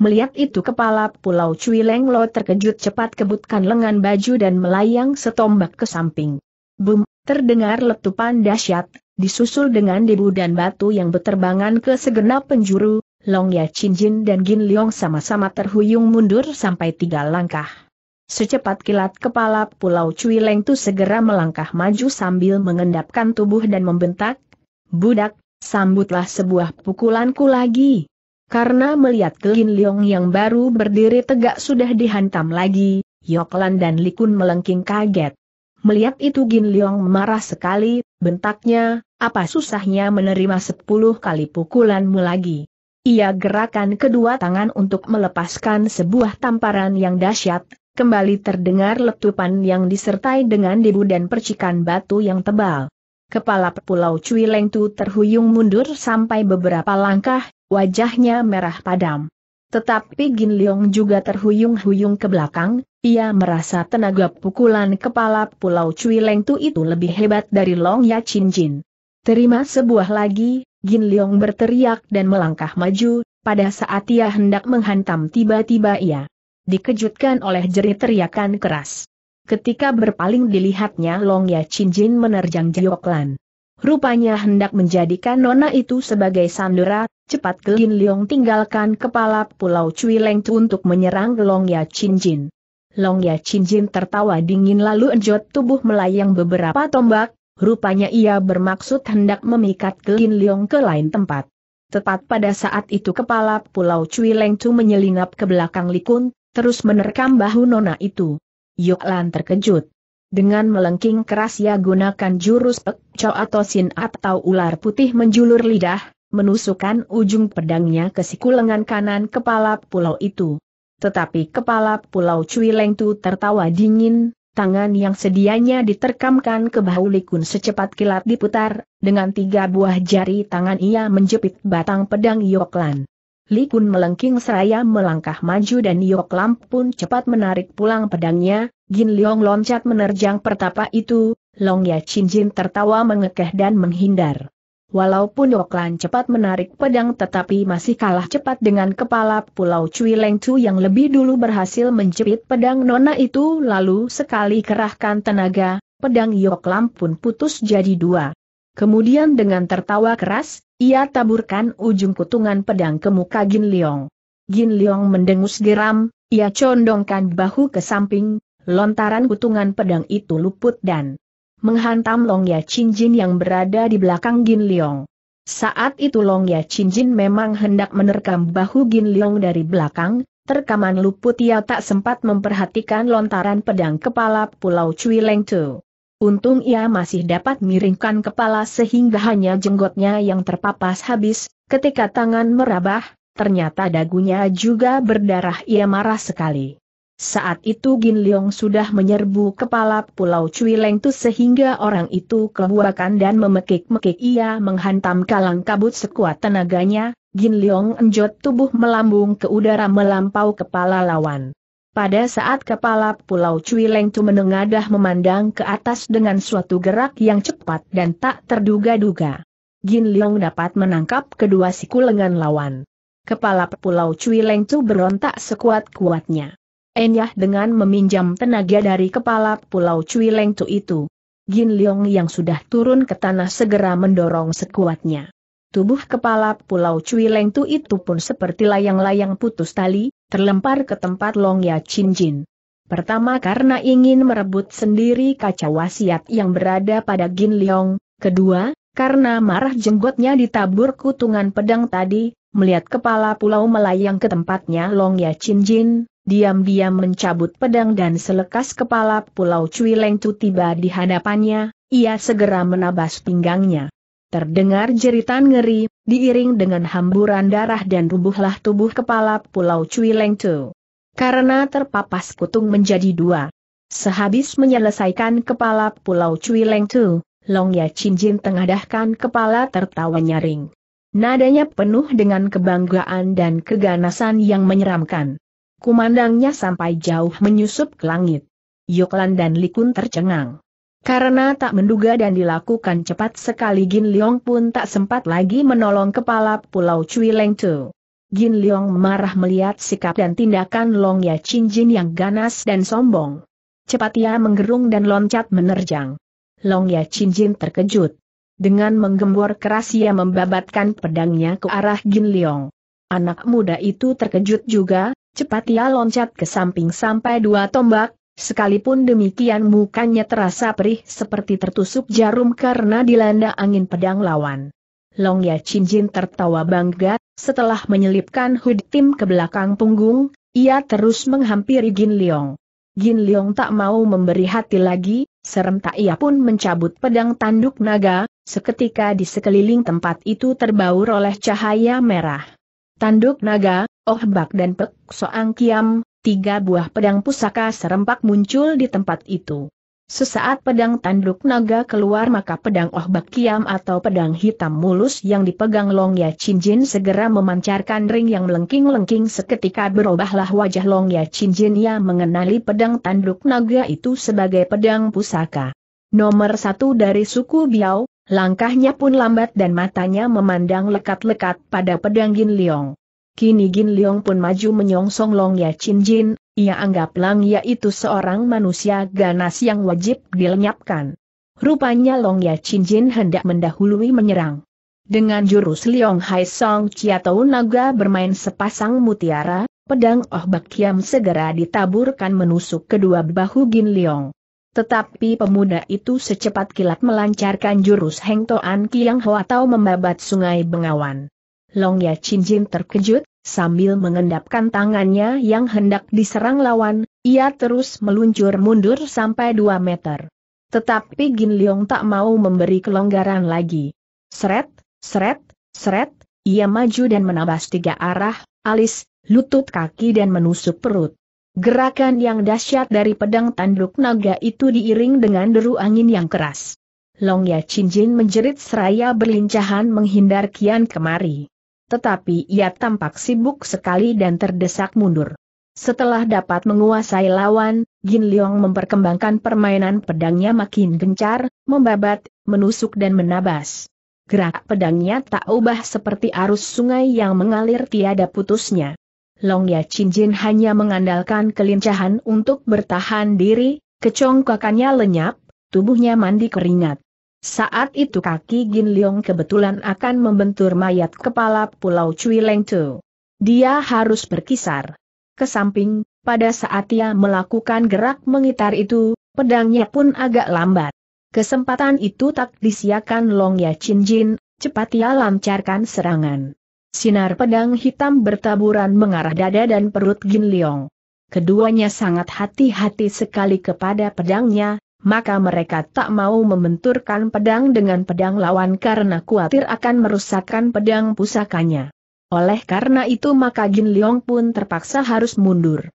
Melihat itu kepala pulau Cui Leng Lo terkejut cepat kebutkan lengan baju dan melayang setombak ke samping. Bum, terdengar letupan dahsyat, disusul dengan debu dan batu yang beterbangan ke segenap penjuru, Long Ya Chin Jin dan Gin Leong sama-sama terhuyung mundur sampai tiga langkah. Secepat kilat kepala pulau Cui Leng Tu segera melangkah maju sambil mengendapkan tubuh dan membentak, Budak, sambutlah sebuah pukulanku lagi. Karena melihat Kelin Leong yang baru berdiri tegak sudah dihantam lagi, Yoklan dan Likun melengking kaget. Melihat itu Gin Leong marah sekali, bentaknya, apa susahnya menerima sepuluh kali pukulanmu lagi. Ia gerakan kedua tangan untuk melepaskan sebuah tamparan yang dahsyat, kembali terdengar letupan yang disertai dengan debu dan percikan batu yang tebal. Kepala Pulau Cui Lengtu terhuyung mundur sampai beberapa langkah, wajahnya merah padam. Tetapi Gin Leong juga terhuyung-huyung ke belakang, ia merasa tenaga pukulan kepala Pulau Cui Leng Tu itu lebih hebat dari Long Ya Chin Jin. Terima sebuah lagi, Gin Leong berteriak dan melangkah maju, pada saat ia hendak menghantam tiba-tiba ia dikejutkan oleh jerit teriakan keras. Ketika berpaling dilihatnya Long Ya Chin Jin menerjang Jioklan. Rupanya hendak menjadikan nona itu sebagai sandera, cepat Gelin Leong tinggalkan kepala pulau Cui Leng tu untuk menyerang Long Ya Chin Jin. Long Ya Chin Jin tertawa dingin lalu enjot tubuh melayang beberapa tombak, rupanya ia bermaksud hendak memikat Gelin Leong ke lain tempat. Tepat pada saat itu kepala pulau Cui Leng Tu menyelinap ke belakang Likun, terus menerkam bahu nona itu. Yuk Lan terkejut. Dengan melengking keras ia gunakan jurus pek, cow atau sin atau ular putih menjulur lidah, menusukkan ujung pedangnya ke siku lengan kanan kepala pulau itu. Tetapi kepala pulau Cui Leng tu tertawa dingin, tangan yang sedianya diterkamkan ke bahu Likun secepat kilat diputar, dengan tiga buah jari tangan ia menjepit batang pedang Yoklan. Likun melengking seraya melangkah maju dan Yoklam pun cepat menarik pulang pedangnya, Gin Leong loncat menerjang pertapa itu, Long Ya Chin Jin tertawa mengekeh dan menghindar. Walaupun Lan cepat menarik pedang tetapi masih kalah cepat dengan kepala pulau Cui Leng Chu yang lebih dulu berhasil menjepit pedang nona itu lalu sekali kerahkan tenaga, pedang Yoklam pun putus jadi dua. Kemudian dengan tertawa keras, ia taburkan ujung kutungan pedang ke muka Gin Leong. Gin Leong mendengus geram, ia condongkan bahu ke samping, Lontaran kutungan pedang itu luput dan menghantam Long Ya Jin yang berada di belakang Gin Leong. Saat itu Long Ya Jin memang hendak menerkam bahu Gin Leong dari belakang, terkaman luput ia tak sempat memperhatikan lontaran pedang kepala Pulau Cui Leng Tu. Untung ia masih dapat miringkan kepala sehingga hanya jenggotnya yang terpapas habis, ketika tangan merabah, ternyata dagunya juga berdarah ia marah sekali. Saat itu Gin Leong sudah menyerbu kepala Pulau Cui Leng Tu sehingga orang itu kebuakan dan memekik-mekik ia menghantam kalang kabut sekuat tenaganya, Gin Leong enjot tubuh melambung ke udara melampau kepala lawan. Pada saat kepala Pulau Cui Leng Tu menengadah memandang ke atas dengan suatu gerak yang cepat dan tak terduga-duga. Gin Leong dapat menangkap kedua siku lengan lawan. Kepala Pulau Cui Leng Tu berontak sekuat-kuatnya. Enyah dengan meminjam tenaga dari kepala pulau Cui Leng Tu itu. Gin Leong yang sudah turun ke tanah segera mendorong sekuatnya. Tubuh kepala pulau Cui Leng Tu itu pun seperti layang-layang putus tali, terlempar ke tempat Long Ya Chin Jin. Pertama karena ingin merebut sendiri kaca wasiat yang berada pada Gin Leong, kedua, karena marah jenggotnya ditabur kutungan pedang tadi, melihat kepala pulau melayang ke tempatnya Long Ya Chin Jin, diam-diam mencabut pedang dan selekas kepala Pulau Leng Tu tiba di hadapannya, ia segera menabas pinggangnya. Terdengar jeritan ngeri, diiring dengan hamburan darah dan rubuhlah tubuh kepala Pulau Leng Tu. Karena terpapas kutung menjadi dua. Sehabis menyelesaikan kepala Pulau Leng Tu, Long Ya tengadahkan kepala tertawa nyaring. Nadanya penuh dengan kebanggaan dan keganasan yang menyeramkan kumandangnya sampai jauh menyusup ke langit. Yoklan dan Likun tercengang. Karena tak menduga dan dilakukan cepat sekali Gin Leong pun tak sempat lagi menolong kepala pulau Cui Leng Tu. Gin Leong marah melihat sikap dan tindakan Long Ya Chin Jin yang ganas dan sombong. Cepat ia menggerung dan loncat menerjang. Long Ya Chin Jin terkejut. Dengan menggembor keras ia membabatkan pedangnya ke arah Gin Leong. Anak muda itu terkejut juga, Cepat ia loncat ke samping sampai dua tombak, sekalipun demikian mukanya terasa perih seperti tertusuk jarum karena dilanda angin pedang lawan. Long Ya Jin tertawa bangga, setelah menyelipkan Hud Tim ke belakang punggung, ia terus menghampiri Gin Leong. Gin Leong tak mau memberi hati lagi, serentak ia pun mencabut pedang tanduk naga, seketika di sekeliling tempat itu terbaur oleh cahaya merah. Tanduk naga, Oh Bak dan Pek Soang Kiam, tiga buah pedang pusaka serempak muncul di tempat itu. Sesaat pedang tanduk naga keluar maka pedang Oh Bak Kiam atau pedang hitam mulus yang dipegang Long Ya Chin Jin segera memancarkan ring yang melengking-lengking seketika berubahlah wajah Long Ya Chin Jin yang mengenali pedang tanduk naga itu sebagai pedang pusaka. Nomor satu dari suku Biao, Langkahnya pun lambat dan matanya memandang lekat-lekat pada pedang Gin Liong. Kini Gin Liong pun maju menyongsong Long Ya Chin Jin, ia anggap Lang Ya itu seorang manusia ganas yang wajib dilenyapkan. Rupanya Long Ya Chin Jin hendak mendahului menyerang. Dengan jurus Liong Hai Song Chiatou Naga bermain sepasang mutiara, pedang Oh Bak Kiam segera ditaburkan menusuk kedua bahu Gin Liong. Tetapi pemuda itu secepat kilat melancarkan jurus Heng Toan Kiang Ho atau membabat sungai Bengawan. Long Ya Chin Jin terkejut, sambil mengendapkan tangannya yang hendak diserang lawan, ia terus meluncur mundur sampai 2 meter. Tetapi Gin Leong tak mau memberi kelonggaran lagi. Seret, seret, seret, ia maju dan menabas tiga arah, alis, lutut kaki dan menusuk perut. Gerakan yang dahsyat dari pedang tanduk naga itu diiring dengan deru angin yang keras. Long Ya Jin menjerit seraya berlincahan menghindar kian kemari. Tetapi ia tampak sibuk sekali dan terdesak mundur. Setelah dapat menguasai lawan, Gin Leong memperkembangkan permainan pedangnya makin gencar, membabat, menusuk dan menabas. Gerak pedangnya tak ubah seperti arus sungai yang mengalir tiada putusnya. Longya Jin hanya mengandalkan kelincahan untuk bertahan diri, kecongkakannya lenyap, tubuhnya mandi keringat. Saat itu kaki Gin Leong kebetulan akan membentur mayat kepala Pulau Cui Leng Tu. Dia harus berkisar. Ke samping, pada saat ia melakukan gerak mengitar itu, pedangnya pun agak lambat. Kesempatan itu tak disiakan Long Ya Chin Jin, cepat ia lancarkan serangan. Sinar pedang hitam bertaburan mengarah dada dan perut Gin Leong. Keduanya sangat hati-hati sekali kepada pedangnya, maka mereka tak mau membenturkan pedang dengan pedang lawan karena khawatir akan merusakkan pedang pusakanya. Oleh karena itu maka Gin Leong pun terpaksa harus mundur.